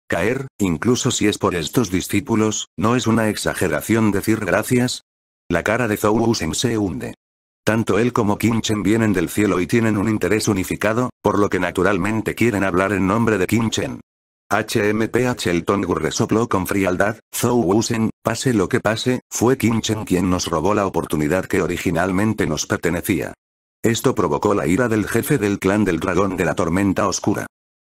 Caer, incluso si es por estos discípulos, no es una exageración decir gracias. La cara de Zhou se hunde. Tanto él como Kinchen vienen del cielo y tienen un interés unificado, por lo que naturalmente quieren hablar en nombre de Kinchen. HMPH el Tongu resopló con frialdad, Zhou Wusen, pase lo que pase, fue Kinchen quien nos robó la oportunidad que originalmente nos pertenecía. Esto provocó la ira del jefe del clan del dragón de la tormenta oscura.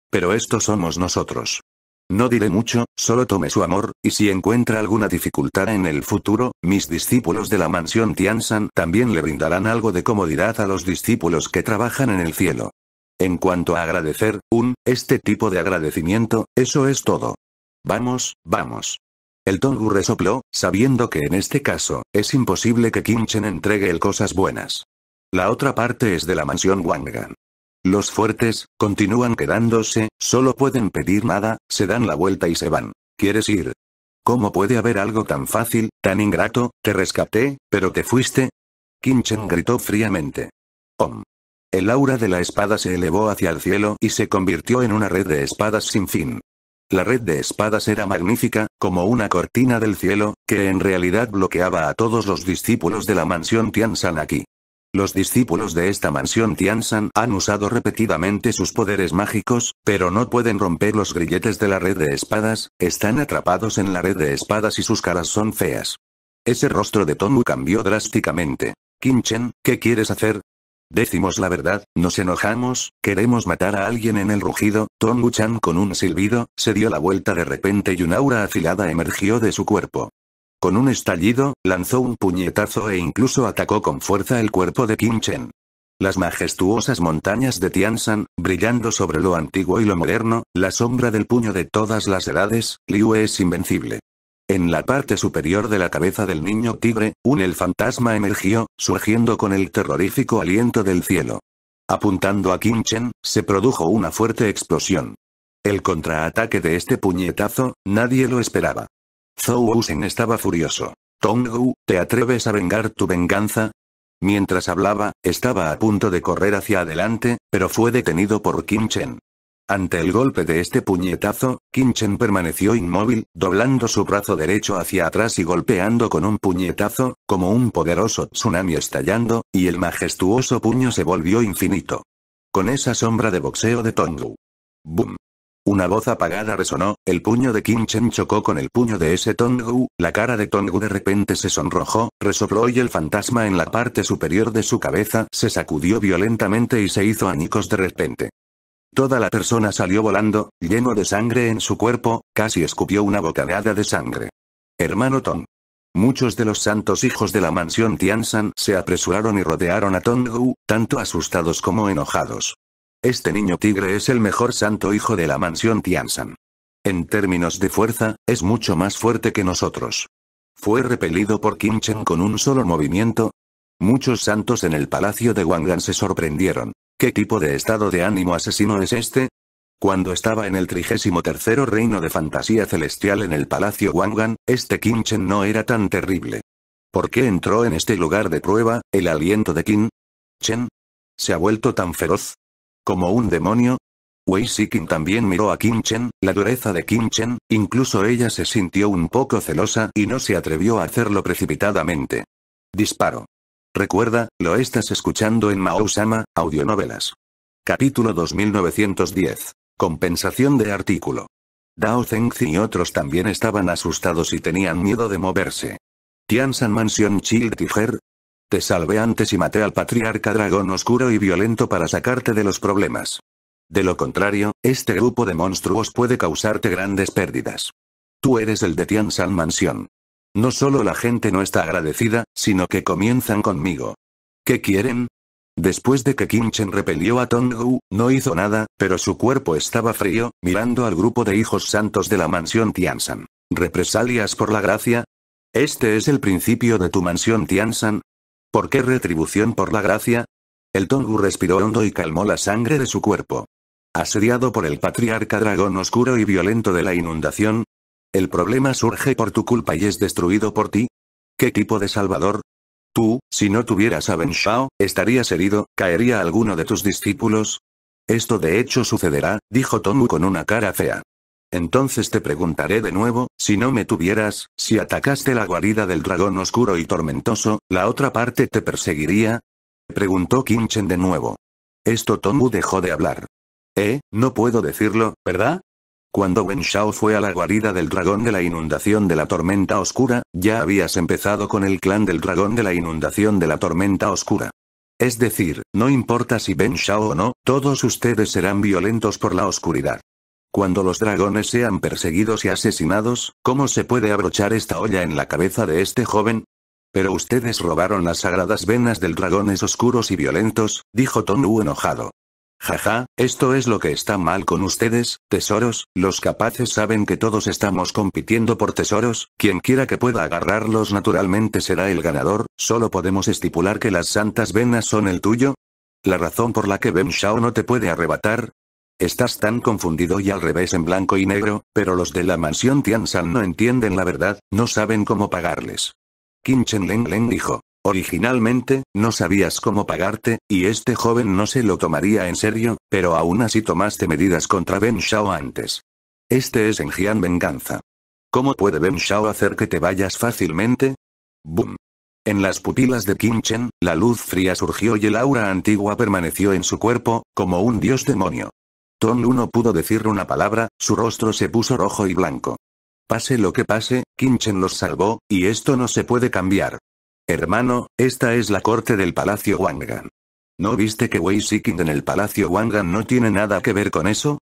Pero estos somos nosotros. No diré mucho, solo tome su amor, y si encuentra alguna dificultad en el futuro, mis discípulos de la mansión San también le brindarán algo de comodidad a los discípulos que trabajan en el cielo. En cuanto a agradecer, un, este tipo de agradecimiento, eso es todo. Vamos, vamos. El Tongu resopló, sabiendo que en este caso, es imposible que Kimchen entregue el cosas buenas. La otra parte es de la mansión Wangan. Los fuertes, continúan quedándose, solo pueden pedir nada, se dan la vuelta y se van. ¿Quieres ir? ¿Cómo puede haber algo tan fácil, tan ingrato? Te rescaté, pero te fuiste. chen gritó fríamente. Om. El aura de la espada se elevó hacia el cielo y se convirtió en una red de espadas sin fin. La red de espadas era magnífica, como una cortina del cielo, que en realidad bloqueaba a todos los discípulos de la mansión Tian San aquí. Los discípulos de esta mansión Tiansan han usado repetidamente sus poderes mágicos, pero no pueden romper los grilletes de la red de espadas, están atrapados en la red de espadas y sus caras son feas. Ese rostro de Tomu cambió drásticamente. Chen, ¿qué quieres hacer? Decimos la verdad, nos enojamos, queremos matar a alguien en el rugido, Tomu-chan con un silbido, se dio la vuelta de repente y una aura afilada emergió de su cuerpo. Con un estallido, lanzó un puñetazo e incluso atacó con fuerza el cuerpo de Qin Chen. Las majestuosas montañas de Shan, brillando sobre lo antiguo y lo moderno, la sombra del puño de todas las edades, Liu es invencible. En la parte superior de la cabeza del niño tigre, un el fantasma emergió, surgiendo con el terrorífico aliento del cielo. Apuntando a Qin Chen, se produjo una fuerte explosión. El contraataque de este puñetazo, nadie lo esperaba. Zhou estaba furioso. Tongu, ¿te atreves a vengar tu venganza? Mientras hablaba, estaba a punto de correr hacia adelante, pero fue detenido por Kim Chen. Ante el golpe de este puñetazo, Kim Chen permaneció inmóvil, doblando su brazo derecho hacia atrás y golpeando con un puñetazo, como un poderoso tsunami estallando, y el majestuoso puño se volvió infinito. Con esa sombra de boxeo de Tongu. ¡Bum! Una voz apagada resonó, el puño de Kim Chen chocó con el puño de ese Gu, la cara de Tongu de repente se sonrojó, resopló y el fantasma en la parte superior de su cabeza se sacudió violentamente y se hizo añicos de repente. Toda la persona salió volando, lleno de sangre en su cuerpo, casi escupió una bocanada de sangre. Hermano Tong. Muchos de los santos hijos de la mansión San se apresuraron y rodearon a Tongu, tanto asustados como enojados. Este niño tigre es el mejor santo hijo de la mansión Tiansan. En términos de fuerza, es mucho más fuerte que nosotros. Fue repelido por Kim Chen con un solo movimiento. Muchos santos en el palacio de Wangan se sorprendieron. ¿Qué tipo de estado de ánimo asesino es este? Cuando estaba en el trigésimo tercero reino de fantasía celestial en el palacio Wangan, este Kim Chen no era tan terrible. ¿Por qué entró en este lugar de prueba, el aliento de Kim? Chen? ¿Se ha vuelto tan feroz? ¿Como un demonio? Wei Siking también miró a Kim Chen, la dureza de Kim Chen, incluso ella se sintió un poco celosa y no se atrevió a hacerlo precipitadamente. Disparo. Recuerda, lo estás escuchando en Maousama, Audionovelas. Capítulo 2910. Compensación de artículo. Dao Zengzi y otros también estaban asustados y tenían miedo de moverse. Tian San Mansion Child Tiger, te salvé antes y maté al patriarca dragón oscuro y violento para sacarte de los problemas. De lo contrario, este grupo de monstruos puede causarte grandes pérdidas. Tú eres el de Tian San Mansión. No solo la gente no está agradecida, sino que comienzan conmigo. ¿Qué quieren? Después de que Kim Chen repelió a Tongu, no hizo nada, pero su cuerpo estaba frío, mirando al grupo de hijos santos de la mansión Tian San. ¿Represalias por la gracia? Este es el principio de tu mansión Tian San. ¿Por qué retribución por la gracia? El Tongu respiró hondo y calmó la sangre de su cuerpo. Asediado por el patriarca dragón oscuro y violento de la inundación, el problema surge por tu culpa y es destruido por ti. ¿Qué tipo de salvador? Tú, si no tuvieras a Ben Shao, estarías herido, caería alguno de tus discípulos. Esto de hecho sucederá, dijo Tongu con una cara fea. Entonces te preguntaré de nuevo, si no me tuvieras, si atacaste la guarida del dragón oscuro y tormentoso, ¿la otra parte te perseguiría? Preguntó Kimchen de nuevo. Esto Tombu dejó de hablar. Eh, no puedo decirlo, ¿verdad? Cuando Wen Shao fue a la guarida del dragón de la inundación de la tormenta oscura, ya habías empezado con el clan del dragón de la inundación de la tormenta oscura. Es decir, no importa si Ben Shao o no, todos ustedes serán violentos por la oscuridad. Cuando los dragones sean perseguidos y asesinados, ¿cómo se puede abrochar esta olla en la cabeza de este joven? Pero ustedes robaron las sagradas venas del dragones oscuros y violentos, dijo Tonu enojado. Jaja, esto es lo que está mal con ustedes, tesoros, los capaces saben que todos estamos compitiendo por tesoros, quien quiera que pueda agarrarlos naturalmente será el ganador, solo podemos estipular que las santas venas son el tuyo. La razón por la que Ben Shao no te puede arrebatar, Estás tan confundido y al revés en blanco y negro, pero los de la mansión San no entienden la verdad, no saben cómo pagarles. Kim Chen Leng Leng dijo. Originalmente, no sabías cómo pagarte, y este joven no se lo tomaría en serio, pero aún así tomaste medidas contra Ben Shao antes. Este es en Jian Venganza. ¿Cómo puede Ben Shao hacer que te vayas fácilmente? Boom. En las pupilas de Kim Chen, la luz fría surgió y el aura antigua permaneció en su cuerpo, como un dios demonio. Tongu no pudo decir una palabra, su rostro se puso rojo y blanco. Pase lo que pase, Kinchen los salvó, y esto no se puede cambiar. Hermano, esta es la corte del Palacio Wangan. ¿No viste que Wei Siking en el Palacio Wangan no tiene nada que ver con eso?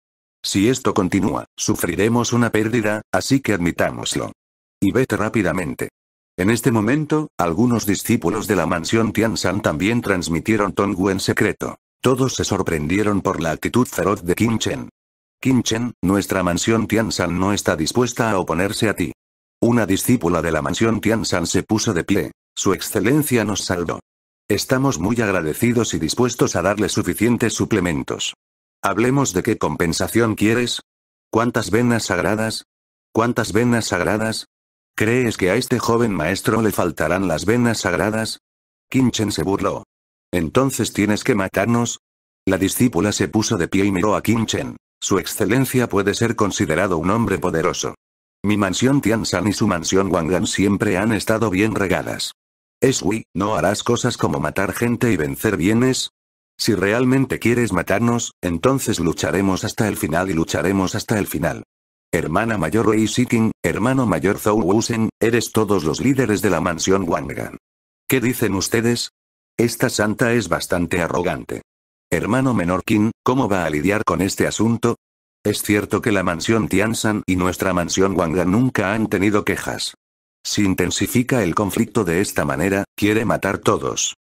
Si esto continúa, sufriremos una pérdida, así que admitámoslo. Y vete rápidamente. En este momento, algunos discípulos de la mansión Tian San también transmitieron Tongu en secreto. Todos se sorprendieron por la actitud feroz de Kim Chen. nuestra mansión Tian Tiens-san no está dispuesta a oponerse a ti. Una discípula de la mansión Tian Tiens-san se puso de pie. Su excelencia nos saldó. Estamos muy agradecidos y dispuestos a darle suficientes suplementos. Hablemos de qué compensación quieres. ¿Cuántas venas sagradas? ¿Cuántas venas sagradas? ¿Crees que a este joven maestro le faltarán las venas sagradas? Kinchen se burló. Entonces tienes que matarnos. La discípula se puso de pie y miró a Kim Chen. Su excelencia puede ser considerado un hombre poderoso. Mi mansión Tian Tiens-san y su mansión Wangan siempre han estado bien regadas. Es Wei. ¿no harás cosas como matar gente y vencer bienes? Si realmente quieres matarnos, entonces lucharemos hasta el final y lucharemos hasta el final. Hermana mayor Wei Siking, hermano mayor Zhou Wusen, eres todos los líderes de la mansión Wangan. ¿Qué dicen ustedes? Esta santa es bastante arrogante. Hermano King ¿cómo va a lidiar con este asunto? Es cierto que la mansión Tiansan y nuestra mansión Wangan nunca han tenido quejas. Si intensifica el conflicto de esta manera, quiere matar todos.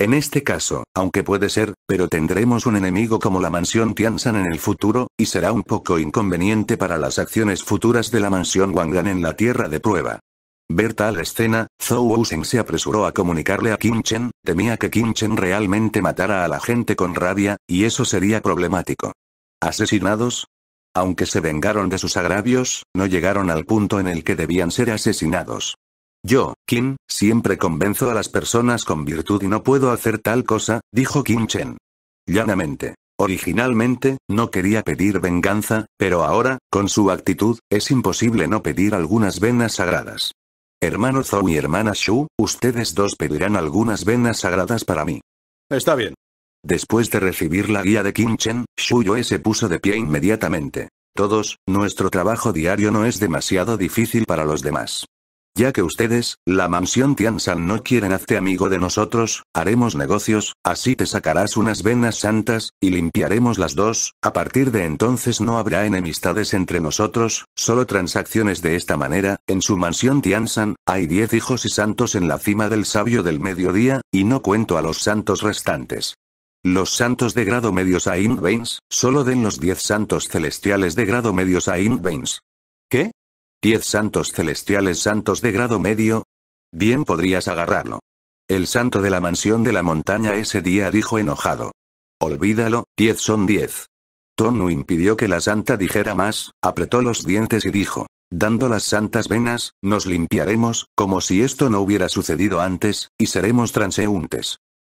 En este caso, aunque puede ser, pero tendremos un enemigo como la mansión Tiansan en el futuro, y será un poco inconveniente para las acciones futuras de la mansión Wangan en la tierra de prueba. Ver tal escena, Zhou Ousen se apresuró a comunicarle a Qin Chen, temía que Qin Chen realmente matara a la gente con rabia, y eso sería problemático. ¿Asesinados? Aunque se vengaron de sus agravios, no llegaron al punto en el que debían ser asesinados. Yo, Kim, siempre convenzo a las personas con virtud y no puedo hacer tal cosa, dijo Qin Chen. Llanamente. Originalmente, no quería pedir venganza, pero ahora, con su actitud, es imposible no pedir algunas venas sagradas. Hermano Zhou y hermana Shu, ustedes dos pedirán algunas venas sagradas para mí. Está bien. Después de recibir la guía de Kim Chen, Shu Yue se puso de pie inmediatamente. Todos, nuestro trabajo diario no es demasiado difícil para los demás. Ya que ustedes, la mansión Tian San, no quieren hazte amigo de nosotros, haremos negocios, así te sacarás unas venas santas, y limpiaremos las dos, a partir de entonces no habrá enemistades entre nosotros, solo transacciones de esta manera, en su mansión Tian San hay diez hijos y santos en la cima del sabio del mediodía, y no cuento a los santos restantes. Los santos de grado medio Sain Veins, solo den los diez santos celestiales de grado medio Sain Veins. ¿Qué? ¿Diez santos celestiales santos de grado medio. Bien podrías agarrarlo. El santo de la mansión de la montaña ese día dijo enojado. Olvídalo, diez son diez. Tonu impidió que la santa dijera más, apretó los dientes y dijo, Dando las santas venas, nos limpiaremos, como si esto no hubiera sucedido antes, y seremos transeúntes.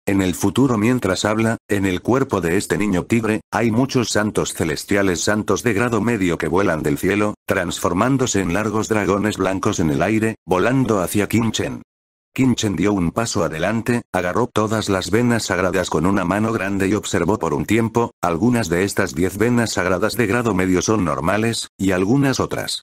En el futuro mientras habla, en el cuerpo de este niño tigre, hay muchos santos celestiales santos de grado medio que vuelan del cielo, transformándose en largos dragones blancos en el aire, volando hacia Kinchen. Kinchen dio un paso adelante, agarró todas las venas sagradas con una mano grande y observó por un tiempo, algunas de estas diez venas sagradas de grado medio son normales, y algunas otras.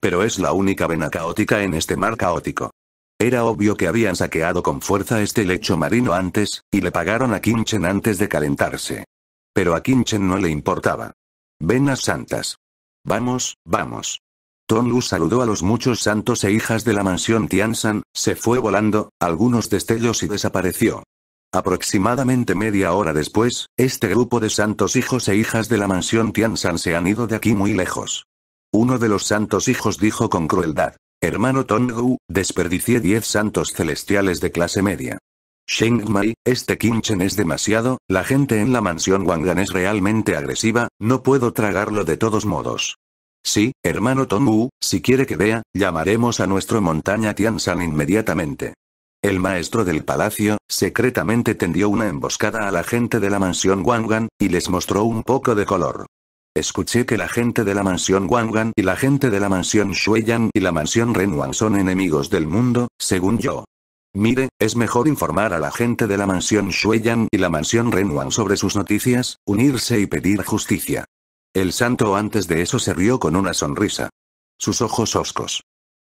Pero es la única vena caótica en este mar caótico. Era obvio que habían saqueado con fuerza este lecho marino antes, y le pagaron a Kinchen antes de calentarse. Pero a Kinchen no le importaba. Venas santas. Vamos, vamos. Tonlu saludó a los muchos santos e hijas de la mansión Tiansan, se fue volando, algunos destellos y desapareció. Aproximadamente media hora después, este grupo de santos hijos e hijas de la mansión Tiansan se han ido de aquí muy lejos. Uno de los santos hijos dijo con crueldad. Hermano Tongu, desperdicié 10 santos celestiales de clase media. Sheng Mai, este kimchen es demasiado, la gente en la mansión Wangan es realmente agresiva, no puedo tragarlo de todos modos. Sí, hermano Tongu, si quiere que vea, llamaremos a nuestro montaña Tian san inmediatamente. El maestro del palacio, secretamente tendió una emboscada a la gente de la mansión Wangan, y les mostró un poco de color. Escuché que la gente de la mansión Wangan y la gente de la mansión Shueyan y la mansión Renwan son enemigos del mundo, según yo. Mire, es mejor informar a la gente de la mansión Shueyan y la mansión Renwan sobre sus noticias, unirse y pedir justicia. El santo antes de eso se rió con una sonrisa. Sus ojos oscos.